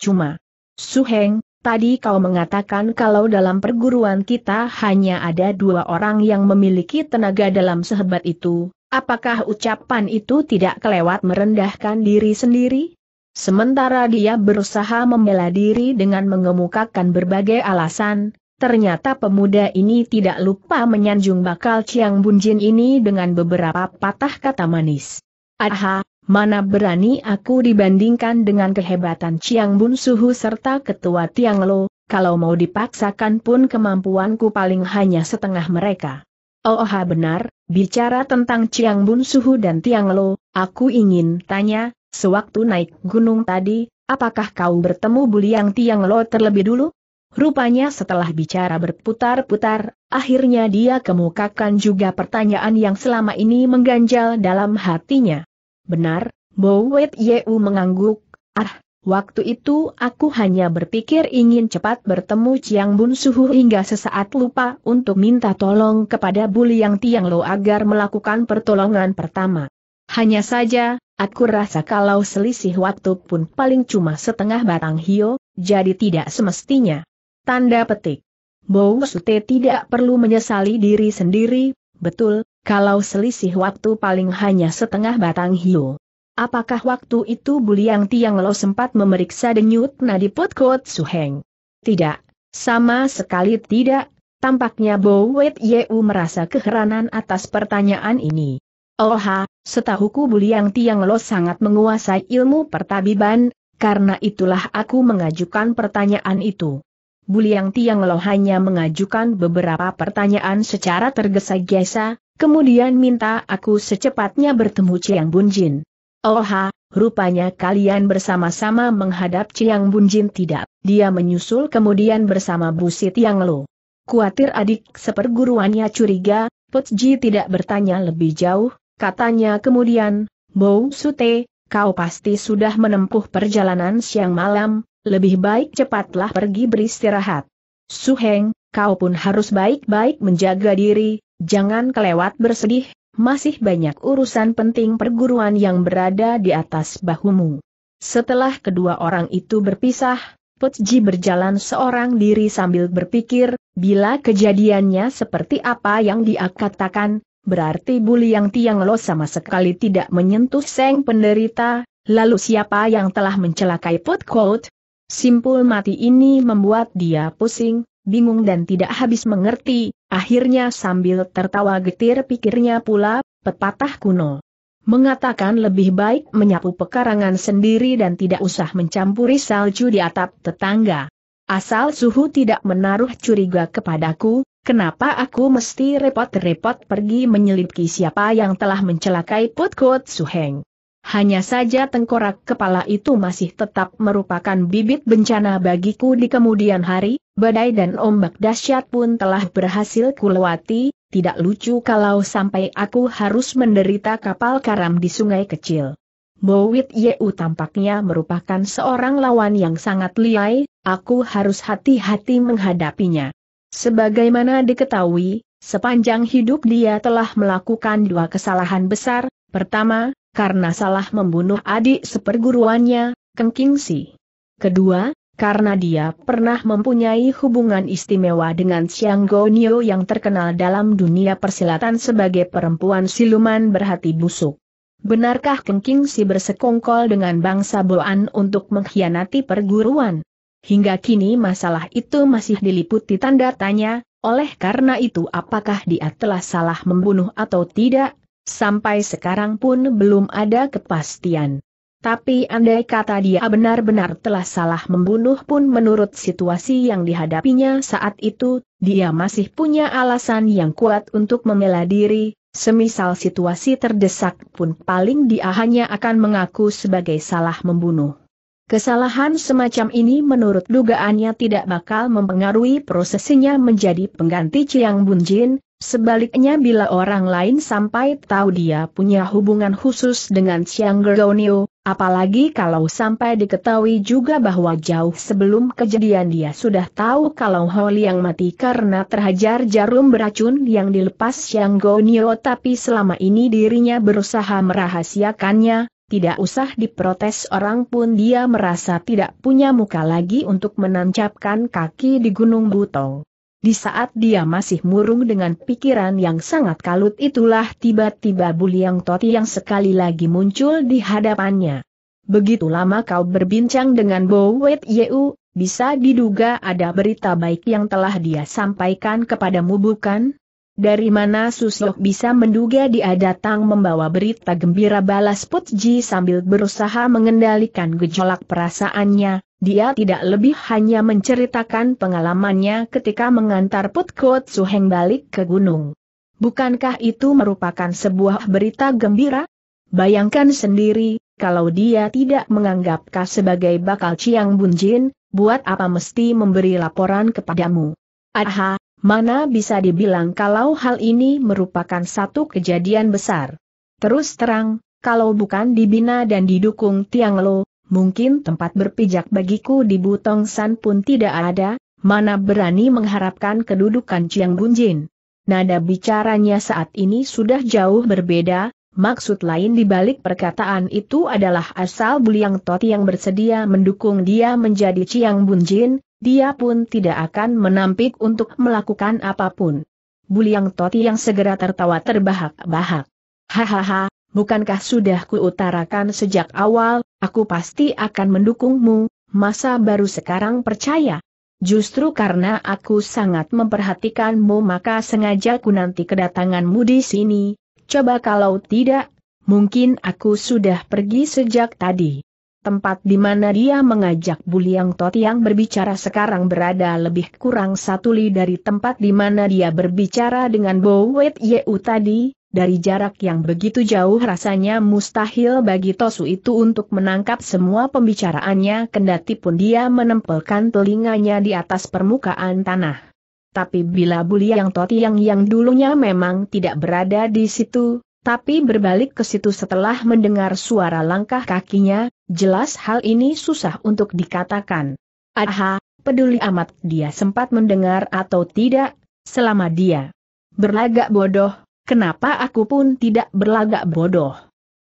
Cuma, Suheng, Tadi kau mengatakan kalau dalam perguruan kita hanya ada dua orang yang memiliki tenaga dalam sehebat itu, apakah ucapan itu tidak kelewat merendahkan diri sendiri? Sementara dia berusaha membela diri dengan mengemukakan berbagai alasan, ternyata pemuda ini tidak lupa menyanjung bakal Ciang Bunjin ini dengan beberapa patah kata manis. Aha, Mana berani aku dibandingkan dengan kehebatan Chiang Bun Suhu serta ketua Tiang Lo, kalau mau dipaksakan pun kemampuanku paling hanya setengah mereka. Oh, benar, bicara tentang Chiang Bun Suhu dan Tiang Lo, aku ingin tanya, sewaktu naik gunung tadi, apakah kau bertemu Buliang Tiang Lo terlebih dulu? Rupanya setelah bicara berputar-putar, akhirnya dia kemukakan juga pertanyaan yang selama ini mengganjal dalam hatinya. Benar, Bowet Yeu mengangguk. Ah, waktu itu aku hanya berpikir ingin cepat bertemu Chiang Bun Suhu hingga sesaat lupa untuk minta tolong kepada Buliang Tiang Lo agar melakukan pertolongan pertama. Hanya saja, aku rasa kalau selisih waktu pun paling cuma setengah batang hio, jadi tidak semestinya. Tanda petik. Sute tidak perlu menyesali diri sendiri, betul, kalau selisih waktu paling hanya setengah batang hiu. Apakah waktu itu Buliang Tiang Lo sempat memeriksa denyut nadi Pot Suheng? Tidak, sama sekali tidak, tampaknya Bo Wet Yeu merasa keheranan atas pertanyaan ini. Oha, setahuku Buliang Tiang Lo sangat menguasai ilmu pertabiban, karena itulah aku mengajukan pertanyaan itu. Buliang Tiang Lo hanya mengajukan beberapa pertanyaan secara tergesa-gesa, Kemudian minta aku secepatnya bertemu Ciang Bunjin. Oh ha, rupanya kalian bersama-sama menghadap Ciang Bunjin tidak. Dia menyusul kemudian bersama Busit Yang Lo. Kuatir adik seperguruannya curiga, Putji tidak bertanya lebih jauh, katanya kemudian, Bou Sute, kau pasti sudah menempuh perjalanan siang malam, lebih baik cepatlah pergi beristirahat. Suheng, kau pun harus baik-baik menjaga diri, Jangan kelewat bersedih, masih banyak urusan penting perguruan yang berada di atas bahumu. Setelah kedua orang itu berpisah, Putji berjalan seorang diri sambil berpikir, bila kejadiannya seperti apa yang dia katakan, berarti yang Tiang Lo sama sekali tidak menyentuh Seng penderita, lalu siapa yang telah mencelakai Put Simpul mati ini membuat dia pusing, bingung dan tidak habis mengerti, Akhirnya sambil tertawa getir pikirnya pula, pepatah kuno mengatakan lebih baik menyapu pekarangan sendiri dan tidak usah mencampuri salju di atap tetangga. Asal suhu tidak menaruh curiga kepadaku, kenapa aku mesti repot-repot pergi menyelidiki siapa yang telah mencelakai Putkot Suheng. Hanya saja tengkorak kepala itu masih tetap merupakan bibit bencana bagiku di kemudian hari, Badai dan ombak dahsyat pun telah berhasil kulewati, tidak lucu kalau sampai aku harus menderita kapal karam di sungai kecil. Bowit Yeu tampaknya merupakan seorang lawan yang sangat liai, aku harus hati-hati menghadapinya. Sebagaimana diketahui, sepanjang hidup dia telah melakukan dua kesalahan besar, pertama, karena salah membunuh adik seperguruannya, Kengkingsi. Kedua, karena dia pernah mempunyai hubungan istimewa dengan Xiang Gonio yang terkenal dalam dunia persilatan sebagai perempuan siluman berhati busuk. Benarkah Kengking si bersekongkol dengan bangsa Boan untuk mengkhianati perguruan? Hingga kini masalah itu masih diliputi tanda tanya, oleh karena itu apakah dia telah salah membunuh atau tidak, sampai sekarang pun belum ada kepastian. Tapi andai kata dia benar-benar telah salah membunuh pun menurut situasi yang dihadapinya saat itu, dia masih punya alasan yang kuat untuk membela diri, semisal situasi terdesak pun paling dia hanya akan mengaku sebagai salah membunuh. Kesalahan semacam ini menurut dugaannya tidak bakal mempengaruhi prosesnya menjadi pengganti Chiang Bunjin, Sebaliknya bila orang lain sampai tahu dia punya hubungan khusus dengan Chiang Gergonio, Apalagi kalau sampai diketahui juga bahwa jauh sebelum kejadian dia sudah tahu kalau Holly yang mati karena terhajar jarum beracun yang dilepas Yang Gonio tapi selama ini dirinya berusaha merahasiakannya, tidak usah diprotes orang pun dia merasa tidak punya muka lagi untuk menancapkan kaki di Gunung Butong. Di saat dia masih murung dengan pikiran yang sangat kalut itulah tiba-tiba Buliang Toti yang sekali lagi muncul di hadapannya. Begitu lama kau berbincang dengan Bowet Yeu, bisa diduga ada berita baik yang telah dia sampaikan kepadamu bukan? Dari mana Susok bisa menduga dia datang membawa berita gembira balas Putji sambil berusaha mengendalikan gejolak perasaannya, dia tidak lebih hanya menceritakan pengalamannya ketika mengantar Putko Tsuheng balik ke gunung. Bukankah itu merupakan sebuah berita gembira? Bayangkan sendiri, kalau dia tidak menganggap kau sebagai bakal Ciang Bunjin, buat apa mesti memberi laporan kepadamu? Aha, mana bisa dibilang kalau hal ini merupakan satu kejadian besar. Terus terang, kalau bukan dibina dan didukung Tiang Lo, mungkin tempat berpijak bagiku di Butong San pun tidak ada, mana berani mengharapkan kedudukan Chiang Bunjin. Nada bicaranya saat ini sudah jauh berbeda, maksud lain di balik perkataan itu adalah asal Buliang Toti yang bersedia mendukung dia menjadi Chiang Bunjin, dia pun tidak akan menampik untuk melakukan apapun. Buliang Toti yang segera tertawa terbahak-bahak. Hahaha, bukankah sudah kuutarakan sejak awal, aku pasti akan mendukungmu, masa baru sekarang percaya? Justru karena aku sangat memperhatikanmu maka sengaja ku nanti kedatanganmu di sini, coba kalau tidak, mungkin aku sudah pergi sejak tadi. Tempat di mana dia mengajak Buliang Tot yang berbicara sekarang berada lebih kurang satu li dari tempat di mana dia berbicara dengan Bowet Yeu tadi, dari jarak yang begitu jauh rasanya mustahil bagi Tosu itu untuk menangkap semua pembicaraannya kendati pun dia menempelkan telinganya di atas permukaan tanah. Tapi bila Toti yang yang dulunya memang tidak berada di situ, tapi berbalik ke situ setelah mendengar suara langkah kakinya, jelas hal ini susah untuk dikatakan. Aha, peduli amat dia sempat mendengar atau tidak, selama dia berlagak bodoh, kenapa aku pun tidak berlagak bodoh?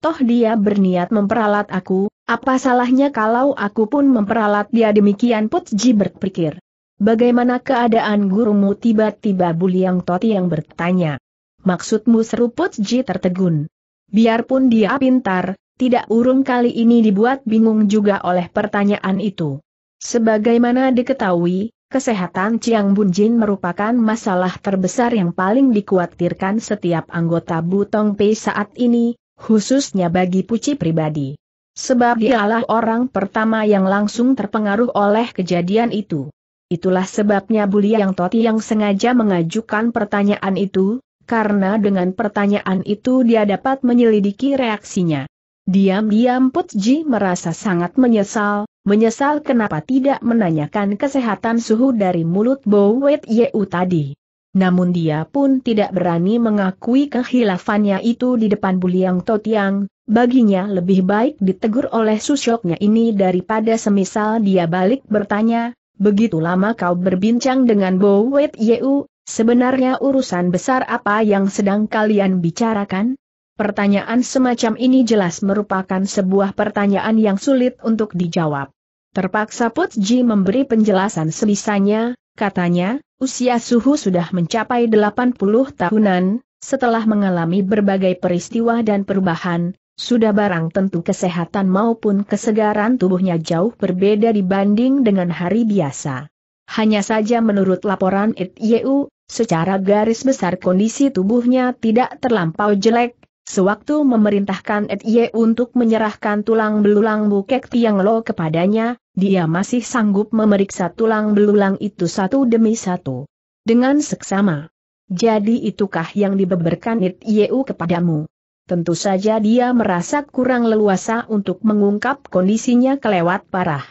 Toh dia berniat memperalat aku, apa salahnya kalau aku pun memperalat dia demikian Putji berpikir. Bagaimana keadaan gurumu tiba-tiba Buliang Toti yang bertanya. Maksudmu seru Putji tertegun. Biarpun dia pintar, tidak urung kali ini dibuat bingung juga oleh pertanyaan itu. Sebagaimana diketahui, Kesehatan Chiang Bunjin merupakan masalah terbesar yang paling dikhawatirkan setiap anggota Butong Pei saat ini, khususnya bagi Puci pribadi. Sebab dialah orang pertama yang langsung terpengaruh oleh kejadian itu. Itulah sebabnya Bulia yang Toti yang sengaja mengajukan pertanyaan itu, karena dengan pertanyaan itu dia dapat menyelidiki reaksinya. Diam-diam Putji merasa sangat menyesal, menyesal kenapa tidak menanyakan kesehatan suhu dari mulut Bowet Yeu tadi. Namun dia pun tidak berani mengakui kehilafannya itu di depan Buliang Totiang, baginya lebih baik ditegur oleh susyoknya ini daripada semisal dia balik bertanya, begitu lama kau berbincang dengan Bowet Yeu, sebenarnya urusan besar apa yang sedang kalian bicarakan? Pertanyaan semacam ini jelas merupakan sebuah pertanyaan yang sulit untuk dijawab. Terpaksa Put Ji memberi penjelasan sebisanya, katanya, usia suhu sudah mencapai 80 tahunan, setelah mengalami berbagai peristiwa dan perubahan, sudah barang tentu kesehatan maupun kesegaran tubuhnya jauh berbeda dibanding dengan hari biasa. Hanya saja menurut laporan ITU, secara garis besar kondisi tubuhnya tidak terlampau jelek, sewaktu memerintahkan Etye untuk menyerahkan tulang belulang bukek Tiang Lo kepadanya, dia masih sanggup memeriksa tulang belulang itu satu demi satu. Dengan seksama. Jadi itukah yang dibeberkan It Yeu kepadamu? Tentu saja dia merasa kurang leluasa untuk mengungkap kondisinya kelewat parah.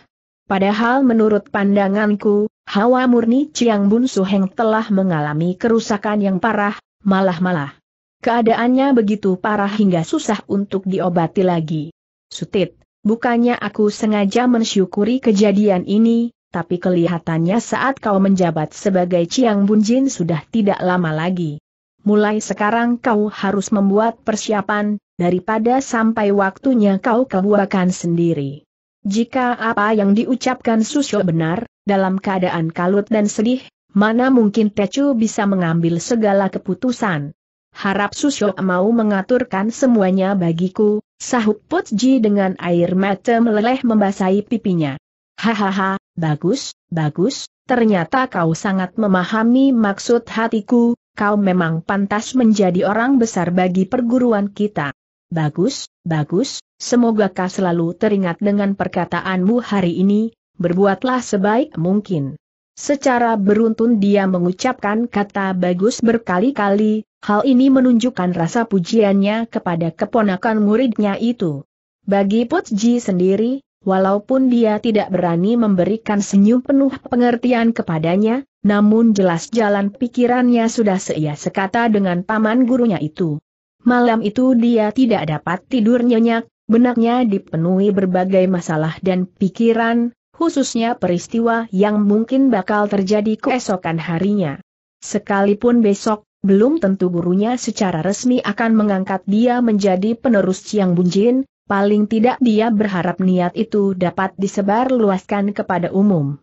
Padahal menurut pandanganku, hawa murni Chiang Bun Suheng telah mengalami kerusakan yang parah, malah-malah. Keadaannya begitu parah hingga susah untuk diobati lagi. Sutit, Bukannya aku sengaja mensyukuri kejadian ini, tapi kelihatannya saat kau menjabat sebagai Ciang Bunjin sudah tidak lama lagi. Mulai sekarang kau harus membuat persiapan, daripada sampai waktunya kau kebuakan sendiri. Jika apa yang diucapkan Susyo benar, dalam keadaan kalut dan sedih, mana mungkin Tecu bisa mengambil segala keputusan harap Susyo mau mengaturkan semuanya bagiku, sahut Putji dengan air mata meleleh membasahi pipinya. Hahaha, bagus, bagus, ternyata kau sangat memahami maksud hatiku, kau memang pantas menjadi orang besar bagi perguruan kita. Bagus, bagus, semoga kau selalu teringat dengan perkataanmu hari ini, berbuatlah sebaik mungkin. Secara beruntun dia mengucapkan kata bagus berkali-kali, Hal ini menunjukkan rasa pujiannya kepada keponakan muridnya itu. Bagi Putji sendiri, walaupun dia tidak berani memberikan senyum penuh pengertian kepadanya, namun jelas jalan pikirannya sudah seia sekata dengan paman gurunya itu. Malam itu dia tidak dapat tidur nyenyak, benaknya dipenuhi berbagai masalah dan pikiran, khususnya peristiwa yang mungkin bakal terjadi keesokan harinya. Sekalipun besok belum tentu gurunya secara resmi akan mengangkat dia menjadi penerus Chiang Bunjin, paling tidak dia berharap niat itu dapat disebarluaskan kepada umum.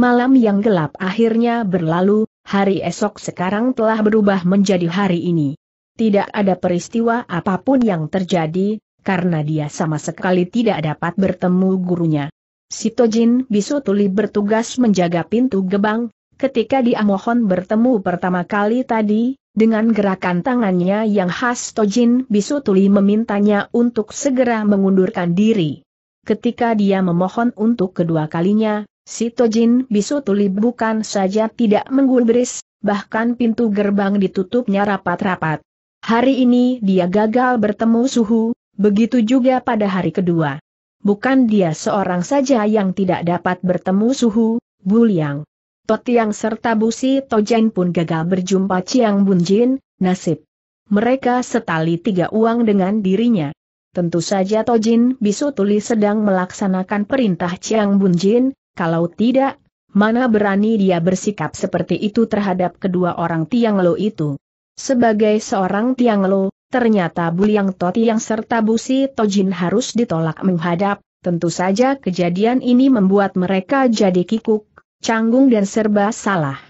Malam yang gelap akhirnya berlalu, hari esok sekarang telah berubah menjadi hari ini. Tidak ada peristiwa apapun yang terjadi, karena dia sama sekali tidak dapat bertemu gurunya. Sitojin tuli bertugas menjaga pintu gebang, Ketika dia mohon bertemu pertama kali tadi, dengan gerakan tangannya yang khas Tojin Bisu Tuli memintanya untuk segera mengundurkan diri. Ketika dia memohon untuk kedua kalinya, si Tojin Bisu Tuli bukan saja tidak menggulbris, bahkan pintu gerbang ditutupnya rapat-rapat. Hari ini dia gagal bertemu suhu, begitu juga pada hari kedua. Bukan dia seorang saja yang tidak dapat bertemu suhu, Bu Liang. Totiang serta Busi Tojen pun gagal berjumpa Chiang Bunjin, nasib. Mereka setali tiga uang dengan dirinya. Tentu saja Tojin Bisu Tuli sedang melaksanakan perintah Chiang Bunjin, kalau tidak, mana berani dia bersikap seperti itu terhadap kedua orang Tiang Lo itu. Sebagai seorang Tiang Lo, ternyata Buliang Totiang serta Busi Tojin harus ditolak menghadap, tentu saja kejadian ini membuat mereka jadi kikuk, canggung dan serba salah.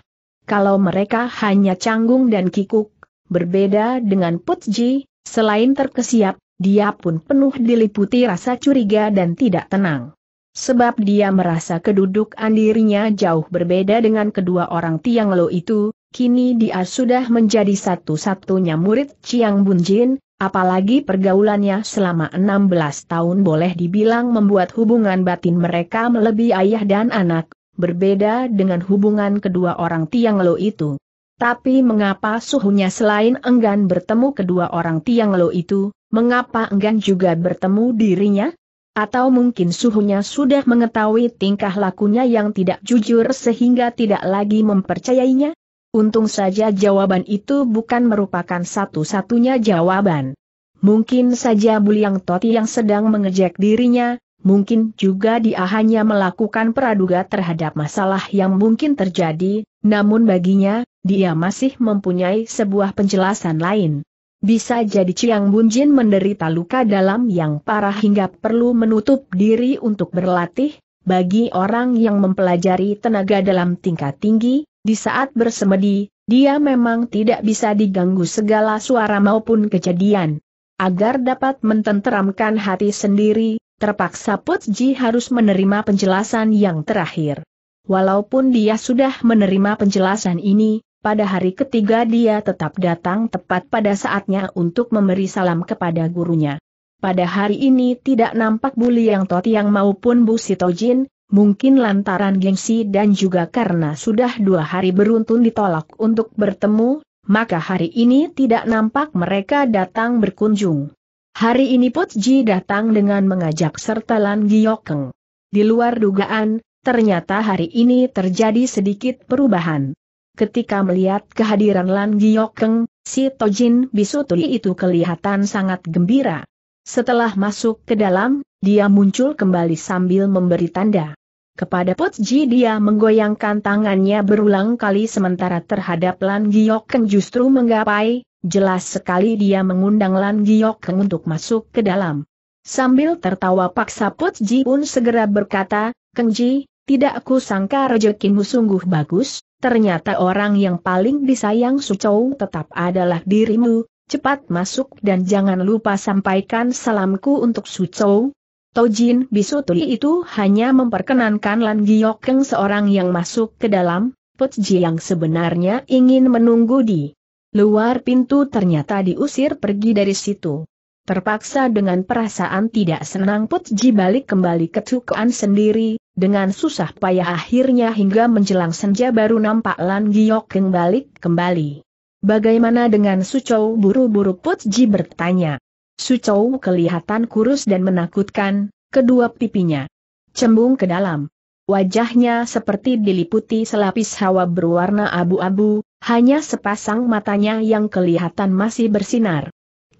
Kalau mereka hanya canggung dan kikuk, berbeda dengan Putji, selain terkesiap, dia pun penuh diliputi rasa curiga dan tidak tenang. Sebab dia merasa kedudukan dirinya jauh berbeda dengan kedua orang Tiang Lo itu, kini dia sudah menjadi satu-satunya murid Chiang Bunjin, apalagi pergaulannya selama 16 tahun boleh dibilang membuat hubungan batin mereka melebihi ayah dan anak, berbeda dengan hubungan kedua orang Tiang Lo itu. Tapi mengapa suhunya selain enggan bertemu kedua orang Tiang Lo itu, mengapa enggan juga bertemu dirinya? Atau mungkin suhunya sudah mengetahui tingkah lakunya yang tidak jujur sehingga tidak lagi mempercayainya? Untung saja jawaban itu bukan merupakan satu-satunya jawaban. Mungkin saja Buliang Toti yang sedang mengejek dirinya, mungkin juga dia hanya melakukan peraduga terhadap masalah yang mungkin terjadi, namun baginya, dia masih mempunyai sebuah penjelasan lain. Bisa jadi Chiang Bunjin menderita luka dalam yang parah hingga perlu menutup diri untuk berlatih, bagi orang yang mempelajari tenaga dalam tingkat tinggi, di saat bersemedi, dia memang tidak bisa diganggu segala suara maupun kejadian. Agar dapat mententeramkan hati sendiri, Terpaksa Ji harus menerima penjelasan yang terakhir. Walaupun dia sudah menerima penjelasan ini, pada hari ketiga dia tetap datang tepat pada saatnya untuk memberi salam kepada gurunya. Pada hari ini tidak nampak Bu Liang yang maupun Bu Sitojin, mungkin lantaran gengsi dan juga karena sudah dua hari beruntun ditolak untuk bertemu, maka hari ini tidak nampak mereka datang berkunjung. Hari ini Potji datang dengan mengajak serta Lan Giokeng. Di luar dugaan, ternyata hari ini terjadi sedikit perubahan. Ketika melihat kehadiran Lan Giokeng, si Tojin Bisutui itu kelihatan sangat gembira. Setelah masuk ke dalam, dia muncul kembali sambil memberi tanda. Kepada Potji dia menggoyangkan tangannya berulang kali sementara terhadap Lan Giokeng justru menggapai, Jelas sekali dia mengundang Lan Giok Keng untuk masuk ke dalam. Sambil tertawa paksa Put Ji Un segera berkata, Keng Ji, tidak ku sangka rezekimu sungguh bagus, ternyata orang yang paling disayang Su Chou tetap adalah dirimu, cepat masuk dan jangan lupa sampaikan salamku untuk Su Sucou. Tojin bisu tuli itu hanya memperkenankan Lan Giok Keng seorang yang masuk ke dalam, Put Ji yang sebenarnya ingin menunggu di Luar pintu ternyata diusir pergi dari situ. Terpaksa dengan perasaan tidak senang Putji balik kembali ke Tukuan sendiri, dengan susah payah akhirnya hingga menjelang senja baru nampak Lan Giok yang balik kembali. Bagaimana dengan Sucou buru-buru Putji bertanya. Sucou kelihatan kurus dan menakutkan, kedua pipinya cembung ke dalam. Wajahnya seperti diliputi selapis hawa berwarna abu-abu, hanya sepasang matanya yang kelihatan masih bersinar.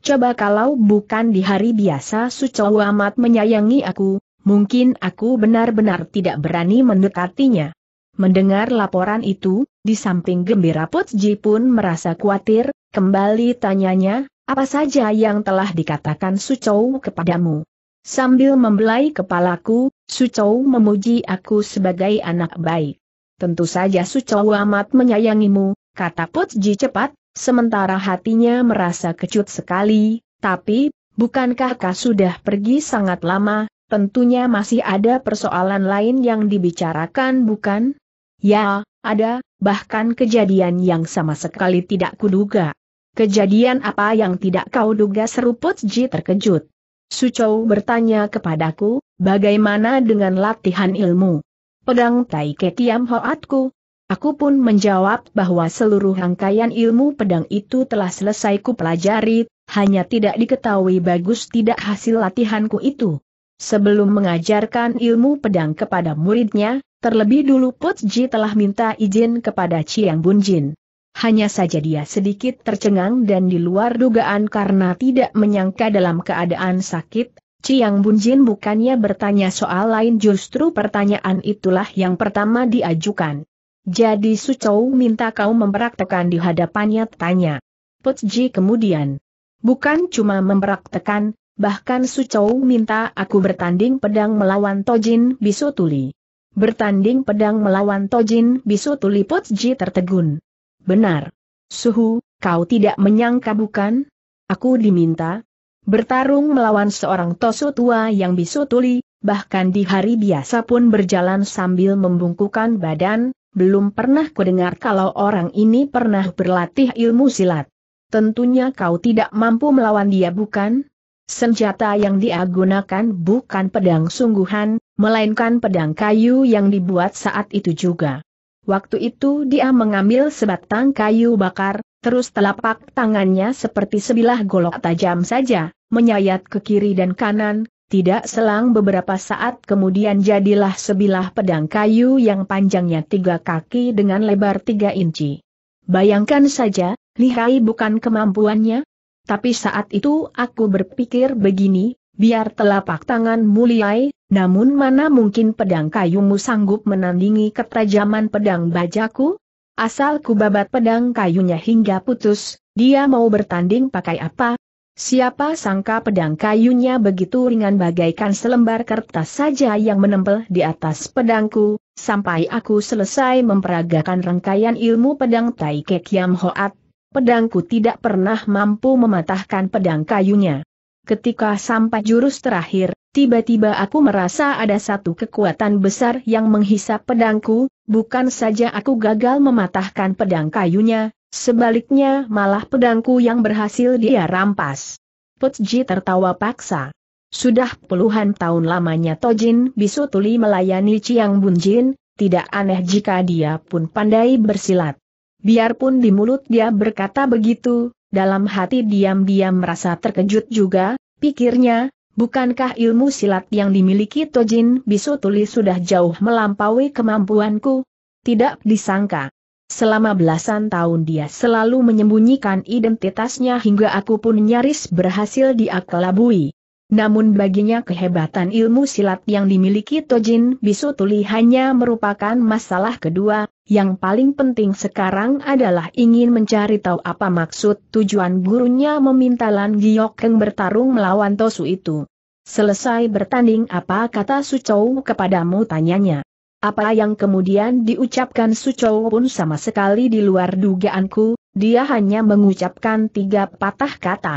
Coba kalau bukan di hari biasa Sucowu amat menyayangi aku, mungkin aku benar-benar tidak berani mendekatinya. Mendengar laporan itu, di samping gembira Putji pun merasa khawatir, kembali tanyanya, apa saja yang telah dikatakan Sucowu kepadamu? Sambil membelai kepalaku, Sucou memuji aku sebagai anak baik. Tentu saja Sucou amat menyayangimu, kata Put cepat, sementara hatinya merasa kecut sekali, tapi, bukankah kau sudah pergi sangat lama, tentunya masih ada persoalan lain yang dibicarakan bukan? Ya, ada, bahkan kejadian yang sama sekali tidak kuduga. Kejadian apa yang tidak kau duga seru Put Ji terkejut. Sucou bertanya kepadaku, bagaimana dengan latihan ilmu? Pedang Tai Ketiam Hoatku? Aku pun menjawab bahwa seluruh rangkaian ilmu pedang itu telah selesai kupelajari, hanya tidak diketahui bagus tidak hasil latihanku itu. Sebelum mengajarkan ilmu pedang kepada muridnya, terlebih dulu Putji telah minta izin kepada Chiang Bunjin. Hanya saja dia sedikit tercengang dan di luar dugaan karena tidak menyangka dalam keadaan sakit, Ciang Bunjin bukannya bertanya soal lain justru pertanyaan itulah yang pertama diajukan. Jadi Sucou minta kau mempraktekan di hadapannya tanya. Putji kemudian. Bukan cuma mempraktekan, bahkan Sucou minta aku bertanding pedang melawan Tojin Bisutuli. Bertanding pedang melawan Tojin Bisutuli Putji tertegun. Benar. Suhu, kau tidak menyangka bukan? Aku diminta bertarung melawan seorang tosu tua yang bisu tuli, bahkan di hari biasa pun berjalan sambil membungkukan badan, belum pernah kudengar kalau orang ini pernah berlatih ilmu silat. Tentunya kau tidak mampu melawan dia bukan? Senjata yang dia gunakan bukan pedang sungguhan, melainkan pedang kayu yang dibuat saat itu juga. Waktu itu dia mengambil sebatang kayu bakar, terus telapak tangannya seperti sebilah golok tajam saja, menyayat ke kiri dan kanan, tidak selang beberapa saat kemudian jadilah sebilah pedang kayu yang panjangnya tiga kaki dengan lebar tiga inci. Bayangkan saja, lihai bukan kemampuannya? Tapi saat itu aku berpikir begini, biar telapak tangan muliai, namun mana mungkin pedang kayumu sanggup menandingi ketajaman pedang bajaku? Asal ku babat pedang kayunya hingga putus, dia mau bertanding pakai apa? Siapa sangka pedang kayunya begitu ringan bagaikan selembar kertas saja yang menempel di atas pedangku, sampai aku selesai memperagakan rangkaian ilmu pedang Tai Kek Yam Hoat, pedangku tidak pernah mampu mematahkan pedang kayunya. Ketika sampai jurus terakhir, tiba-tiba aku merasa ada satu kekuatan besar yang menghisap pedangku, bukan saja aku gagal mematahkan pedang kayunya, sebaliknya malah pedangku yang berhasil dia rampas. Putji tertawa paksa. Sudah puluhan tahun lamanya Tojin tuli melayani Chiang Bunjin, tidak aneh jika dia pun pandai bersilat. Biarpun di mulut dia berkata begitu, dalam hati diam-diam merasa terkejut juga, pikirnya, bukankah ilmu silat yang dimiliki Tojin Bisu Tuli sudah jauh melampaui kemampuanku? Tidak disangka. Selama belasan tahun dia selalu menyembunyikan identitasnya hingga aku pun nyaris berhasil diakelabui. Namun baginya kehebatan ilmu silat yang dimiliki Tojin Bisutuli hanya merupakan masalah kedua, yang paling penting sekarang adalah ingin mencari tahu apa maksud tujuan gurunya meminta Lan Giokeng bertarung melawan Tosu itu. Selesai bertanding apa kata Sucou kepadamu tanyanya. Apa yang kemudian diucapkan Sucou pun sama sekali di luar dugaanku, dia hanya mengucapkan tiga patah kata.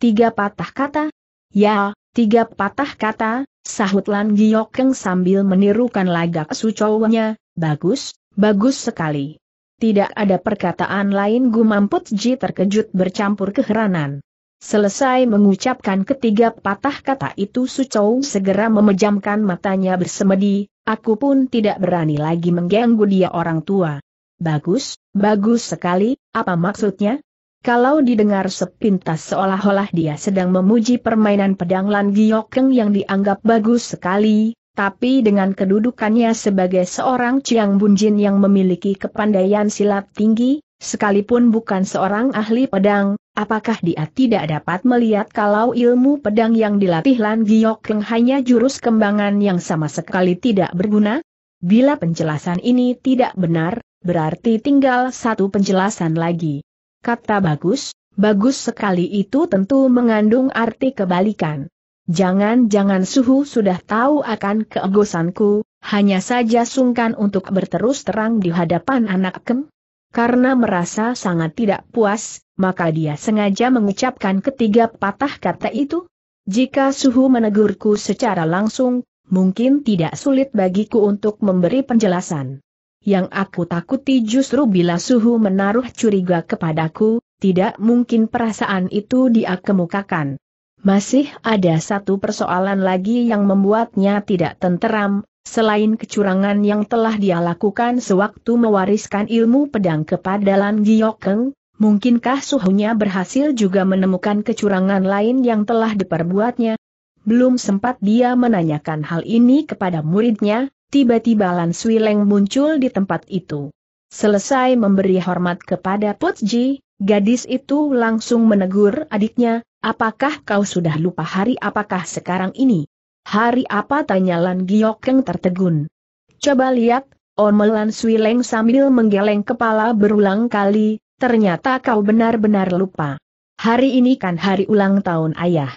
Tiga patah kata? Ya, Tiga patah kata, sahut Lan Giokeng sambil menirukan lagak sucowanya, bagus, bagus sekali. Tidak ada perkataan lain Gumam Ji terkejut bercampur keheranan. Selesai mengucapkan ketiga patah kata itu Sucou segera memejamkan matanya bersemedi, aku pun tidak berani lagi mengganggu dia orang tua. Bagus, bagus sekali, apa maksudnya? Kalau didengar sepintas seolah-olah dia sedang memuji permainan pedang Lan Giokeng yang dianggap bagus sekali, tapi dengan kedudukannya sebagai seorang Chiang Bunjin yang memiliki kepandaian silat tinggi, sekalipun bukan seorang ahli pedang, apakah dia tidak dapat melihat kalau ilmu pedang yang dilatih Lan Giokeng hanya jurus kembangan yang sama sekali tidak berguna? Bila penjelasan ini tidak benar, berarti tinggal satu penjelasan lagi kata bagus, bagus sekali itu tentu mengandung arti kebalikan. Jangan-jangan suhu sudah tahu akan keegosanku, hanya saja sungkan untuk berterus terang di hadapan anak kem. Karena merasa sangat tidak puas, maka dia sengaja mengucapkan ketiga patah kata itu. Jika suhu menegurku secara langsung, mungkin tidak sulit bagiku untuk memberi penjelasan. Yang aku takuti justru bila suhu menaruh curiga kepadaku, tidak mungkin perasaan itu dia kemukakan. Masih ada satu persoalan lagi yang membuatnya tidak tenteram, selain kecurangan yang telah dia lakukan sewaktu mewariskan ilmu pedang kepada Lan Giokeng, mungkinkah suhunya berhasil juga menemukan kecurangan lain yang telah diperbuatnya? Belum sempat dia menanyakan hal ini kepada muridnya, Tiba-tiba Lan Swileng muncul di tempat itu. Selesai memberi hormat kepada Putji, gadis itu langsung menegur adiknya, apakah kau sudah lupa hari apakah sekarang ini? Hari apa tanya Lan Giokeng tertegun. Coba lihat, Omel Lan Swileng sambil menggeleng kepala berulang kali, ternyata kau benar-benar lupa. Hari ini kan hari ulang tahun ayah.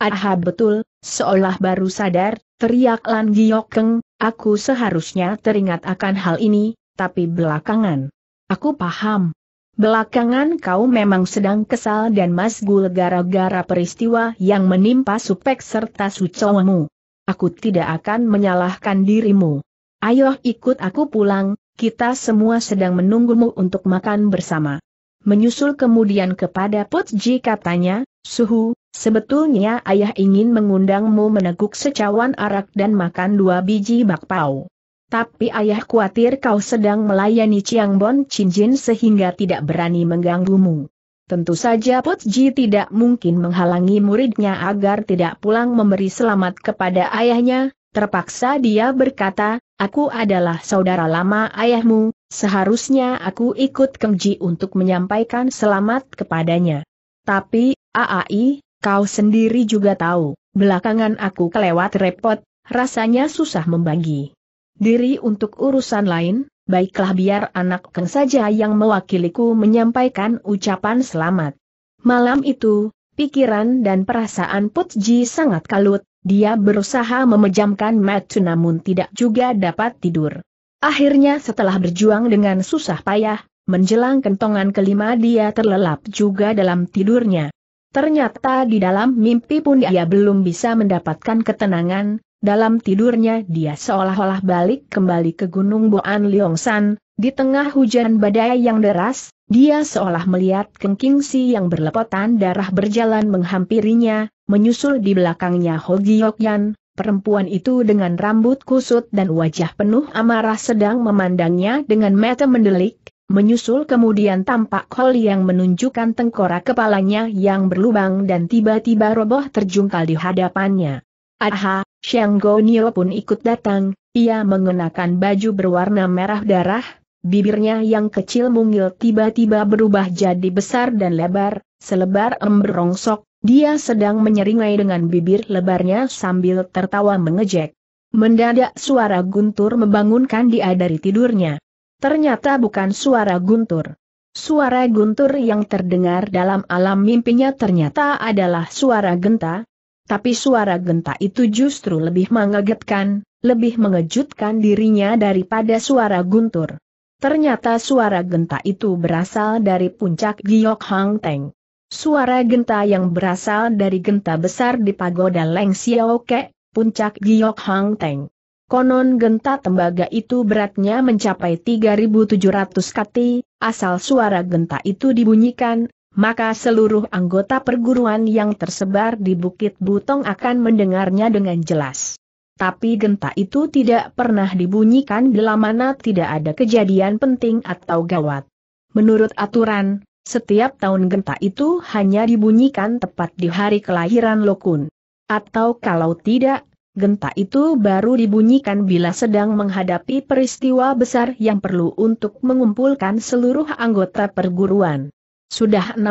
Aha betul, seolah baru sadar, teriak Lan Giok aku seharusnya teringat akan hal ini, tapi belakangan. Aku paham. Belakangan kau memang sedang kesal dan masgul gara-gara peristiwa yang menimpa Supek serta Sucowemu. Aku tidak akan menyalahkan dirimu. Ayo ikut aku pulang, kita semua sedang menunggumu untuk makan bersama. Menyusul kemudian kepada Putji katanya, Suhu, sebetulnya ayah ingin mengundangmu meneguk secawan arak dan makan dua biji bakpao. Tapi ayah khawatir kau sedang melayani Ciangbon Chinjin sehingga tidak berani mengganggumu. Tentu saja Putji tidak mungkin menghalangi muridnya agar tidak pulang memberi selamat kepada ayahnya, terpaksa dia berkata, aku adalah saudara lama ayahmu, seharusnya aku ikut Kengji untuk menyampaikan selamat kepadanya. Tapi, Aai, kau sendiri juga tahu, belakangan aku kelewat repot, rasanya susah membagi diri untuk urusan lain, baiklah biar anak Keng saja yang mewakiliku menyampaikan ucapan selamat. Malam itu, pikiran dan perasaan Putji sangat kalut, dia berusaha memejamkan mata namun tidak juga dapat tidur. Akhirnya setelah berjuang dengan susah payah, menjelang kentongan kelima dia terlelap juga dalam tidurnya. Ternyata di dalam mimpi pun ia belum bisa mendapatkan ketenangan, dalam tidurnya dia seolah-olah balik kembali ke Gunung Boan Liongsan, di tengah hujan badai yang deras, dia seolah melihat Keng si yang berlepotan darah berjalan menghampirinya, menyusul di belakangnya Ho Yan, perempuan itu dengan rambut kusut dan wajah penuh amarah sedang memandangnya dengan mata mendelik, Menyusul kemudian tampak Kol yang menunjukkan tengkorak kepalanya yang berlubang dan tiba-tiba roboh terjungkal di hadapannya. Aha, Xiang Gonio pun ikut datang, ia mengenakan baju berwarna merah darah, bibirnya yang kecil mungil tiba-tiba berubah jadi besar dan lebar, selebar ember rongsok, dia sedang menyeringai dengan bibir lebarnya sambil tertawa mengejek. Mendadak suara guntur membangunkan dia dari tidurnya. Ternyata bukan suara guntur. Suara guntur yang terdengar dalam alam mimpinya ternyata adalah suara genta, tapi suara genta itu justru lebih mengagetkan, lebih mengejutkan dirinya daripada suara guntur. Ternyata suara genta itu berasal dari puncak Giok Hang Teng. Suara genta yang berasal dari genta besar di pagoda Leng Xiao Ke, puncak Giok Hang Teng. Konon genta tembaga itu beratnya mencapai 3.700 kati, asal suara genta itu dibunyikan, maka seluruh anggota perguruan yang tersebar di Bukit Butong akan mendengarnya dengan jelas. Tapi genta itu tidak pernah dibunyikan bila mana tidak ada kejadian penting atau gawat. Menurut aturan, setiap tahun genta itu hanya dibunyikan tepat di hari kelahiran Lokun. Atau kalau tidak, Genta itu baru dibunyikan bila sedang menghadapi peristiwa besar yang perlu untuk mengumpulkan seluruh anggota perguruan. Sudah 16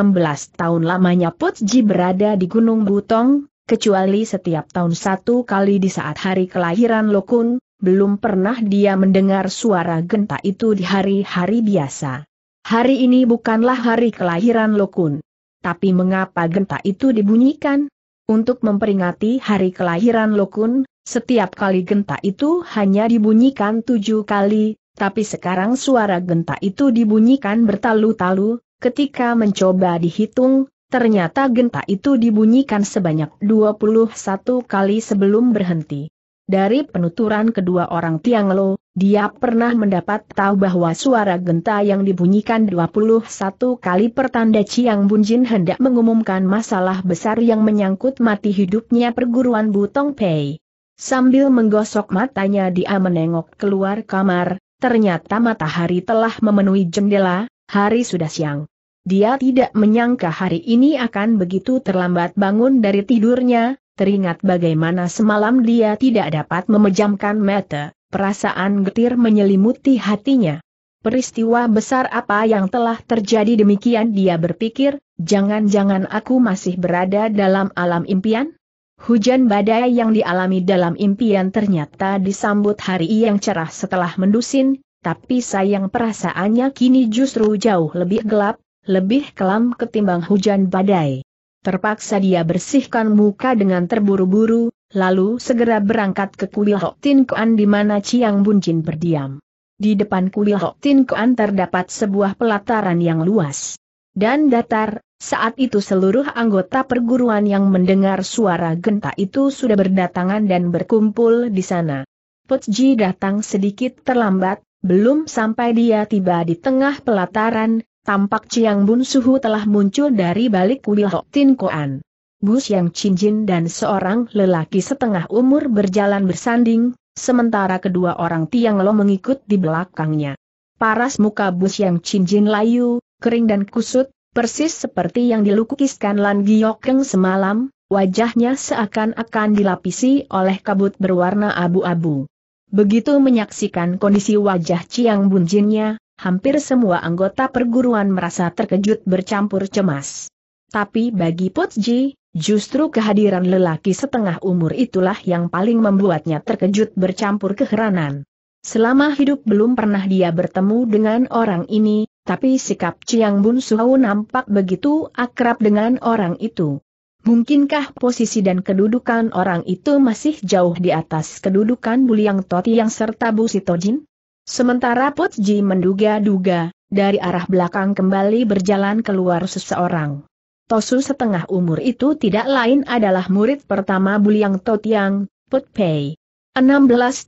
tahun lamanya Potji berada di Gunung Butong, kecuali setiap tahun satu kali di saat hari kelahiran Lokun, belum pernah dia mendengar suara genta itu di hari-hari biasa. Hari ini bukanlah hari kelahiran Lokun. Tapi mengapa genta itu dibunyikan? Untuk memperingati hari kelahiran Lokun, setiap kali genta itu hanya dibunyikan tujuh kali, tapi sekarang suara genta itu dibunyikan bertalu-talu, ketika mencoba dihitung, ternyata genta itu dibunyikan sebanyak 21 kali sebelum berhenti. Dari penuturan kedua orang Tianglo, dia pernah mendapat tahu bahwa suara genta yang dibunyikan 21 kali pertanda Chiang Bunjin hendak mengumumkan masalah besar yang menyangkut mati hidupnya perguruan Butong Pei. Sambil menggosok matanya dia menengok keluar kamar, ternyata matahari telah memenuhi jendela, hari sudah siang. Dia tidak menyangka hari ini akan begitu terlambat bangun dari tidurnya, teringat bagaimana semalam dia tidak dapat memejamkan mata, perasaan getir menyelimuti hatinya. Peristiwa besar apa yang telah terjadi demikian dia berpikir, jangan-jangan aku masih berada dalam alam impian? Hujan badai yang dialami dalam impian ternyata disambut hari yang cerah setelah mendusin, tapi sayang perasaannya kini justru jauh lebih gelap, lebih kelam ketimbang hujan badai. Terpaksa dia bersihkan muka dengan terburu-buru, lalu segera berangkat ke kuil Hok Tin Kuan di mana Chiang Buncin berdiam. Di depan kuil Hok Tin Kuan terdapat sebuah pelataran yang luas dan datar, saat itu seluruh anggota perguruan yang mendengar suara genta itu sudah berdatangan dan berkumpul di sana. Putji datang sedikit terlambat, belum sampai dia tiba di tengah pelataran, tampak Chiang Bun Suhu telah muncul dari balik kuil Hok Tin Koan. Bus yang cincin dan seorang lelaki setengah umur berjalan bersanding, sementara kedua orang Tiang Lo mengikut di belakangnya. Paras muka bus yang cincin layu, kering dan kusut, persis seperti yang dilukiskan Lan Giokeng semalam, wajahnya seakan-akan dilapisi oleh kabut berwarna abu-abu. Begitu menyaksikan kondisi wajah Chiang Jinnya hampir semua anggota perguruan merasa terkejut bercampur cemas. Tapi bagi Potji, justru kehadiran lelaki setengah umur itulah yang paling membuatnya terkejut bercampur keheranan. Selama hidup belum pernah dia bertemu dengan orang ini, tapi sikap Chiang Bun Suhau nampak begitu akrab dengan orang itu. Mungkinkah posisi dan kedudukan orang itu masih jauh di atas kedudukan Buliang Toti yang serta Bu Sitojin? Sementara Putji menduga-duga, dari arah belakang kembali berjalan keluar seseorang. Tosu setengah umur itu tidak lain adalah murid pertama Buliang Totiang, Put Pei. 16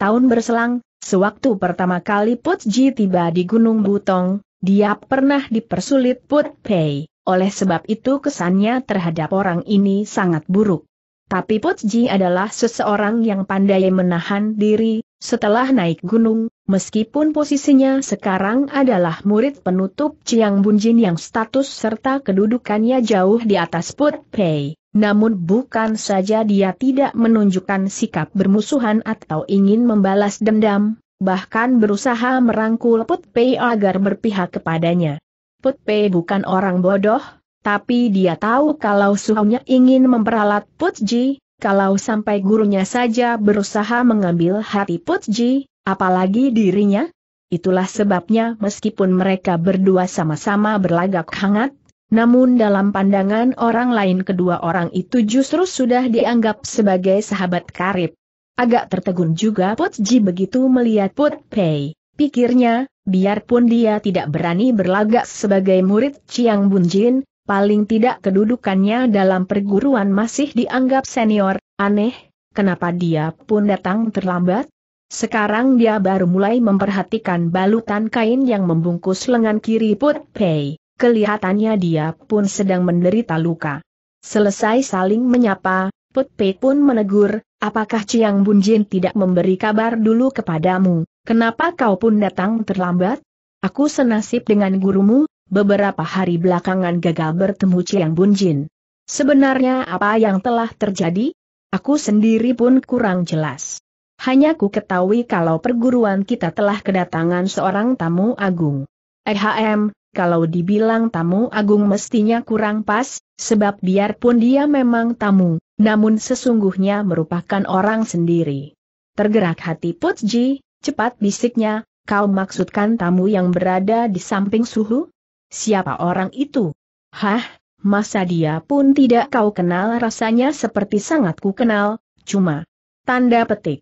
tahun berselang, sewaktu pertama kali Put tiba di Gunung Butong, dia pernah dipersulit Put Pei, oleh sebab itu kesannya terhadap orang ini sangat buruk. Tapi Put adalah seseorang yang pandai menahan diri, setelah naik gunung, Meskipun posisinya sekarang adalah murid penutup Chiang Bunjin yang status serta kedudukannya jauh di atas Put Pei, namun bukan saja dia tidak menunjukkan sikap bermusuhan atau ingin membalas dendam, bahkan berusaha merangkul Put Pei agar berpihak kepadanya. Put Pei bukan orang bodoh, tapi dia tahu kalau suhunya ingin memperalat Put Ji, kalau sampai gurunya saja berusaha mengambil hati Put Ji, Apalagi dirinya? Itulah sebabnya meskipun mereka berdua sama-sama berlagak hangat, namun dalam pandangan orang lain kedua orang itu justru sudah dianggap sebagai sahabat karib. Agak tertegun juga Put Ji begitu melihat Put Pei. Pikirnya, biarpun dia tidak berani berlagak sebagai murid Chiang Bunjin, paling tidak kedudukannya dalam perguruan masih dianggap senior, aneh, kenapa dia pun datang terlambat? Sekarang dia baru mulai memperhatikan balutan kain yang membungkus lengan kiri Put Pei. Kelihatannya dia pun sedang menderita luka. Selesai saling menyapa, Put Pei pun menegur, apakah Chiang Bun Jin tidak memberi kabar dulu kepadamu, kenapa kau pun datang terlambat? Aku senasib dengan gurumu, beberapa hari belakangan gagal bertemu Chiang Bun Jin. Sebenarnya apa yang telah terjadi? Aku sendiri pun kurang jelas. Hanya ku ketahui kalau perguruan kita telah kedatangan seorang tamu agung. EHM, kalau dibilang tamu agung mestinya kurang pas, sebab biarpun dia memang tamu, namun sesungguhnya merupakan orang sendiri. Tergerak hati Putji, cepat bisiknya, kau maksudkan tamu yang berada di samping suhu? Siapa orang itu? Hah, masa dia pun tidak kau kenal rasanya seperti sangat ku kenal, cuma. Tanda petik.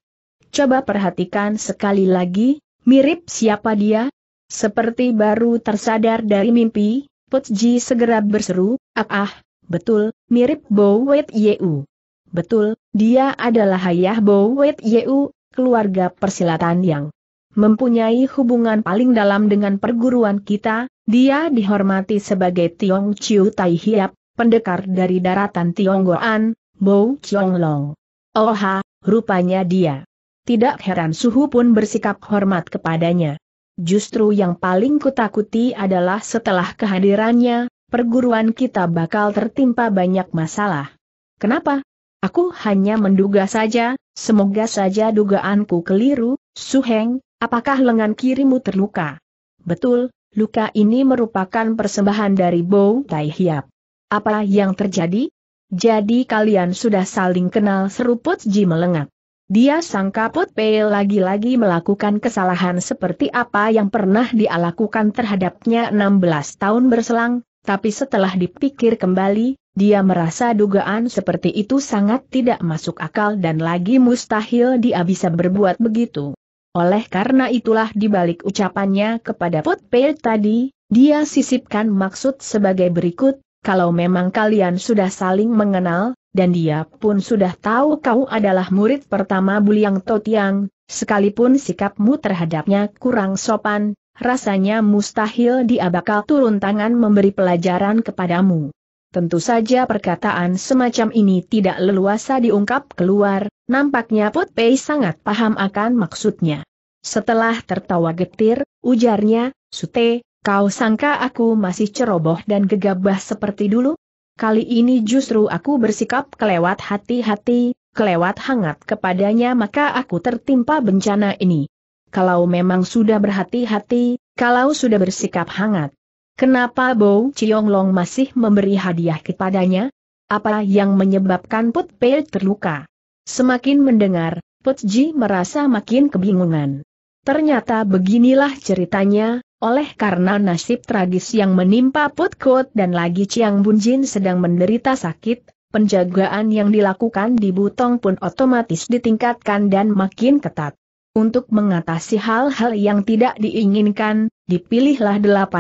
Coba perhatikan sekali lagi, mirip siapa dia? Seperti baru tersadar dari mimpi, Putji segera berseru, ah ah, betul, mirip Bowet Yeu. Betul, dia adalah ayah Bowet Yeu, keluarga persilatan yang mempunyai hubungan paling dalam dengan perguruan kita, dia dihormati sebagai Tiong Chiu Tai Hiap, pendekar dari daratan Tionggoan, Bow Chong Long. Oh rupanya dia tidak heran suhu pun bersikap hormat kepadanya. Justru yang paling kutakuti adalah setelah kehadirannya, perguruan kita bakal tertimpa banyak masalah. Kenapa? Aku hanya menduga saja, semoga saja dugaanku keliru, Suheng, apakah lengan kirimu terluka? Betul, luka ini merupakan persembahan dari Bow Tai Hiap. Apa yang terjadi? Jadi kalian sudah saling kenal seruput Ji melengak. Dia sangka kaput lagi-lagi melakukan kesalahan seperti apa yang pernah dia lakukan terhadapnya 16 tahun berselang, tapi setelah dipikir kembali, dia merasa dugaan seperti itu sangat tidak masuk akal dan lagi mustahil dia bisa berbuat begitu. Oleh karena itulah dibalik ucapannya kepada Put Pei tadi, dia sisipkan maksud sebagai berikut, kalau memang kalian sudah saling mengenal, dan dia pun sudah tahu kau adalah murid pertama Buliang Totiang, sekalipun sikapmu terhadapnya kurang sopan, rasanya mustahil dia bakal turun tangan memberi pelajaran kepadamu. Tentu saja perkataan semacam ini tidak leluasa diungkap keluar, nampaknya Put Pei sangat paham akan maksudnya. Setelah tertawa getir, ujarnya, Sute, kau sangka aku masih ceroboh dan gegabah seperti dulu? Kali ini justru aku bersikap kelewat hati-hati, kelewat hangat kepadanya maka aku tertimpa bencana ini. Kalau memang sudah berhati-hati, kalau sudah bersikap hangat. Kenapa Bo Long masih memberi hadiah kepadanya? Apa yang menyebabkan Put Pei terluka? Semakin mendengar, Put Ji merasa makin kebingungan. Ternyata beginilah ceritanya, oleh karena nasib tragis yang menimpa Put Code dan lagi Chiang Bunjin sedang menderita sakit, penjagaan yang dilakukan di Butong pun otomatis ditingkatkan dan makin ketat. Untuk mengatasi hal-hal yang tidak diinginkan, dipilihlah 18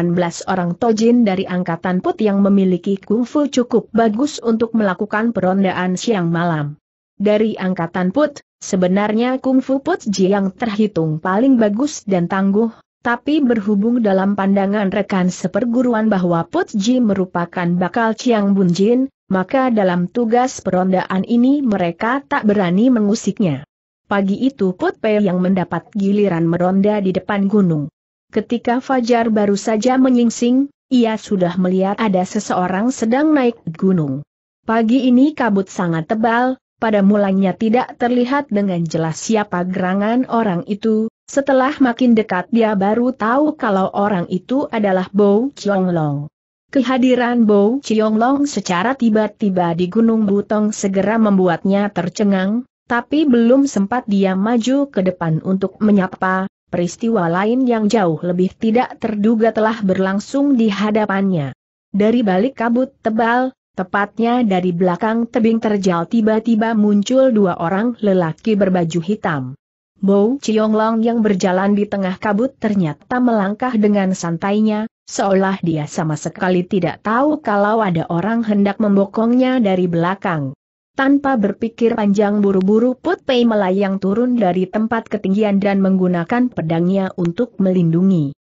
orang tojin dari Angkatan Put yang memiliki kungfu cukup bagus untuk melakukan perondaan siang malam. Dari Angkatan Put, sebenarnya kungfu Put Ji yang terhitung paling bagus dan tangguh, tapi berhubung dalam pandangan rekan seperguruan bahwa Putji merupakan bakal Chiang Bunjin, maka dalam tugas perondaan ini mereka tak berani mengusiknya. Pagi itu Put Pei yang mendapat giliran meronda di depan gunung. Ketika Fajar baru saja menyingsing, ia sudah melihat ada seseorang sedang naik gunung. Pagi ini kabut sangat tebal, pada mulanya tidak terlihat dengan jelas siapa gerangan orang itu, setelah makin dekat dia baru tahu kalau orang itu adalah Bo Chiong Long. Kehadiran Bo Chiong Long secara tiba-tiba di Gunung Butong segera membuatnya tercengang, tapi belum sempat dia maju ke depan untuk menyapa, peristiwa lain yang jauh lebih tidak terduga telah berlangsung di hadapannya. Dari balik kabut tebal, tepatnya dari belakang tebing terjal tiba-tiba muncul dua orang lelaki berbaju hitam. Ciong Long yang berjalan di tengah kabut ternyata melangkah dengan santainya, seolah dia sama sekali tidak tahu kalau ada orang hendak membokongnya dari belakang. Tanpa berpikir panjang buru-buru Put Pei melayang turun dari tempat ketinggian dan menggunakan pedangnya untuk melindungi.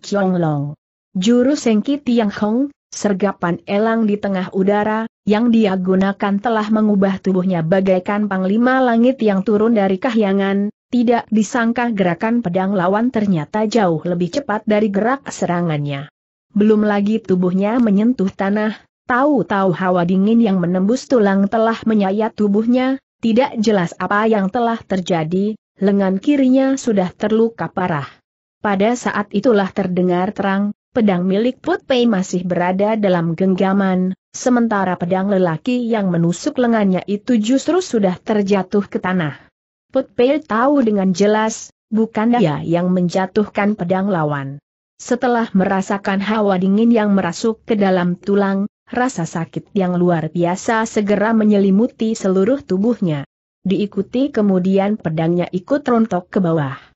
Ciong Long, Juru Sengki Tiang Hong, Sergapan elang di tengah udara, yang dia gunakan telah mengubah tubuhnya bagaikan panglima langit yang turun dari kahyangan, tidak disangka gerakan pedang lawan ternyata jauh lebih cepat dari gerak serangannya. Belum lagi tubuhnya menyentuh tanah, tahu-tahu hawa dingin yang menembus tulang telah menyayat tubuhnya, tidak jelas apa yang telah terjadi, lengan kirinya sudah terluka parah. Pada saat itulah terdengar terang, pedang milik Put Pei masih berada dalam genggaman, sementara pedang lelaki yang menusuk lengannya itu justru sudah terjatuh ke tanah. Put Pei tahu dengan jelas, bukan dia yang menjatuhkan pedang lawan. Setelah merasakan hawa dingin yang merasuk ke dalam tulang, rasa sakit yang luar biasa segera menyelimuti seluruh tubuhnya. Diikuti kemudian pedangnya ikut rontok ke bawah.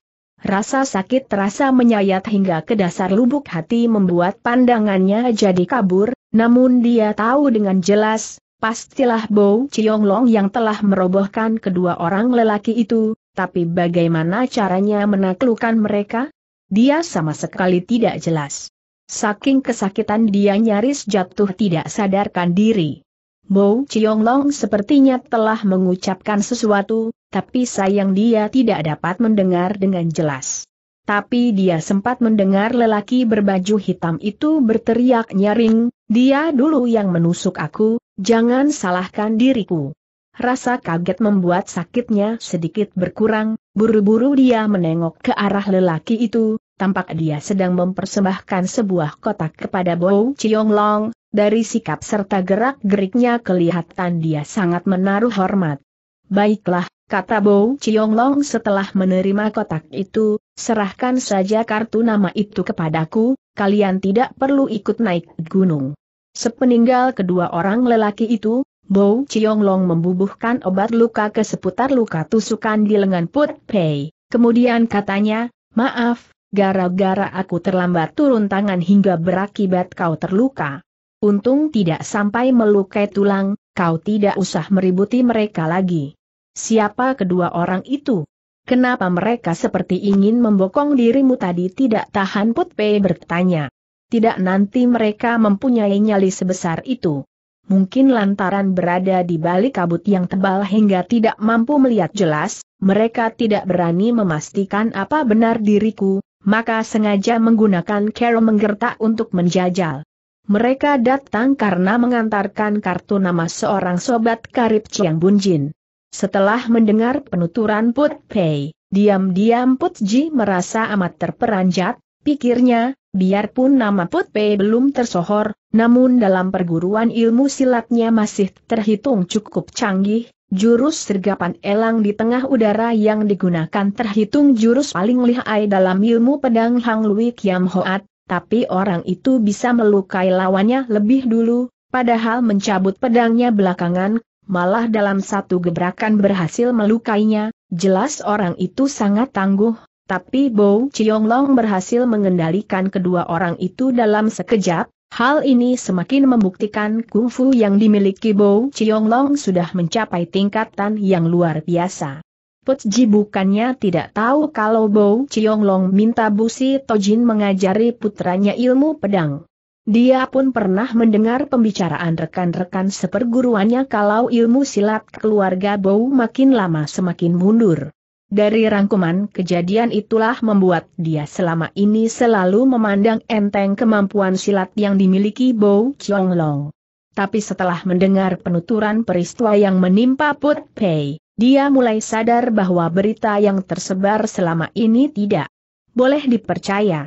Rasa sakit terasa menyayat hingga ke dasar lubuk hati membuat pandangannya jadi kabur, namun dia tahu dengan jelas, pastilah Bo Long yang telah merobohkan kedua orang lelaki itu, tapi bagaimana caranya menaklukkan mereka? Dia sama sekali tidak jelas. Saking kesakitan dia nyaris jatuh tidak sadarkan diri. Bo Long sepertinya telah mengucapkan sesuatu, tapi sayang dia tidak dapat mendengar dengan jelas. Tapi dia sempat mendengar lelaki berbaju hitam itu berteriak nyaring, dia dulu yang menusuk aku, jangan salahkan diriku. Rasa kaget membuat sakitnya sedikit berkurang, buru-buru dia menengok ke arah lelaki itu, tampak dia sedang mempersembahkan sebuah kotak kepada Bo Chiong Long, dari sikap serta gerak-geriknya kelihatan dia sangat menaruh hormat. Baiklah, kata Bo Long setelah menerima kotak itu, serahkan saja kartu nama itu kepadaku, kalian tidak perlu ikut naik gunung. Sepeninggal kedua orang lelaki itu, Bo Long membubuhkan obat luka ke seputar luka tusukan di lengan Put Pei, kemudian katanya, maaf, gara-gara aku terlambat turun tangan hingga berakibat kau terluka. Untung tidak sampai melukai tulang, kau tidak usah meributi mereka lagi. Siapa kedua orang itu? Kenapa mereka seperti ingin membokong dirimu tadi tidak tahan Put bertanya. Tidak nanti mereka mempunyai nyali sebesar itu. Mungkin lantaran berada di balik kabut yang tebal hingga tidak mampu melihat jelas, mereka tidak berani memastikan apa benar diriku, maka sengaja menggunakan Carol menggertak untuk menjajal. Mereka datang karena mengantarkan kartu nama seorang sobat karib Chiang Bunjin. Setelah mendengar penuturan Put Pei, diam-diam Put Ji merasa amat terperanjat, pikirnya, biarpun nama Put Pei belum tersohor, namun dalam perguruan ilmu silatnya masih terhitung cukup canggih, Jurus sergapan elang di tengah udara yang digunakan terhitung jurus paling lihai dalam ilmu pedang Hang Lui Kiam Hoat, tapi orang itu bisa melukai lawannya lebih dulu, padahal mencabut pedangnya belakangan, malah dalam satu gebrakan berhasil melukainya, jelas orang itu sangat tangguh, tapi Bo Long berhasil mengendalikan kedua orang itu dalam sekejap, Hal ini semakin membuktikan kungfu yang dimiliki Bo Long sudah mencapai tingkatan yang luar biasa. Putji bukannya tidak tahu kalau Bo Long minta Busi Tojin mengajari putranya ilmu pedang. Dia pun pernah mendengar pembicaraan rekan-rekan seperguruannya kalau ilmu silat keluarga Bow makin lama semakin mundur. Dari rangkuman kejadian itulah membuat dia selama ini selalu memandang enteng kemampuan silat yang dimiliki Bow Chong Long. Tapi setelah mendengar penuturan peristiwa yang menimpa Put Pei, dia mulai sadar bahwa berita yang tersebar selama ini tidak boleh dipercaya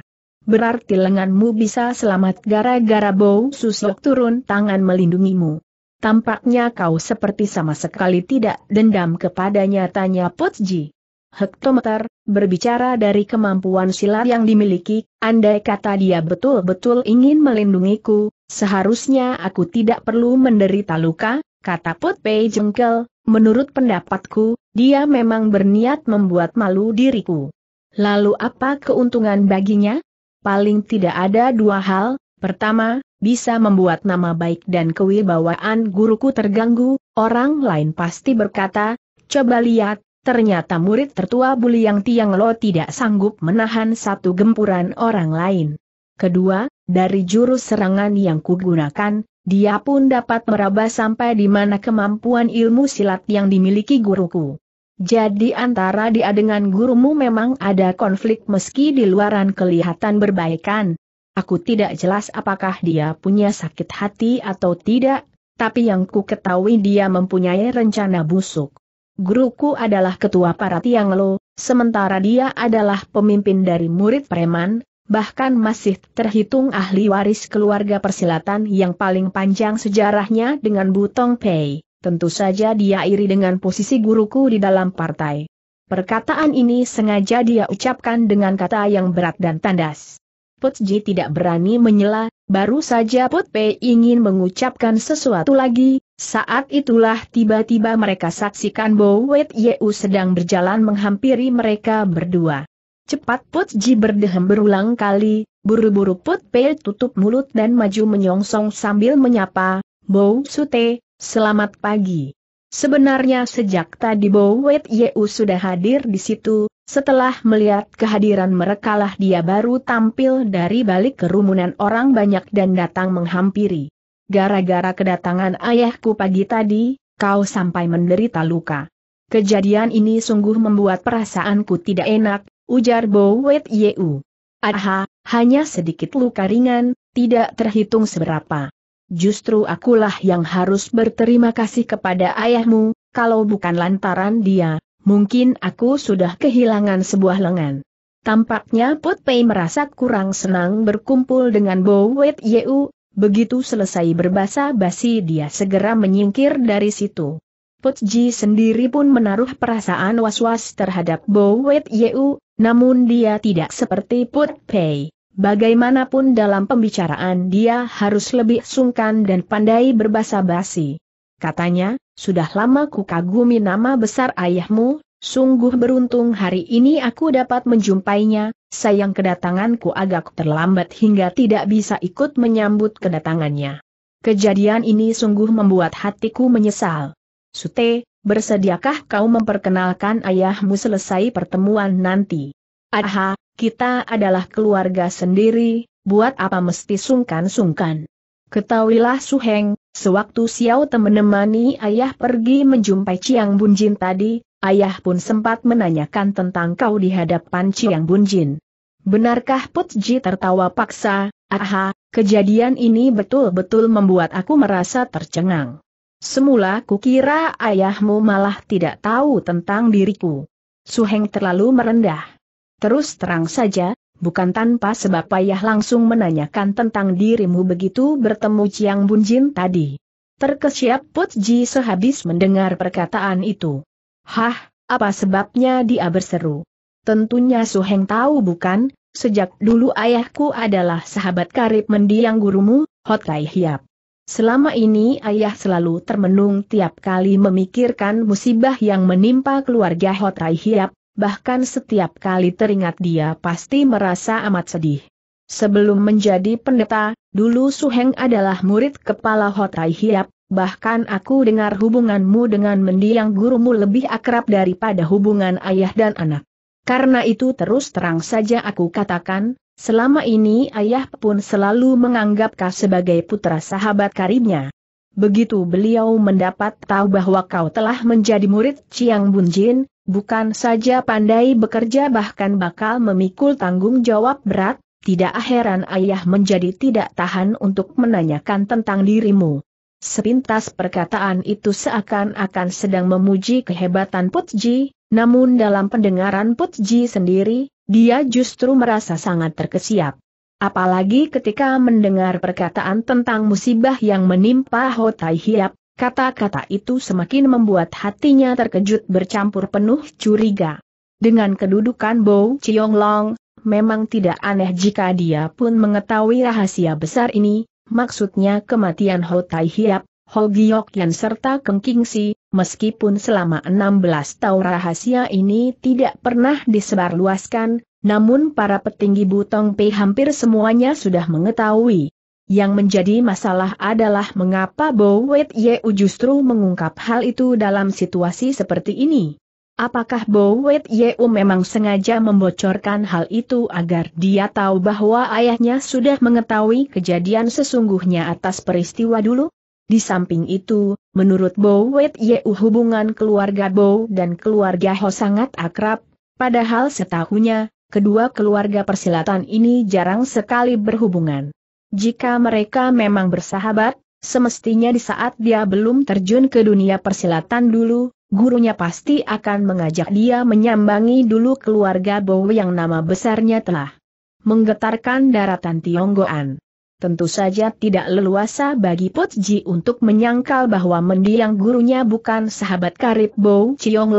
berarti lenganmu bisa selamat gara-gara bau susuk turun tangan melindungimu. Tampaknya kau seperti sama sekali tidak dendam kepadanya tanya Potji. Hektometer, berbicara dari kemampuan silat yang dimiliki, andai kata dia betul-betul ingin melindungiku, seharusnya aku tidak perlu menderita luka, kata Potpei jengkel, menurut pendapatku, dia memang berniat membuat malu diriku. Lalu apa keuntungan baginya? paling tidak ada dua hal, pertama, bisa membuat nama baik dan kewibawaan guruku terganggu, orang lain pasti berkata, coba lihat, ternyata murid tertua Buliang Tiang Lo tidak sanggup menahan satu gempuran orang lain. Kedua, dari jurus serangan yang kugunakan, dia pun dapat meraba sampai di mana kemampuan ilmu silat yang dimiliki guruku. Jadi antara dia dengan gurumu memang ada konflik meski di luaran kelihatan berbaikan. Aku tidak jelas apakah dia punya sakit hati atau tidak, tapi yang ku ketahui dia mempunyai rencana busuk. Guruku adalah ketua para tiang lo, sementara dia adalah pemimpin dari murid preman, bahkan masih terhitung ahli waris keluarga persilatan yang paling panjang sejarahnya dengan Butong Pei. Tentu saja dia iri dengan posisi guruku di dalam partai. Perkataan ini sengaja dia ucapkan dengan kata yang berat dan tandas. Put tidak berani menyela, baru saja Put ingin mengucapkan sesuatu lagi, saat itulah tiba-tiba mereka saksikan Bo Wet Yeu sedang berjalan menghampiri mereka berdua. Cepat Put berdehem berulang kali, buru-buru Put tutup mulut dan maju menyongsong sambil menyapa, Bo Sute, Selamat pagi. Sebenarnya sejak tadi Bo Wet Yeu sudah hadir di situ, setelah melihat kehadiran merekalah dia baru tampil dari balik kerumunan orang banyak dan datang menghampiri. Gara-gara kedatangan ayahku pagi tadi, kau sampai menderita luka. Kejadian ini sungguh membuat perasaanku tidak enak, ujar Bo Wet Yeu. Aha, hanya sedikit luka ringan, tidak terhitung seberapa. Justru akulah yang harus berterima kasih kepada ayahmu, kalau bukan lantaran dia, mungkin aku sudah kehilangan sebuah lengan. Tampaknya Put Pei merasa kurang senang berkumpul dengan Bo Wet Yeu, begitu selesai berbahasa basi dia segera menyingkir dari situ. Put Ji sendiri pun menaruh perasaan was-was terhadap Bo Wet Yeu, namun dia tidak seperti Put Pei. Bagaimanapun dalam pembicaraan dia harus lebih sungkan dan pandai berbahasa basi. Katanya, sudah lama ku kagumi nama besar ayahmu, sungguh beruntung hari ini aku dapat menjumpainya, sayang kedatanganku agak terlambat hingga tidak bisa ikut menyambut kedatangannya. Kejadian ini sungguh membuat hatiku menyesal. Sute, bersediakah kau memperkenalkan ayahmu selesai pertemuan nanti? Aha, kita adalah keluarga sendiri, buat apa mesti sungkan-sungkan. Ketahuilah Su Heng. sewaktu Xiao menemani ayah pergi menjumpai Ciang Bunjin tadi, ayah pun sempat menanyakan tentang kau di hadapan Chiang Bunjin. Benarkah Putji tertawa paksa, aha, kejadian ini betul-betul membuat aku merasa tercengang. Semula kukira ayahmu malah tidak tahu tentang diriku. Su Heng terlalu merendah. Terus terang saja, bukan tanpa sebab payah langsung menanyakan tentang dirimu begitu bertemu Chiang Bunjin tadi. Terkesiap Put Ji sehabis mendengar perkataan itu. Hah, apa sebabnya dia berseru? Tentunya Su Heng tahu bukan, sejak dulu ayahku adalah sahabat karib mendiang gurumu, Hot Kai Hiap. Selama ini ayah selalu termenung tiap kali memikirkan musibah yang menimpa keluarga Hot Kai Hiap, bahkan setiap kali teringat dia pasti merasa amat sedih. Sebelum menjadi pendeta, dulu Suheng adalah murid kepala Hotai Hiap, bahkan aku dengar hubunganmu dengan mendiang gurumu lebih akrab daripada hubungan ayah dan anak. Karena itu terus terang saja aku katakan, selama ini ayah pun selalu menganggap kau sebagai putra sahabat karibnya. Begitu beliau mendapat tahu bahwa kau telah menjadi murid Chiang Bunjin, bukan saja pandai bekerja bahkan bakal memikul tanggung jawab berat, tidak heran ayah menjadi tidak tahan untuk menanyakan tentang dirimu. Sepintas perkataan itu seakan-akan sedang memuji kehebatan Putji, namun dalam pendengaran Putji sendiri, dia justru merasa sangat terkesiap. Apalagi ketika mendengar perkataan tentang musibah yang menimpa Hotai Hiap, Kata-kata itu semakin membuat hatinya terkejut bercampur penuh curiga. Dengan kedudukan Bo Chiong Long, memang tidak aneh jika dia pun mengetahui rahasia besar ini, maksudnya kematian Ho Tai Hiap, Ho Giok Yan serta Keng King Si, meskipun selama 16 tahun rahasia ini tidak pernah disebarluaskan, namun para petinggi Butong Pei hampir semuanya sudah mengetahui. Yang menjadi masalah adalah mengapa Bowet Yeu justru mengungkap hal itu dalam situasi seperti ini. Apakah Bowet Yeu memang sengaja membocorkan hal itu agar dia tahu bahwa ayahnya sudah mengetahui kejadian sesungguhnya atas peristiwa dulu? Di samping itu, menurut Bowet Yeu hubungan keluarga Bow dan keluarga Ho sangat akrab, padahal setahunya, kedua keluarga persilatan ini jarang sekali berhubungan. Jika mereka memang bersahabat, semestinya di saat dia belum terjun ke dunia persilatan dulu, gurunya pasti akan mengajak dia menyambangi dulu keluarga Bowo yang nama besarnya telah menggetarkan daratan Tionggoan. Tentu saja tidak leluasa bagi Potji untuk menyangkal bahwa mendiang gurunya bukan sahabat karib Bo Chiong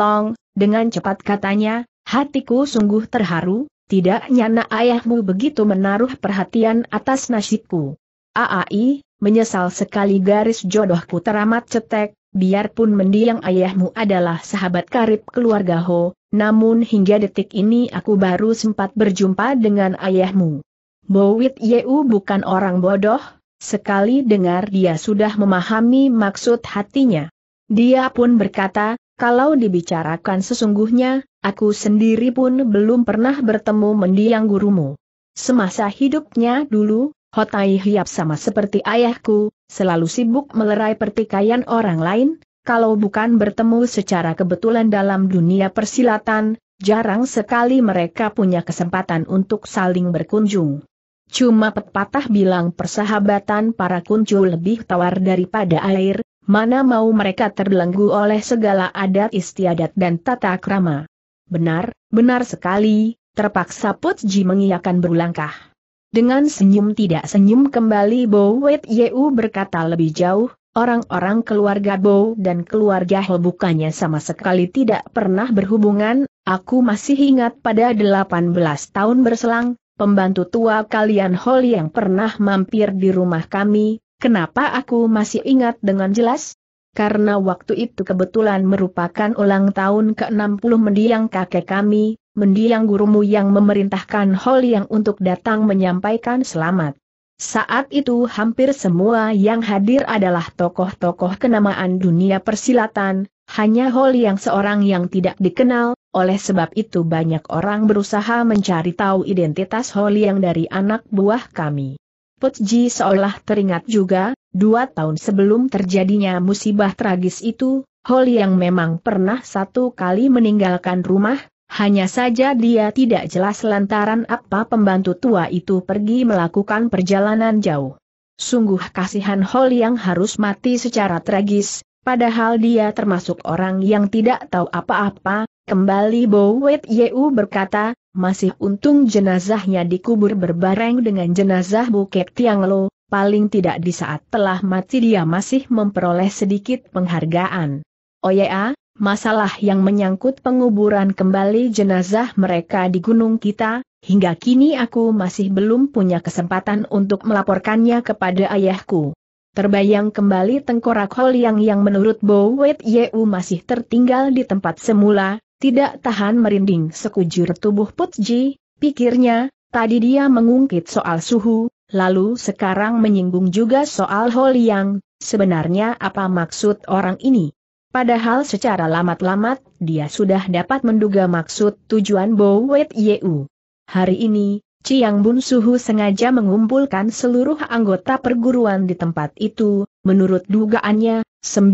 dengan cepat katanya, hatiku sungguh terharu, tidak nyana ayahmu begitu menaruh perhatian atas nasibku. Aai, menyesal sekali garis jodohku teramat cetek, biarpun mendiang ayahmu adalah sahabat karib keluarga Ho, namun hingga detik ini aku baru sempat berjumpa dengan ayahmu. Bowit Yeu bukan orang bodoh, sekali dengar dia sudah memahami maksud hatinya. Dia pun berkata, kalau dibicarakan sesungguhnya, Aku sendiri pun belum pernah bertemu mendiang gurumu. Semasa hidupnya dulu, Hotai Hiap sama seperti ayahku, selalu sibuk melerai pertikaian orang lain, kalau bukan bertemu secara kebetulan dalam dunia persilatan, jarang sekali mereka punya kesempatan untuk saling berkunjung. Cuma pepatah bilang persahabatan para kuncu lebih tawar daripada air, mana mau mereka terbelenggu oleh segala adat istiadat dan tata krama. Benar, benar sekali, terpaksa Putji mengiyakan berulangkah. Dengan senyum tidak senyum kembali Bo Wet Yeu berkata lebih jauh, orang-orang keluarga Bo dan keluarga Ho bukannya sama sekali tidak pernah berhubungan, aku masih ingat pada 18 tahun berselang, pembantu tua kalian Hol yang pernah mampir di rumah kami, kenapa aku masih ingat dengan jelas? karena waktu itu kebetulan merupakan ulang tahun ke-60 mendiang kakek kami, mendiang gurumu yang memerintahkan Hol yang untuk datang menyampaikan selamat. Saat itu hampir semua yang hadir adalah tokoh-tokoh kenamaan dunia persilatan, hanya Hol yang seorang yang tidak dikenal, oleh sebab itu banyak orang berusaha mencari tahu identitas Hol yang dari anak buah kami. Putji seolah teringat juga, Dua tahun sebelum terjadinya musibah tragis itu, Holly yang memang pernah satu kali meninggalkan rumah, hanya saja dia tidak jelas lantaran apa pembantu tua itu pergi melakukan perjalanan jauh. Sungguh kasihan Holly yang harus mati secara tragis, padahal dia termasuk orang yang tidak tahu apa-apa, kembali Bowet Yeu berkata, masih untung jenazahnya dikubur berbareng dengan jenazah Bukek Tianglo, paling tidak di saat telah mati dia masih memperoleh sedikit penghargaan. Oya, oh masalah yang menyangkut penguburan kembali jenazah mereka di gunung kita, hingga kini aku masih belum punya kesempatan untuk melaporkannya kepada ayahku. Terbayang kembali tengkorak Holiang yang menurut Bo Wet Yeu masih tertinggal di tempat semula, tidak tahan merinding sekujur tubuh Putji, pikirnya, tadi dia mengungkit soal suhu, lalu sekarang menyinggung juga soal Holiang, sebenarnya apa maksud orang ini? Padahal secara lamat-lamat, dia sudah dapat menduga maksud tujuan Bo Yu. Yeu. Hari ini, Chiang Bun Suhu sengaja mengumpulkan seluruh anggota perguruan di tempat itu, menurut dugaannya, 90%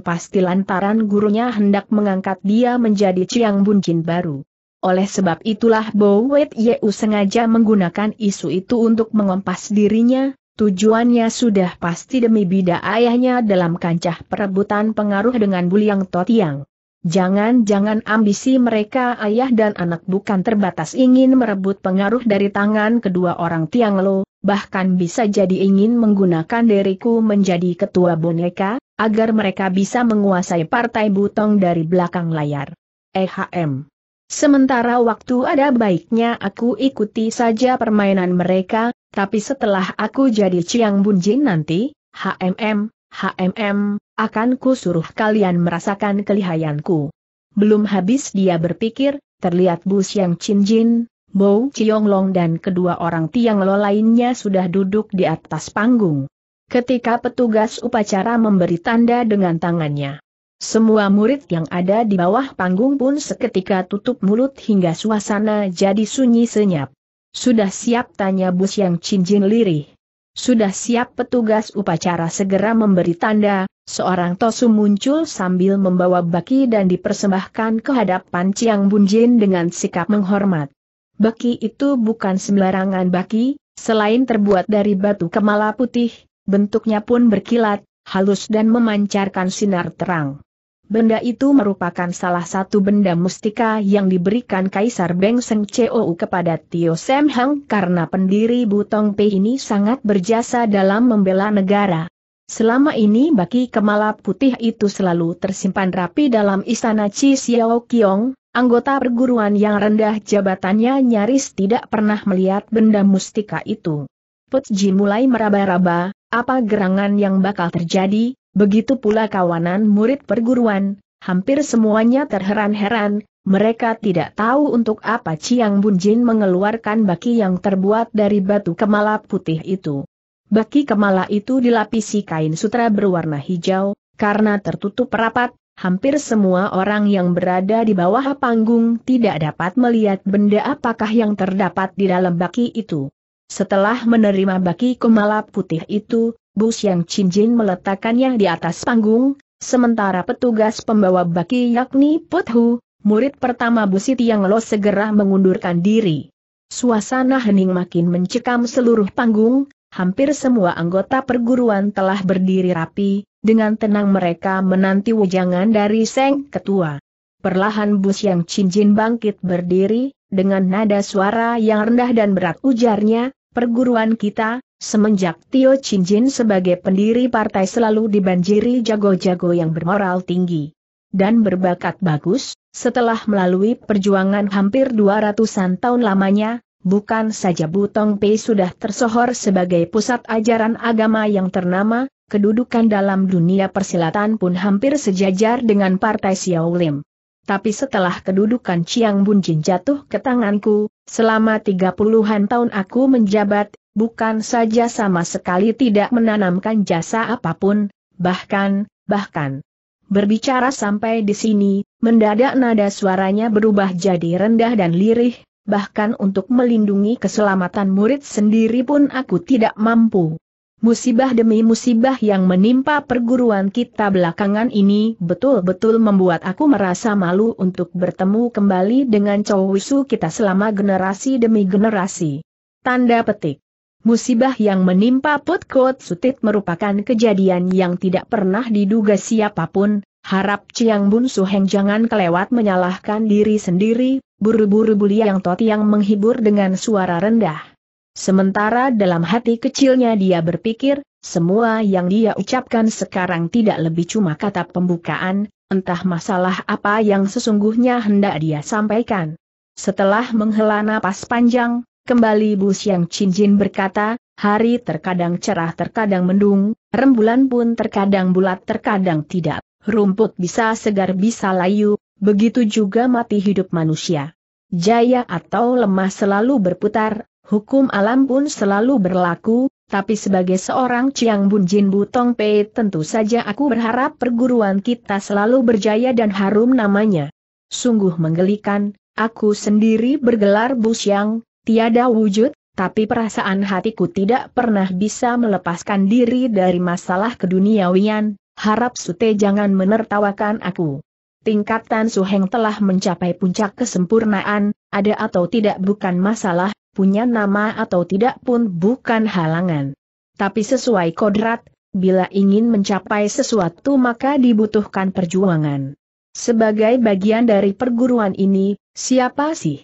pasti lantaran gurunya hendak mengangkat dia menjadi Chiang Bun Jin baru. Oleh sebab itulah Bowet Yeu sengaja menggunakan isu itu untuk mengompas dirinya, tujuannya sudah pasti demi bida ayahnya dalam kancah perebutan pengaruh dengan Buliang Totiang. Jangan-jangan ambisi mereka ayah dan anak bukan terbatas ingin merebut pengaruh dari tangan kedua orang Tiang Lo, bahkan bisa jadi ingin menggunakan diriku menjadi ketua boneka, agar mereka bisa menguasai partai butong dari belakang layar. EHM Sementara waktu ada baiknya aku ikuti saja permainan mereka, tapi setelah aku jadi Ciang Bunjin nanti, HMM, HMM, akan ku suruh kalian merasakan kelihayanku. Belum habis dia berpikir, terlihat Bu Siang Chin Jin, Bo Chiong Long dan kedua orang Tiang Lo lainnya sudah duduk di atas panggung. Ketika petugas upacara memberi tanda dengan tangannya. Semua murid yang ada di bawah panggung pun seketika tutup mulut hingga suasana jadi sunyi senyap. Sudah siap tanya bus yang cincin lirih. Sudah siap petugas upacara segera memberi tanda, seorang tosu muncul sambil membawa baki dan dipersembahkan ke hadapan Ciang Bunjin dengan sikap menghormat. Baki itu bukan sembarangan baki, selain terbuat dari batu kemala putih, bentuknya pun berkilat, halus dan memancarkan sinar terang. Benda itu merupakan salah satu benda mustika yang diberikan Kaisar Beng Seng COU kepada Tio Sam Hang karena pendiri Butong Pei ini sangat berjasa dalam membela negara. Selama ini baki kemala putih itu selalu tersimpan rapi dalam istana Chi Xiao Kiong, anggota perguruan yang rendah jabatannya nyaris tidak pernah melihat benda mustika itu. Putji mulai meraba-raba, apa gerangan yang bakal terjadi, Begitu pula kawanan murid perguruan, hampir semuanya terheran-heran, mereka tidak tahu untuk apa Bun Bunjin mengeluarkan baki yang terbuat dari batu kemala putih itu. Baki kemala itu dilapisi kain sutra berwarna hijau, karena tertutup rapat, Hampir semua orang yang berada di bawah panggung tidak dapat melihat benda apakah yang terdapat di dalam baki itu. Setelah menerima baki kemala putih itu, Bus Yang Qinjin meletakkannya di atas panggung, sementara petugas pembawa baki yakni Hu, murid pertama Bu yang Lo segera mengundurkan diri. Suasana hening makin mencekam seluruh panggung, hampir semua anggota perguruan telah berdiri rapi, dengan tenang mereka menanti wejangan dari Seng Ketua. Perlahan bus yang cincin bangkit berdiri, dengan nada suara yang rendah dan berat ujarnya, Perguruan kita, semenjak Tio Cincin sebagai pendiri partai selalu dibanjiri jago-jago yang bermoral tinggi dan berbakat bagus, setelah melalui perjuangan hampir 200-an tahun lamanya, bukan saja Butong Pei sudah tersohor sebagai pusat ajaran agama yang ternama, kedudukan dalam dunia persilatan pun hampir sejajar dengan partai Xiao Lim tapi setelah kedudukan Chiang Bunjin jatuh ke tanganku, selama tiga puluhan tahun aku menjabat, bukan saja sama sekali tidak menanamkan jasa apapun, bahkan, bahkan. Berbicara sampai di sini, mendadak nada suaranya berubah jadi rendah dan lirih, bahkan untuk melindungi keselamatan murid sendiri pun aku tidak mampu. Musibah demi musibah yang menimpa perguruan kita belakangan ini betul-betul membuat aku merasa malu untuk bertemu kembali dengan cowisu kita selama generasi demi generasi. Tanda petik. Musibah yang menimpa Putkot Sutit merupakan kejadian yang tidak pernah diduga siapapun, harap Ciang Bun Suheng jangan kelewat menyalahkan diri sendiri, buru-buru bulia yang tot yang menghibur dengan suara rendah. Sementara dalam hati kecilnya dia berpikir, semua yang dia ucapkan sekarang tidak lebih cuma kata pembukaan, entah masalah apa yang sesungguhnya hendak dia sampaikan. Setelah menghela napas panjang, kembali Bu Siang Cincin berkata, hari terkadang cerah terkadang mendung, rembulan pun terkadang bulat terkadang tidak, rumput bisa segar bisa layu, begitu juga mati hidup manusia. Jaya atau lemah selalu berputar, Hukum alam pun selalu berlaku, tapi sebagai seorang Chiang Bun Jin Butong Pei tentu saja aku berharap perguruan kita selalu berjaya dan harum namanya. Sungguh menggelikan, aku sendiri bergelar Bu Xiang, tiada wujud, tapi perasaan hatiku tidak pernah bisa melepaskan diri dari masalah keduniawian, harap Sute jangan menertawakan aku. Tingkatan Suheng telah mencapai puncak kesempurnaan, ada atau tidak bukan masalah, punya nama atau tidak pun bukan halangan. Tapi sesuai kodrat, bila ingin mencapai sesuatu maka dibutuhkan perjuangan. Sebagai bagian dari perguruan ini, siapa sih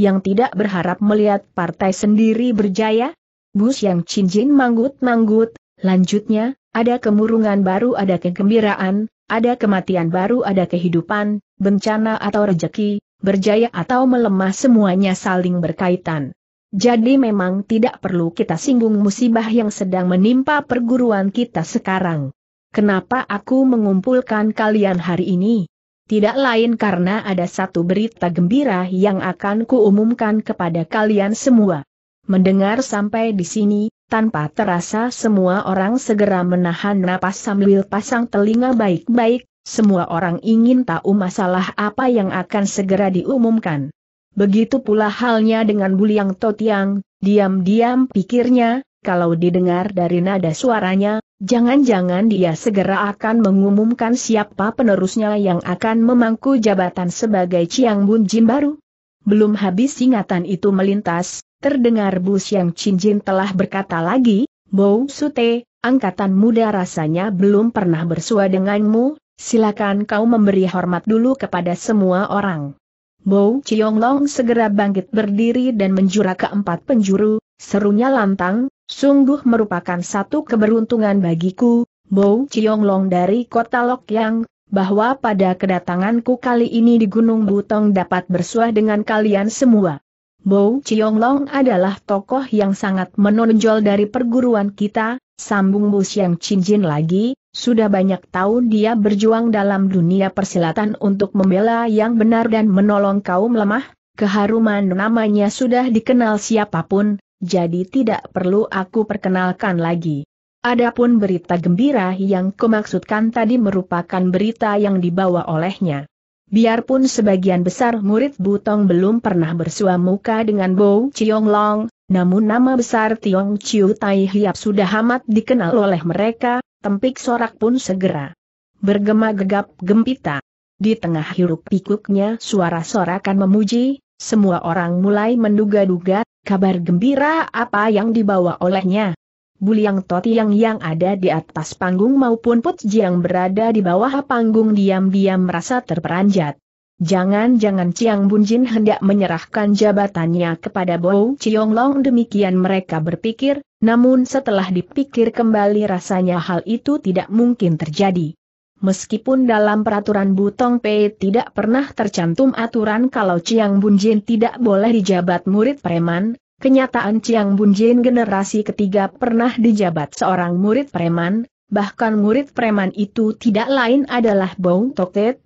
yang tidak berharap melihat partai sendiri berjaya? Bus yang cincin manggut-manggut, lanjutnya, ada kemurungan baru ada kegembiraan, ada kematian baru ada kehidupan, bencana atau rejeki, berjaya atau melemah semuanya saling berkaitan. Jadi memang tidak perlu kita singgung musibah yang sedang menimpa perguruan kita sekarang. Kenapa aku mengumpulkan kalian hari ini? Tidak lain karena ada satu berita gembira yang akan kuumumkan kepada kalian semua. Mendengar sampai di sini, tanpa terasa semua orang segera menahan napas sambil pasang telinga baik-baik, semua orang ingin tahu masalah apa yang akan segera diumumkan. Begitu pula halnya dengan Buliang Totiang, diam-diam pikirnya, kalau didengar dari nada suaranya, jangan-jangan dia segera akan mengumumkan siapa penerusnya yang akan memangku jabatan sebagai Chiang Bun Jin baru. Belum habis ingatan itu melintas, terdengar Bu Siang Chin Jin telah berkata lagi, Bou Sute, angkatan muda rasanya belum pernah bersua denganmu, silakan kau memberi hormat dulu kepada semua orang. Mou Chiong Long segera bangkit berdiri dan menjura ke empat penjuru, serunya lantang, sungguh merupakan satu keberuntungan bagiku, Mou Chiong Long dari kota Lok Yang, bahwa pada kedatanganku kali ini di Gunung Butong dapat bersuah dengan kalian semua. Mou Chiong Long adalah tokoh yang sangat menonjol dari perguruan kita, sambung Bu Siang Chin Jin lagi, sudah banyak tahun dia berjuang dalam dunia persilatan untuk membela yang benar dan menolong kaum lemah, keharuman namanya sudah dikenal siapapun, jadi tidak perlu aku perkenalkan lagi. Adapun berita gembira yang kumaksudkan tadi merupakan berita yang dibawa olehnya. Biarpun sebagian besar murid Butong belum pernah bersua muka dengan Bo Chiong Long, namun nama besar Tiong Chiu Tai Hiap sudah amat dikenal oleh mereka, Tempik sorak pun segera bergema gegap gempita. Di tengah hiruk pikuknya suara sorakan memuji, semua orang mulai menduga-duga, kabar gembira apa yang dibawa olehnya. Buliang Totiang yang ada di atas panggung maupun putji yang berada di bawah panggung diam-diam merasa terperanjat. Jangan-jangan Chiang Bunjin hendak menyerahkan jabatannya kepada Bo Chiong Long demikian mereka berpikir, namun setelah dipikir kembali rasanya hal itu tidak mungkin terjadi. Meskipun dalam peraturan Butong Pei tidak pernah tercantum aturan kalau Chiang Bunjin tidak boleh dijabat murid preman, kenyataan Chiang Bunjin generasi ketiga pernah dijabat seorang murid preman, bahkan murid preman itu tidak lain adalah Bo Toket,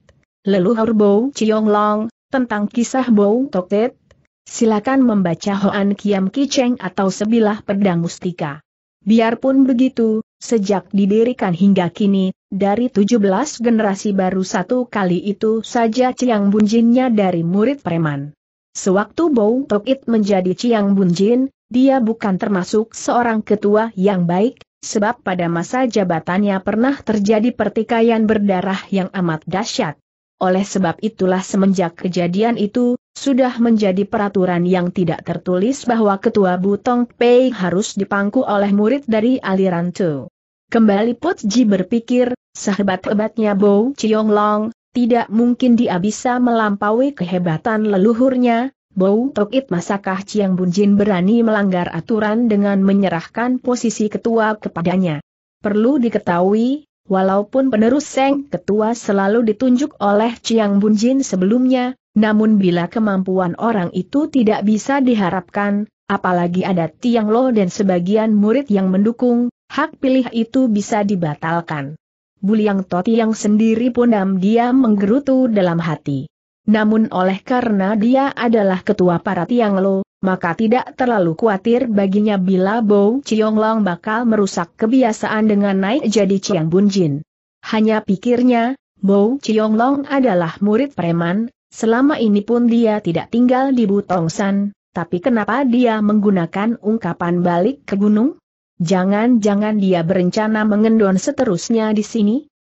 leluhur Bow Long tentang kisah Bow Toket? Silakan membaca Hoan Kiam Kiceng atau Sebilah Pedang Mustika. Biarpun begitu, sejak didirikan hingga kini, dari 17 generasi baru satu kali itu saja Ciang Bunjinnya dari murid preman. Sewaktu Bow Tokit menjadi Ciang Bunjin, dia bukan termasuk seorang ketua yang baik, sebab pada masa jabatannya pernah terjadi pertikaian berdarah yang amat dahsyat. Oleh sebab itulah semenjak kejadian itu, sudah menjadi peraturan yang tidak tertulis bahwa ketua Butong Pei harus dipangku oleh murid dari aliran Tu. Kembali Put Ji berpikir, sahabat hebatnya Bo Chiong Long, tidak mungkin dia bisa melampaui kehebatan leluhurnya, Bo Tokit masakah Chiang Bunjin berani melanggar aturan dengan menyerahkan posisi ketua kepadanya. Perlu diketahui, Walaupun penerus Seng Ketua selalu ditunjuk oleh Chiang Bunjin sebelumnya, namun bila kemampuan orang itu tidak bisa diharapkan, apalagi ada Tiang Lo dan sebagian murid yang mendukung, hak pilih itu bisa dibatalkan. Buliang Toti yang sendiri pun diam-diam menggerutu dalam hati. Namun oleh karena dia adalah ketua para Tiang Lo, maka tidak terlalu khawatir baginya bila Bo Long bakal merusak kebiasaan dengan naik jadi Chiang Bun Jin. Hanya pikirnya, Bo Long adalah murid preman, selama ini pun dia tidak tinggal di Butongsan, tapi kenapa dia menggunakan ungkapan balik ke gunung? Jangan-jangan dia berencana mengendon seterusnya di sini?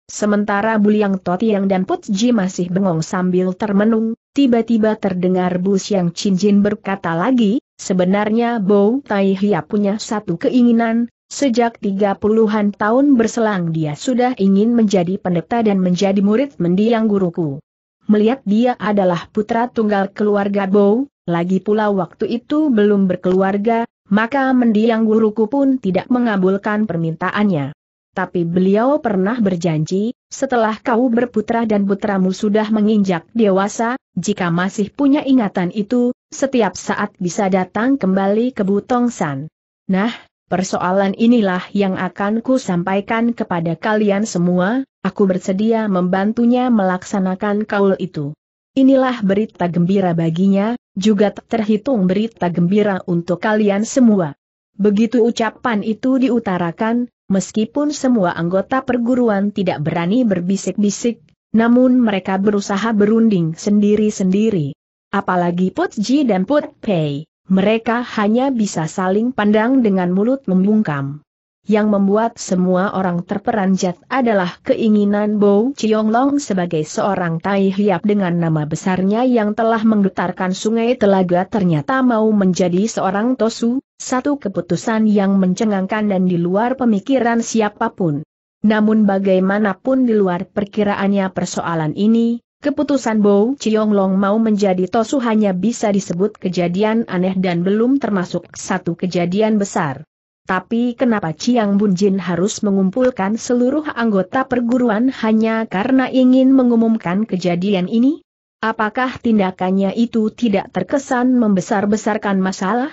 Sementara Buliang Totiang dan Putji masih bengong sambil termenung, Tiba-tiba terdengar Bu Xiang Jin berkata lagi, sebenarnya Bou Tai Hia punya satu keinginan, sejak tiga puluhan tahun berselang dia sudah ingin menjadi pendeta dan menjadi murid mendiang guruku. Melihat dia adalah putra tunggal keluarga Bou, lagi pula waktu itu belum berkeluarga, maka mendiang guruku pun tidak mengabulkan permintaannya tapi beliau pernah berjanji, setelah kau berputra dan putramu sudah menginjak dewasa, jika masih punya ingatan itu, setiap saat bisa datang kembali ke Butongsan. Nah, persoalan inilah yang akan ku sampaikan kepada kalian semua, aku bersedia membantunya melaksanakan kaul itu. Inilah berita gembira baginya, juga terhitung berita gembira untuk kalian semua. Begitu ucapan itu diutarakan, meskipun semua anggota perguruan tidak berani berbisik-bisik, namun mereka berusaha berunding sendiri-sendiri. Apalagi Put Ji dan Put Pei, mereka hanya bisa saling pandang dengan mulut membungkam. Yang membuat semua orang terperanjat adalah keinginan Bo Long sebagai seorang tai hiap dengan nama besarnya yang telah menggetarkan sungai telaga ternyata mau menjadi seorang tosu, satu keputusan yang mencengangkan dan di luar pemikiran siapapun. Namun bagaimanapun di luar perkiraannya persoalan ini, keputusan Bo Chiong Long mau menjadi Tosu hanya bisa disebut kejadian aneh dan belum termasuk satu kejadian besar. Tapi kenapa Chiang Bunjin harus mengumpulkan seluruh anggota perguruan hanya karena ingin mengumumkan kejadian ini? Apakah tindakannya itu tidak terkesan membesar-besarkan masalah?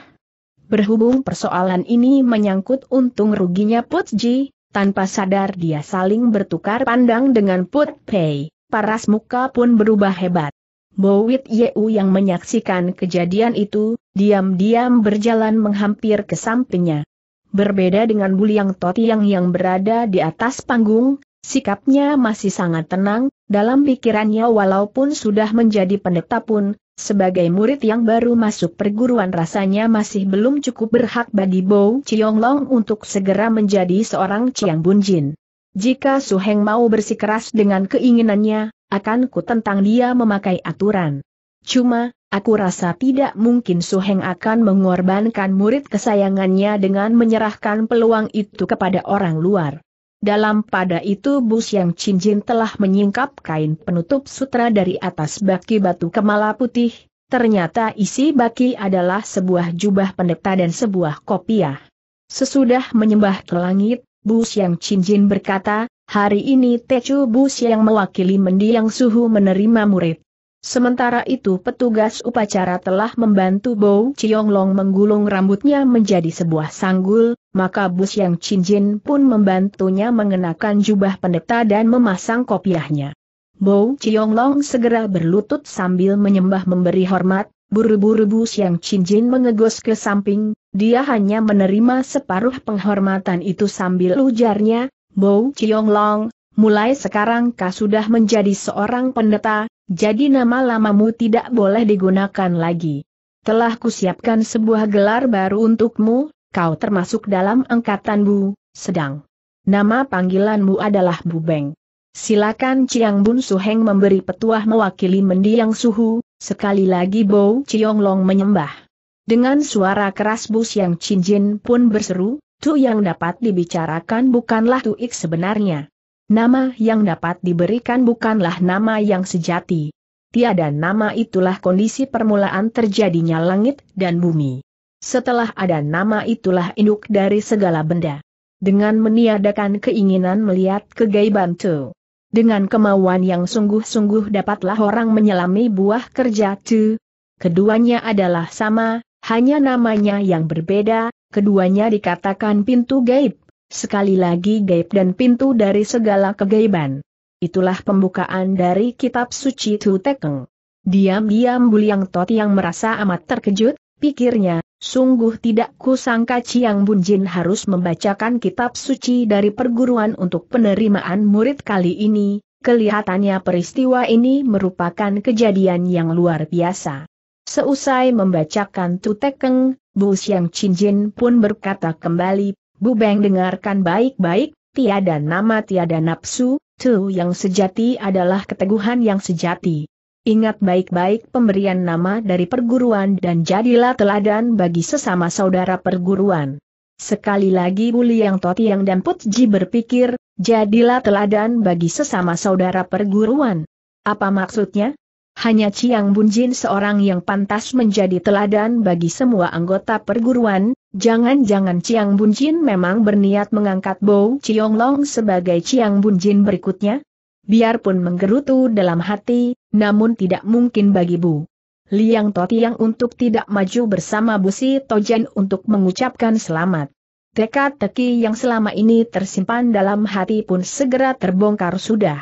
Berhubung persoalan ini menyangkut untung ruginya Put Ji, tanpa sadar dia saling bertukar pandang dengan Put Pei, paras muka pun berubah hebat. Bowit Yeu yang menyaksikan kejadian itu, diam-diam berjalan menghampir ke sampingnya. Berbeda dengan Buliang Totiang yang berada di atas panggung, sikapnya masih sangat tenang, dalam pikirannya walaupun sudah menjadi pendeta pun, sebagai murid yang baru masuk perguruan rasanya masih belum cukup berhak bagi Bo Long untuk segera menjadi seorang Chiang Bun Jin. Jika Su Heng mau bersikeras dengan keinginannya, akan ku tentang dia memakai aturan. Cuma, aku rasa tidak mungkin Su Heng akan mengorbankan murid kesayangannya dengan menyerahkan peluang itu kepada orang luar. Dalam pada itu Bus Yang Cincin telah menyingkap kain penutup sutra dari atas baki batu kemala putih, ternyata isi baki adalah sebuah jubah pendeta dan sebuah kopiah. Sesudah menyembah ke langit, Bus Yang Cincin berkata, hari ini Tecu Bus yang mewakili mendiang suhu menerima murid. Sementara itu petugas upacara telah membantu Bou Long menggulung rambutnya menjadi sebuah sanggul, maka Bus Yang Chin Jin pun membantunya mengenakan jubah pendeta dan memasang kopiahnya. Bou Long segera berlutut sambil menyembah memberi hormat, buru-buru Bus Yang Chin Jin mengegos ke samping, dia hanya menerima separuh penghormatan itu sambil ujarnya, Bou Long. Mulai sekarang kau sudah menjadi seorang pendeta, jadi nama lamamu tidak boleh digunakan lagi. Telah kusiapkan sebuah gelar baru untukmu, kau termasuk dalam angkatan Bu, sedang. Nama panggilanmu adalah bu Beng. Silakan Ciang Bun Suheng memberi petuah mewakili mendiang suhu, sekali lagi Bo Chiong Long menyembah. Dengan suara keras Bu Siang Chin Jin pun berseru, Tu yang dapat dibicarakan bukanlah tu ik sebenarnya. Nama yang dapat diberikan bukanlah nama yang sejati. Tiada nama itulah kondisi permulaan terjadinya langit dan bumi. Setelah ada nama itulah induk dari segala benda. Dengan meniadakan keinginan melihat kegaiban tu. Dengan kemauan yang sungguh-sungguh dapatlah orang menyelami buah kerja tu. Keduanya adalah sama, hanya namanya yang berbeda, keduanya dikatakan pintu gaib. Sekali lagi gaib dan pintu dari segala kegaiban. Itulah pembukaan dari kitab suci Tu Tekeng. Diam-diam Buliang Tot yang merasa amat terkejut, pikirnya, sungguh tidak kusangka Ciang Bunjin harus membacakan kitab suci dari perguruan untuk penerimaan murid kali ini, kelihatannya peristiwa ini merupakan kejadian yang luar biasa. Seusai membacakan Tu Tekeng, Bu Chin Jin pun berkata kembali, Bubeng dengarkan baik-baik, tiada nama tiada nafsu, tu yang sejati adalah keteguhan yang sejati. Ingat baik-baik pemberian nama dari perguruan dan jadilah teladan bagi sesama saudara perguruan. Sekali lagi Buli Yang Totiang dan Putji berpikir, jadilah teladan bagi sesama saudara perguruan. Apa maksudnya? Hanya Ciang Bunjin seorang yang pantas menjadi teladan bagi semua anggota perguruan, Jangan-jangan Chiang Bunjin memang berniat mengangkat Bow Chiong Long sebagai Chiang Bunjin berikutnya? Biarpun menggerutu dalam hati, namun tidak mungkin bagi Bu Liang Tiang untuk tidak maju bersama Bu Busi Tojen untuk mengucapkan selamat. Tekad teki yang selama ini tersimpan dalam hati pun segera terbongkar sudah.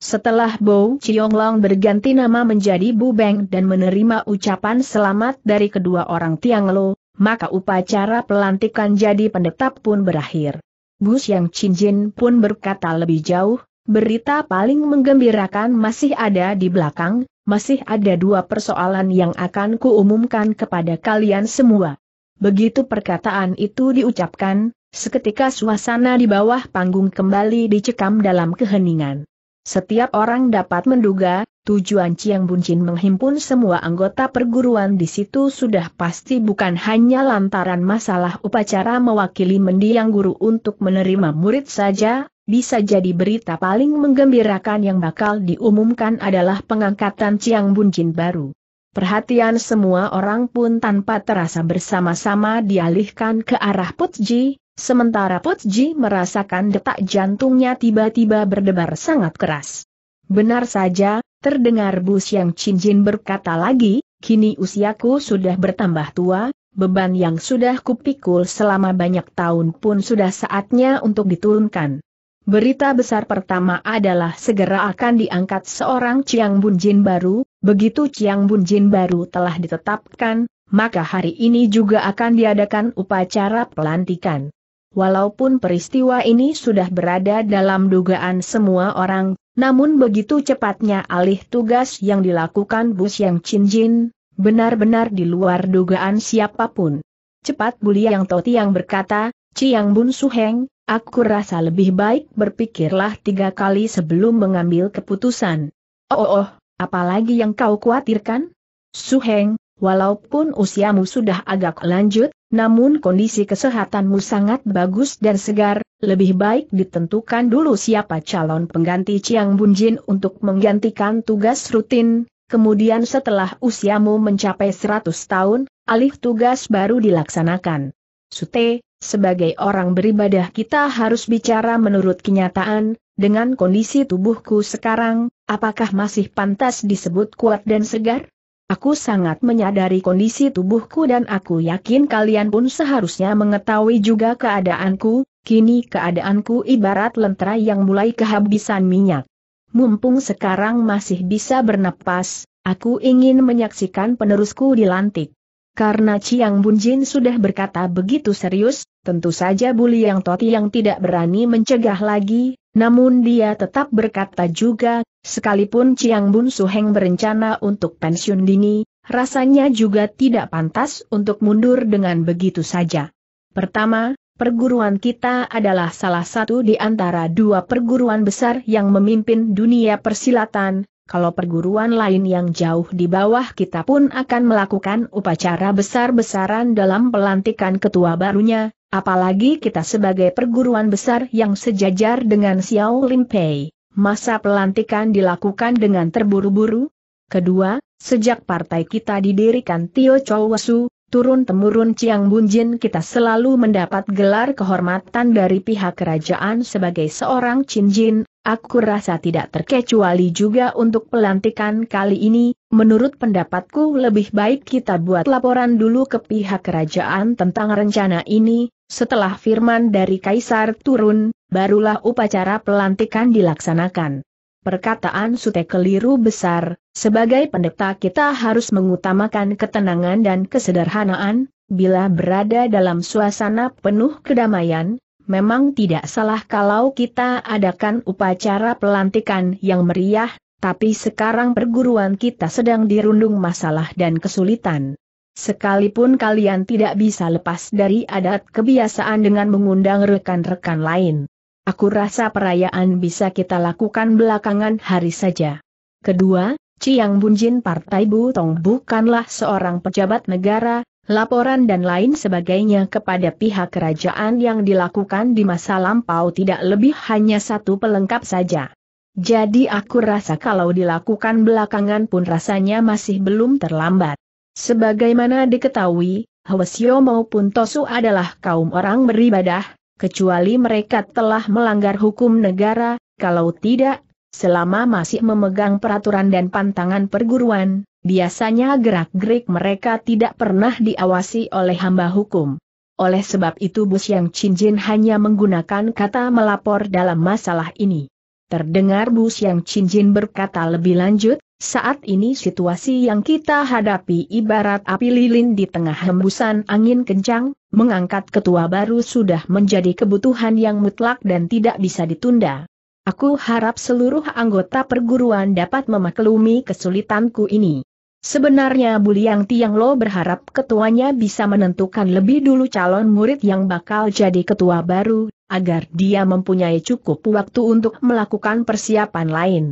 Setelah Bo Long berganti nama menjadi Bu Beng dan menerima ucapan selamat dari kedua orang Tiang Lo, maka upacara pelantikan jadi pendetap pun berakhir. Gus Yang Cinjin pun berkata lebih jauh, berita paling menggembirakan masih ada di belakang, masih ada dua persoalan yang akan kuumumkan kepada kalian semua. Begitu perkataan itu diucapkan, seketika suasana di bawah panggung kembali dicekam dalam keheningan. Setiap orang dapat menduga, Tujuan Chiang Buncin menghimpun semua anggota perguruan di situ sudah pasti bukan hanya lantaran masalah upacara mewakili mendiang guru untuk menerima murid saja, bisa jadi berita paling menggembirakan yang bakal diumumkan adalah pengangkatan Chiang Buncin baru. Perhatian semua orang pun tanpa terasa bersama-sama dialihkan ke arah Putji, sementara Putji merasakan detak jantungnya tiba-tiba berdebar sangat keras. Benar saja, Terdengar Bu Siang Cincin berkata lagi, kini usiaku sudah bertambah tua, beban yang sudah kupikul selama banyak tahun pun sudah saatnya untuk diturunkan. Berita besar pertama adalah segera akan diangkat seorang Chiang Jin baru, begitu Chiang Jin baru telah ditetapkan, maka hari ini juga akan diadakan upacara pelantikan. Walaupun peristiwa ini sudah berada dalam dugaan semua orang, namun begitu cepatnya alih tugas yang dilakukan Bus Yang Jin, benar-benar di luar dugaan siapapun. Cepat Bu Yang Toti yang berkata, Ciang Bun Su Heng, aku rasa lebih baik berpikirlah tiga kali sebelum mengambil keputusan. Oh, oh, oh apalagi yang kau khawatirkan? Heng? walaupun usiamu sudah agak lanjut, namun kondisi kesehatanmu sangat bagus dan segar, lebih baik ditentukan dulu siapa calon pengganti Chiang Bunjin untuk menggantikan tugas rutin, kemudian setelah usiamu mencapai 100 tahun, alih tugas baru dilaksanakan. Sute, sebagai orang beribadah kita harus bicara menurut kenyataan, dengan kondisi tubuhku sekarang, apakah masih pantas disebut kuat dan segar? Aku sangat menyadari kondisi tubuhku dan aku yakin kalian pun seharusnya mengetahui juga keadaanku, kini keadaanku ibarat lentera yang mulai kehabisan minyak. Mumpung sekarang masih bisa bernapas, aku ingin menyaksikan penerusku dilantik. Karena Chiang Bunjin sudah berkata begitu serius, tentu saja Buli Yang Toti yang tidak berani mencegah lagi, namun dia tetap berkata juga, sekalipun Chiang Bun Suheng berencana untuk pensiun dini, rasanya juga tidak pantas untuk mundur dengan begitu saja. Pertama, perguruan kita adalah salah satu di antara dua perguruan besar yang memimpin dunia persilatan, kalau perguruan lain yang jauh di bawah kita pun akan melakukan upacara besar-besaran dalam pelantikan ketua barunya, apalagi kita sebagai perguruan besar yang sejajar dengan Xiao Limpei. Masa pelantikan dilakukan dengan terburu-buru? Kedua, sejak partai kita didirikan Tio Chowasu, turun-temurun Chiang Bunjin kita selalu mendapat gelar kehormatan dari pihak kerajaan sebagai seorang Jin Aku rasa tidak terkecuali juga untuk pelantikan kali ini, menurut pendapatku lebih baik kita buat laporan dulu ke pihak kerajaan tentang rencana ini, setelah firman dari Kaisar turun, barulah upacara pelantikan dilaksanakan. Perkataan Sute keliru besar, sebagai pendeta kita harus mengutamakan ketenangan dan kesederhanaan, bila berada dalam suasana penuh kedamaian, Memang tidak salah kalau kita adakan upacara pelantikan yang meriah, tapi sekarang perguruan kita sedang dirundung masalah dan kesulitan. Sekalipun kalian tidak bisa lepas dari adat kebiasaan dengan mengundang rekan-rekan lain. Aku rasa perayaan bisa kita lakukan belakangan hari saja. Kedua, Ciang Bunjin Partai Butong bukanlah seorang pejabat negara, laporan dan lain sebagainya kepada pihak kerajaan yang dilakukan di masa lampau tidak lebih hanya satu pelengkap saja. Jadi aku rasa kalau dilakukan belakangan pun rasanya masih belum terlambat. Sebagaimana diketahui, Hwasyo maupun Tosu adalah kaum orang beribadah, kecuali mereka telah melanggar hukum negara, kalau tidak, selama masih memegang peraturan dan pantangan perguruan, Biasanya gerak-gerik mereka tidak pernah diawasi oleh hamba hukum. Oleh sebab itu Bus Yang Cinjin hanya menggunakan kata melapor dalam masalah ini. Terdengar Bus Yang Cinjin berkata lebih lanjut, saat ini situasi yang kita hadapi ibarat api lilin di tengah hembusan angin kencang, mengangkat ketua baru sudah menjadi kebutuhan yang mutlak dan tidak bisa ditunda. Aku harap seluruh anggota perguruan dapat memaklumi kesulitanku ini. Sebenarnya Bu Buliang lo berharap ketuanya bisa menentukan lebih dulu calon murid yang bakal jadi ketua baru, agar dia mempunyai cukup waktu untuk melakukan persiapan lain.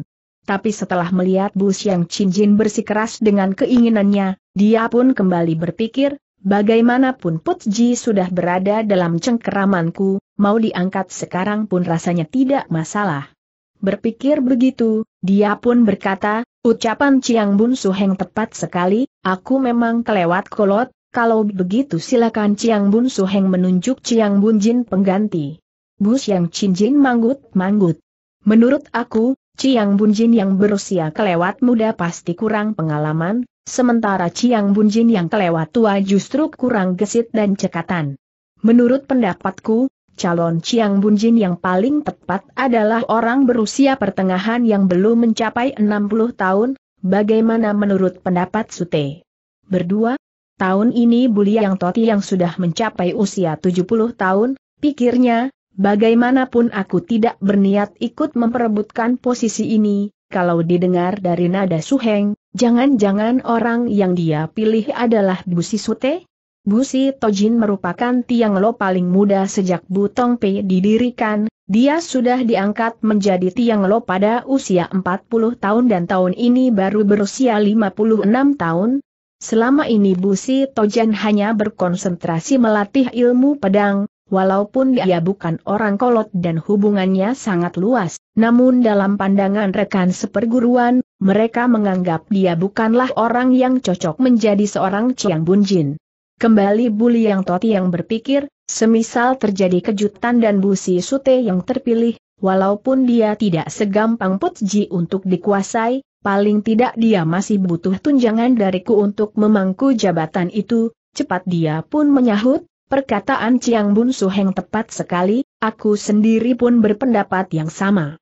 Tapi setelah melihat Bu Xiang Cinjin bersikeras dengan keinginannya, dia pun kembali berpikir, bagaimanapun Put Ji sudah berada dalam cengkeramanku, mau diangkat sekarang pun rasanya tidak masalah. Berpikir begitu, dia pun berkata, ucapan Ciang Bun Suheng tepat sekali, aku memang kelewat kolot, kalau begitu silakan Ciang Bun Suheng menunjuk Ciang Bun Jin pengganti. Bus yang Chin Jin manggut-manggut. Menurut aku, Ciang Bun Jin yang berusia kelewat muda pasti kurang pengalaman, sementara Ciang Bun Jin yang kelewat tua justru kurang gesit dan cekatan. Menurut pendapatku, Calon Chiang Bunjin yang paling tepat adalah orang berusia pertengahan yang belum mencapai 60 tahun, bagaimana menurut pendapat Sute? Berdua, tahun ini Bulia yang Toti yang sudah mencapai usia 70 tahun, pikirnya, bagaimanapun aku tidak berniat ikut memperebutkan posisi ini, kalau didengar dari nada Suheng, jangan-jangan orang yang dia pilih adalah Busi Sute? Busi Tojin merupakan Tiang Lo paling muda sejak Butong Pei didirikan, dia sudah diangkat menjadi Tiang Lo pada usia 40 tahun dan tahun ini baru berusia 56 tahun. Selama ini Busi Tojin hanya berkonsentrasi melatih ilmu pedang, walaupun dia bukan orang kolot dan hubungannya sangat luas, namun dalam pandangan rekan seperguruan, mereka menganggap dia bukanlah orang yang cocok menjadi seorang Chiang Bunjin. Kembali Buli Yang Toti yang berpikir, semisal terjadi kejutan dan Busi Sute yang terpilih, walaupun dia tidak segampang Putji untuk dikuasai, paling tidak dia masih butuh tunjangan dariku untuk memangku jabatan itu, cepat dia pun menyahut, perkataan ciang Bun Suheng tepat sekali, aku sendiri pun berpendapat yang sama.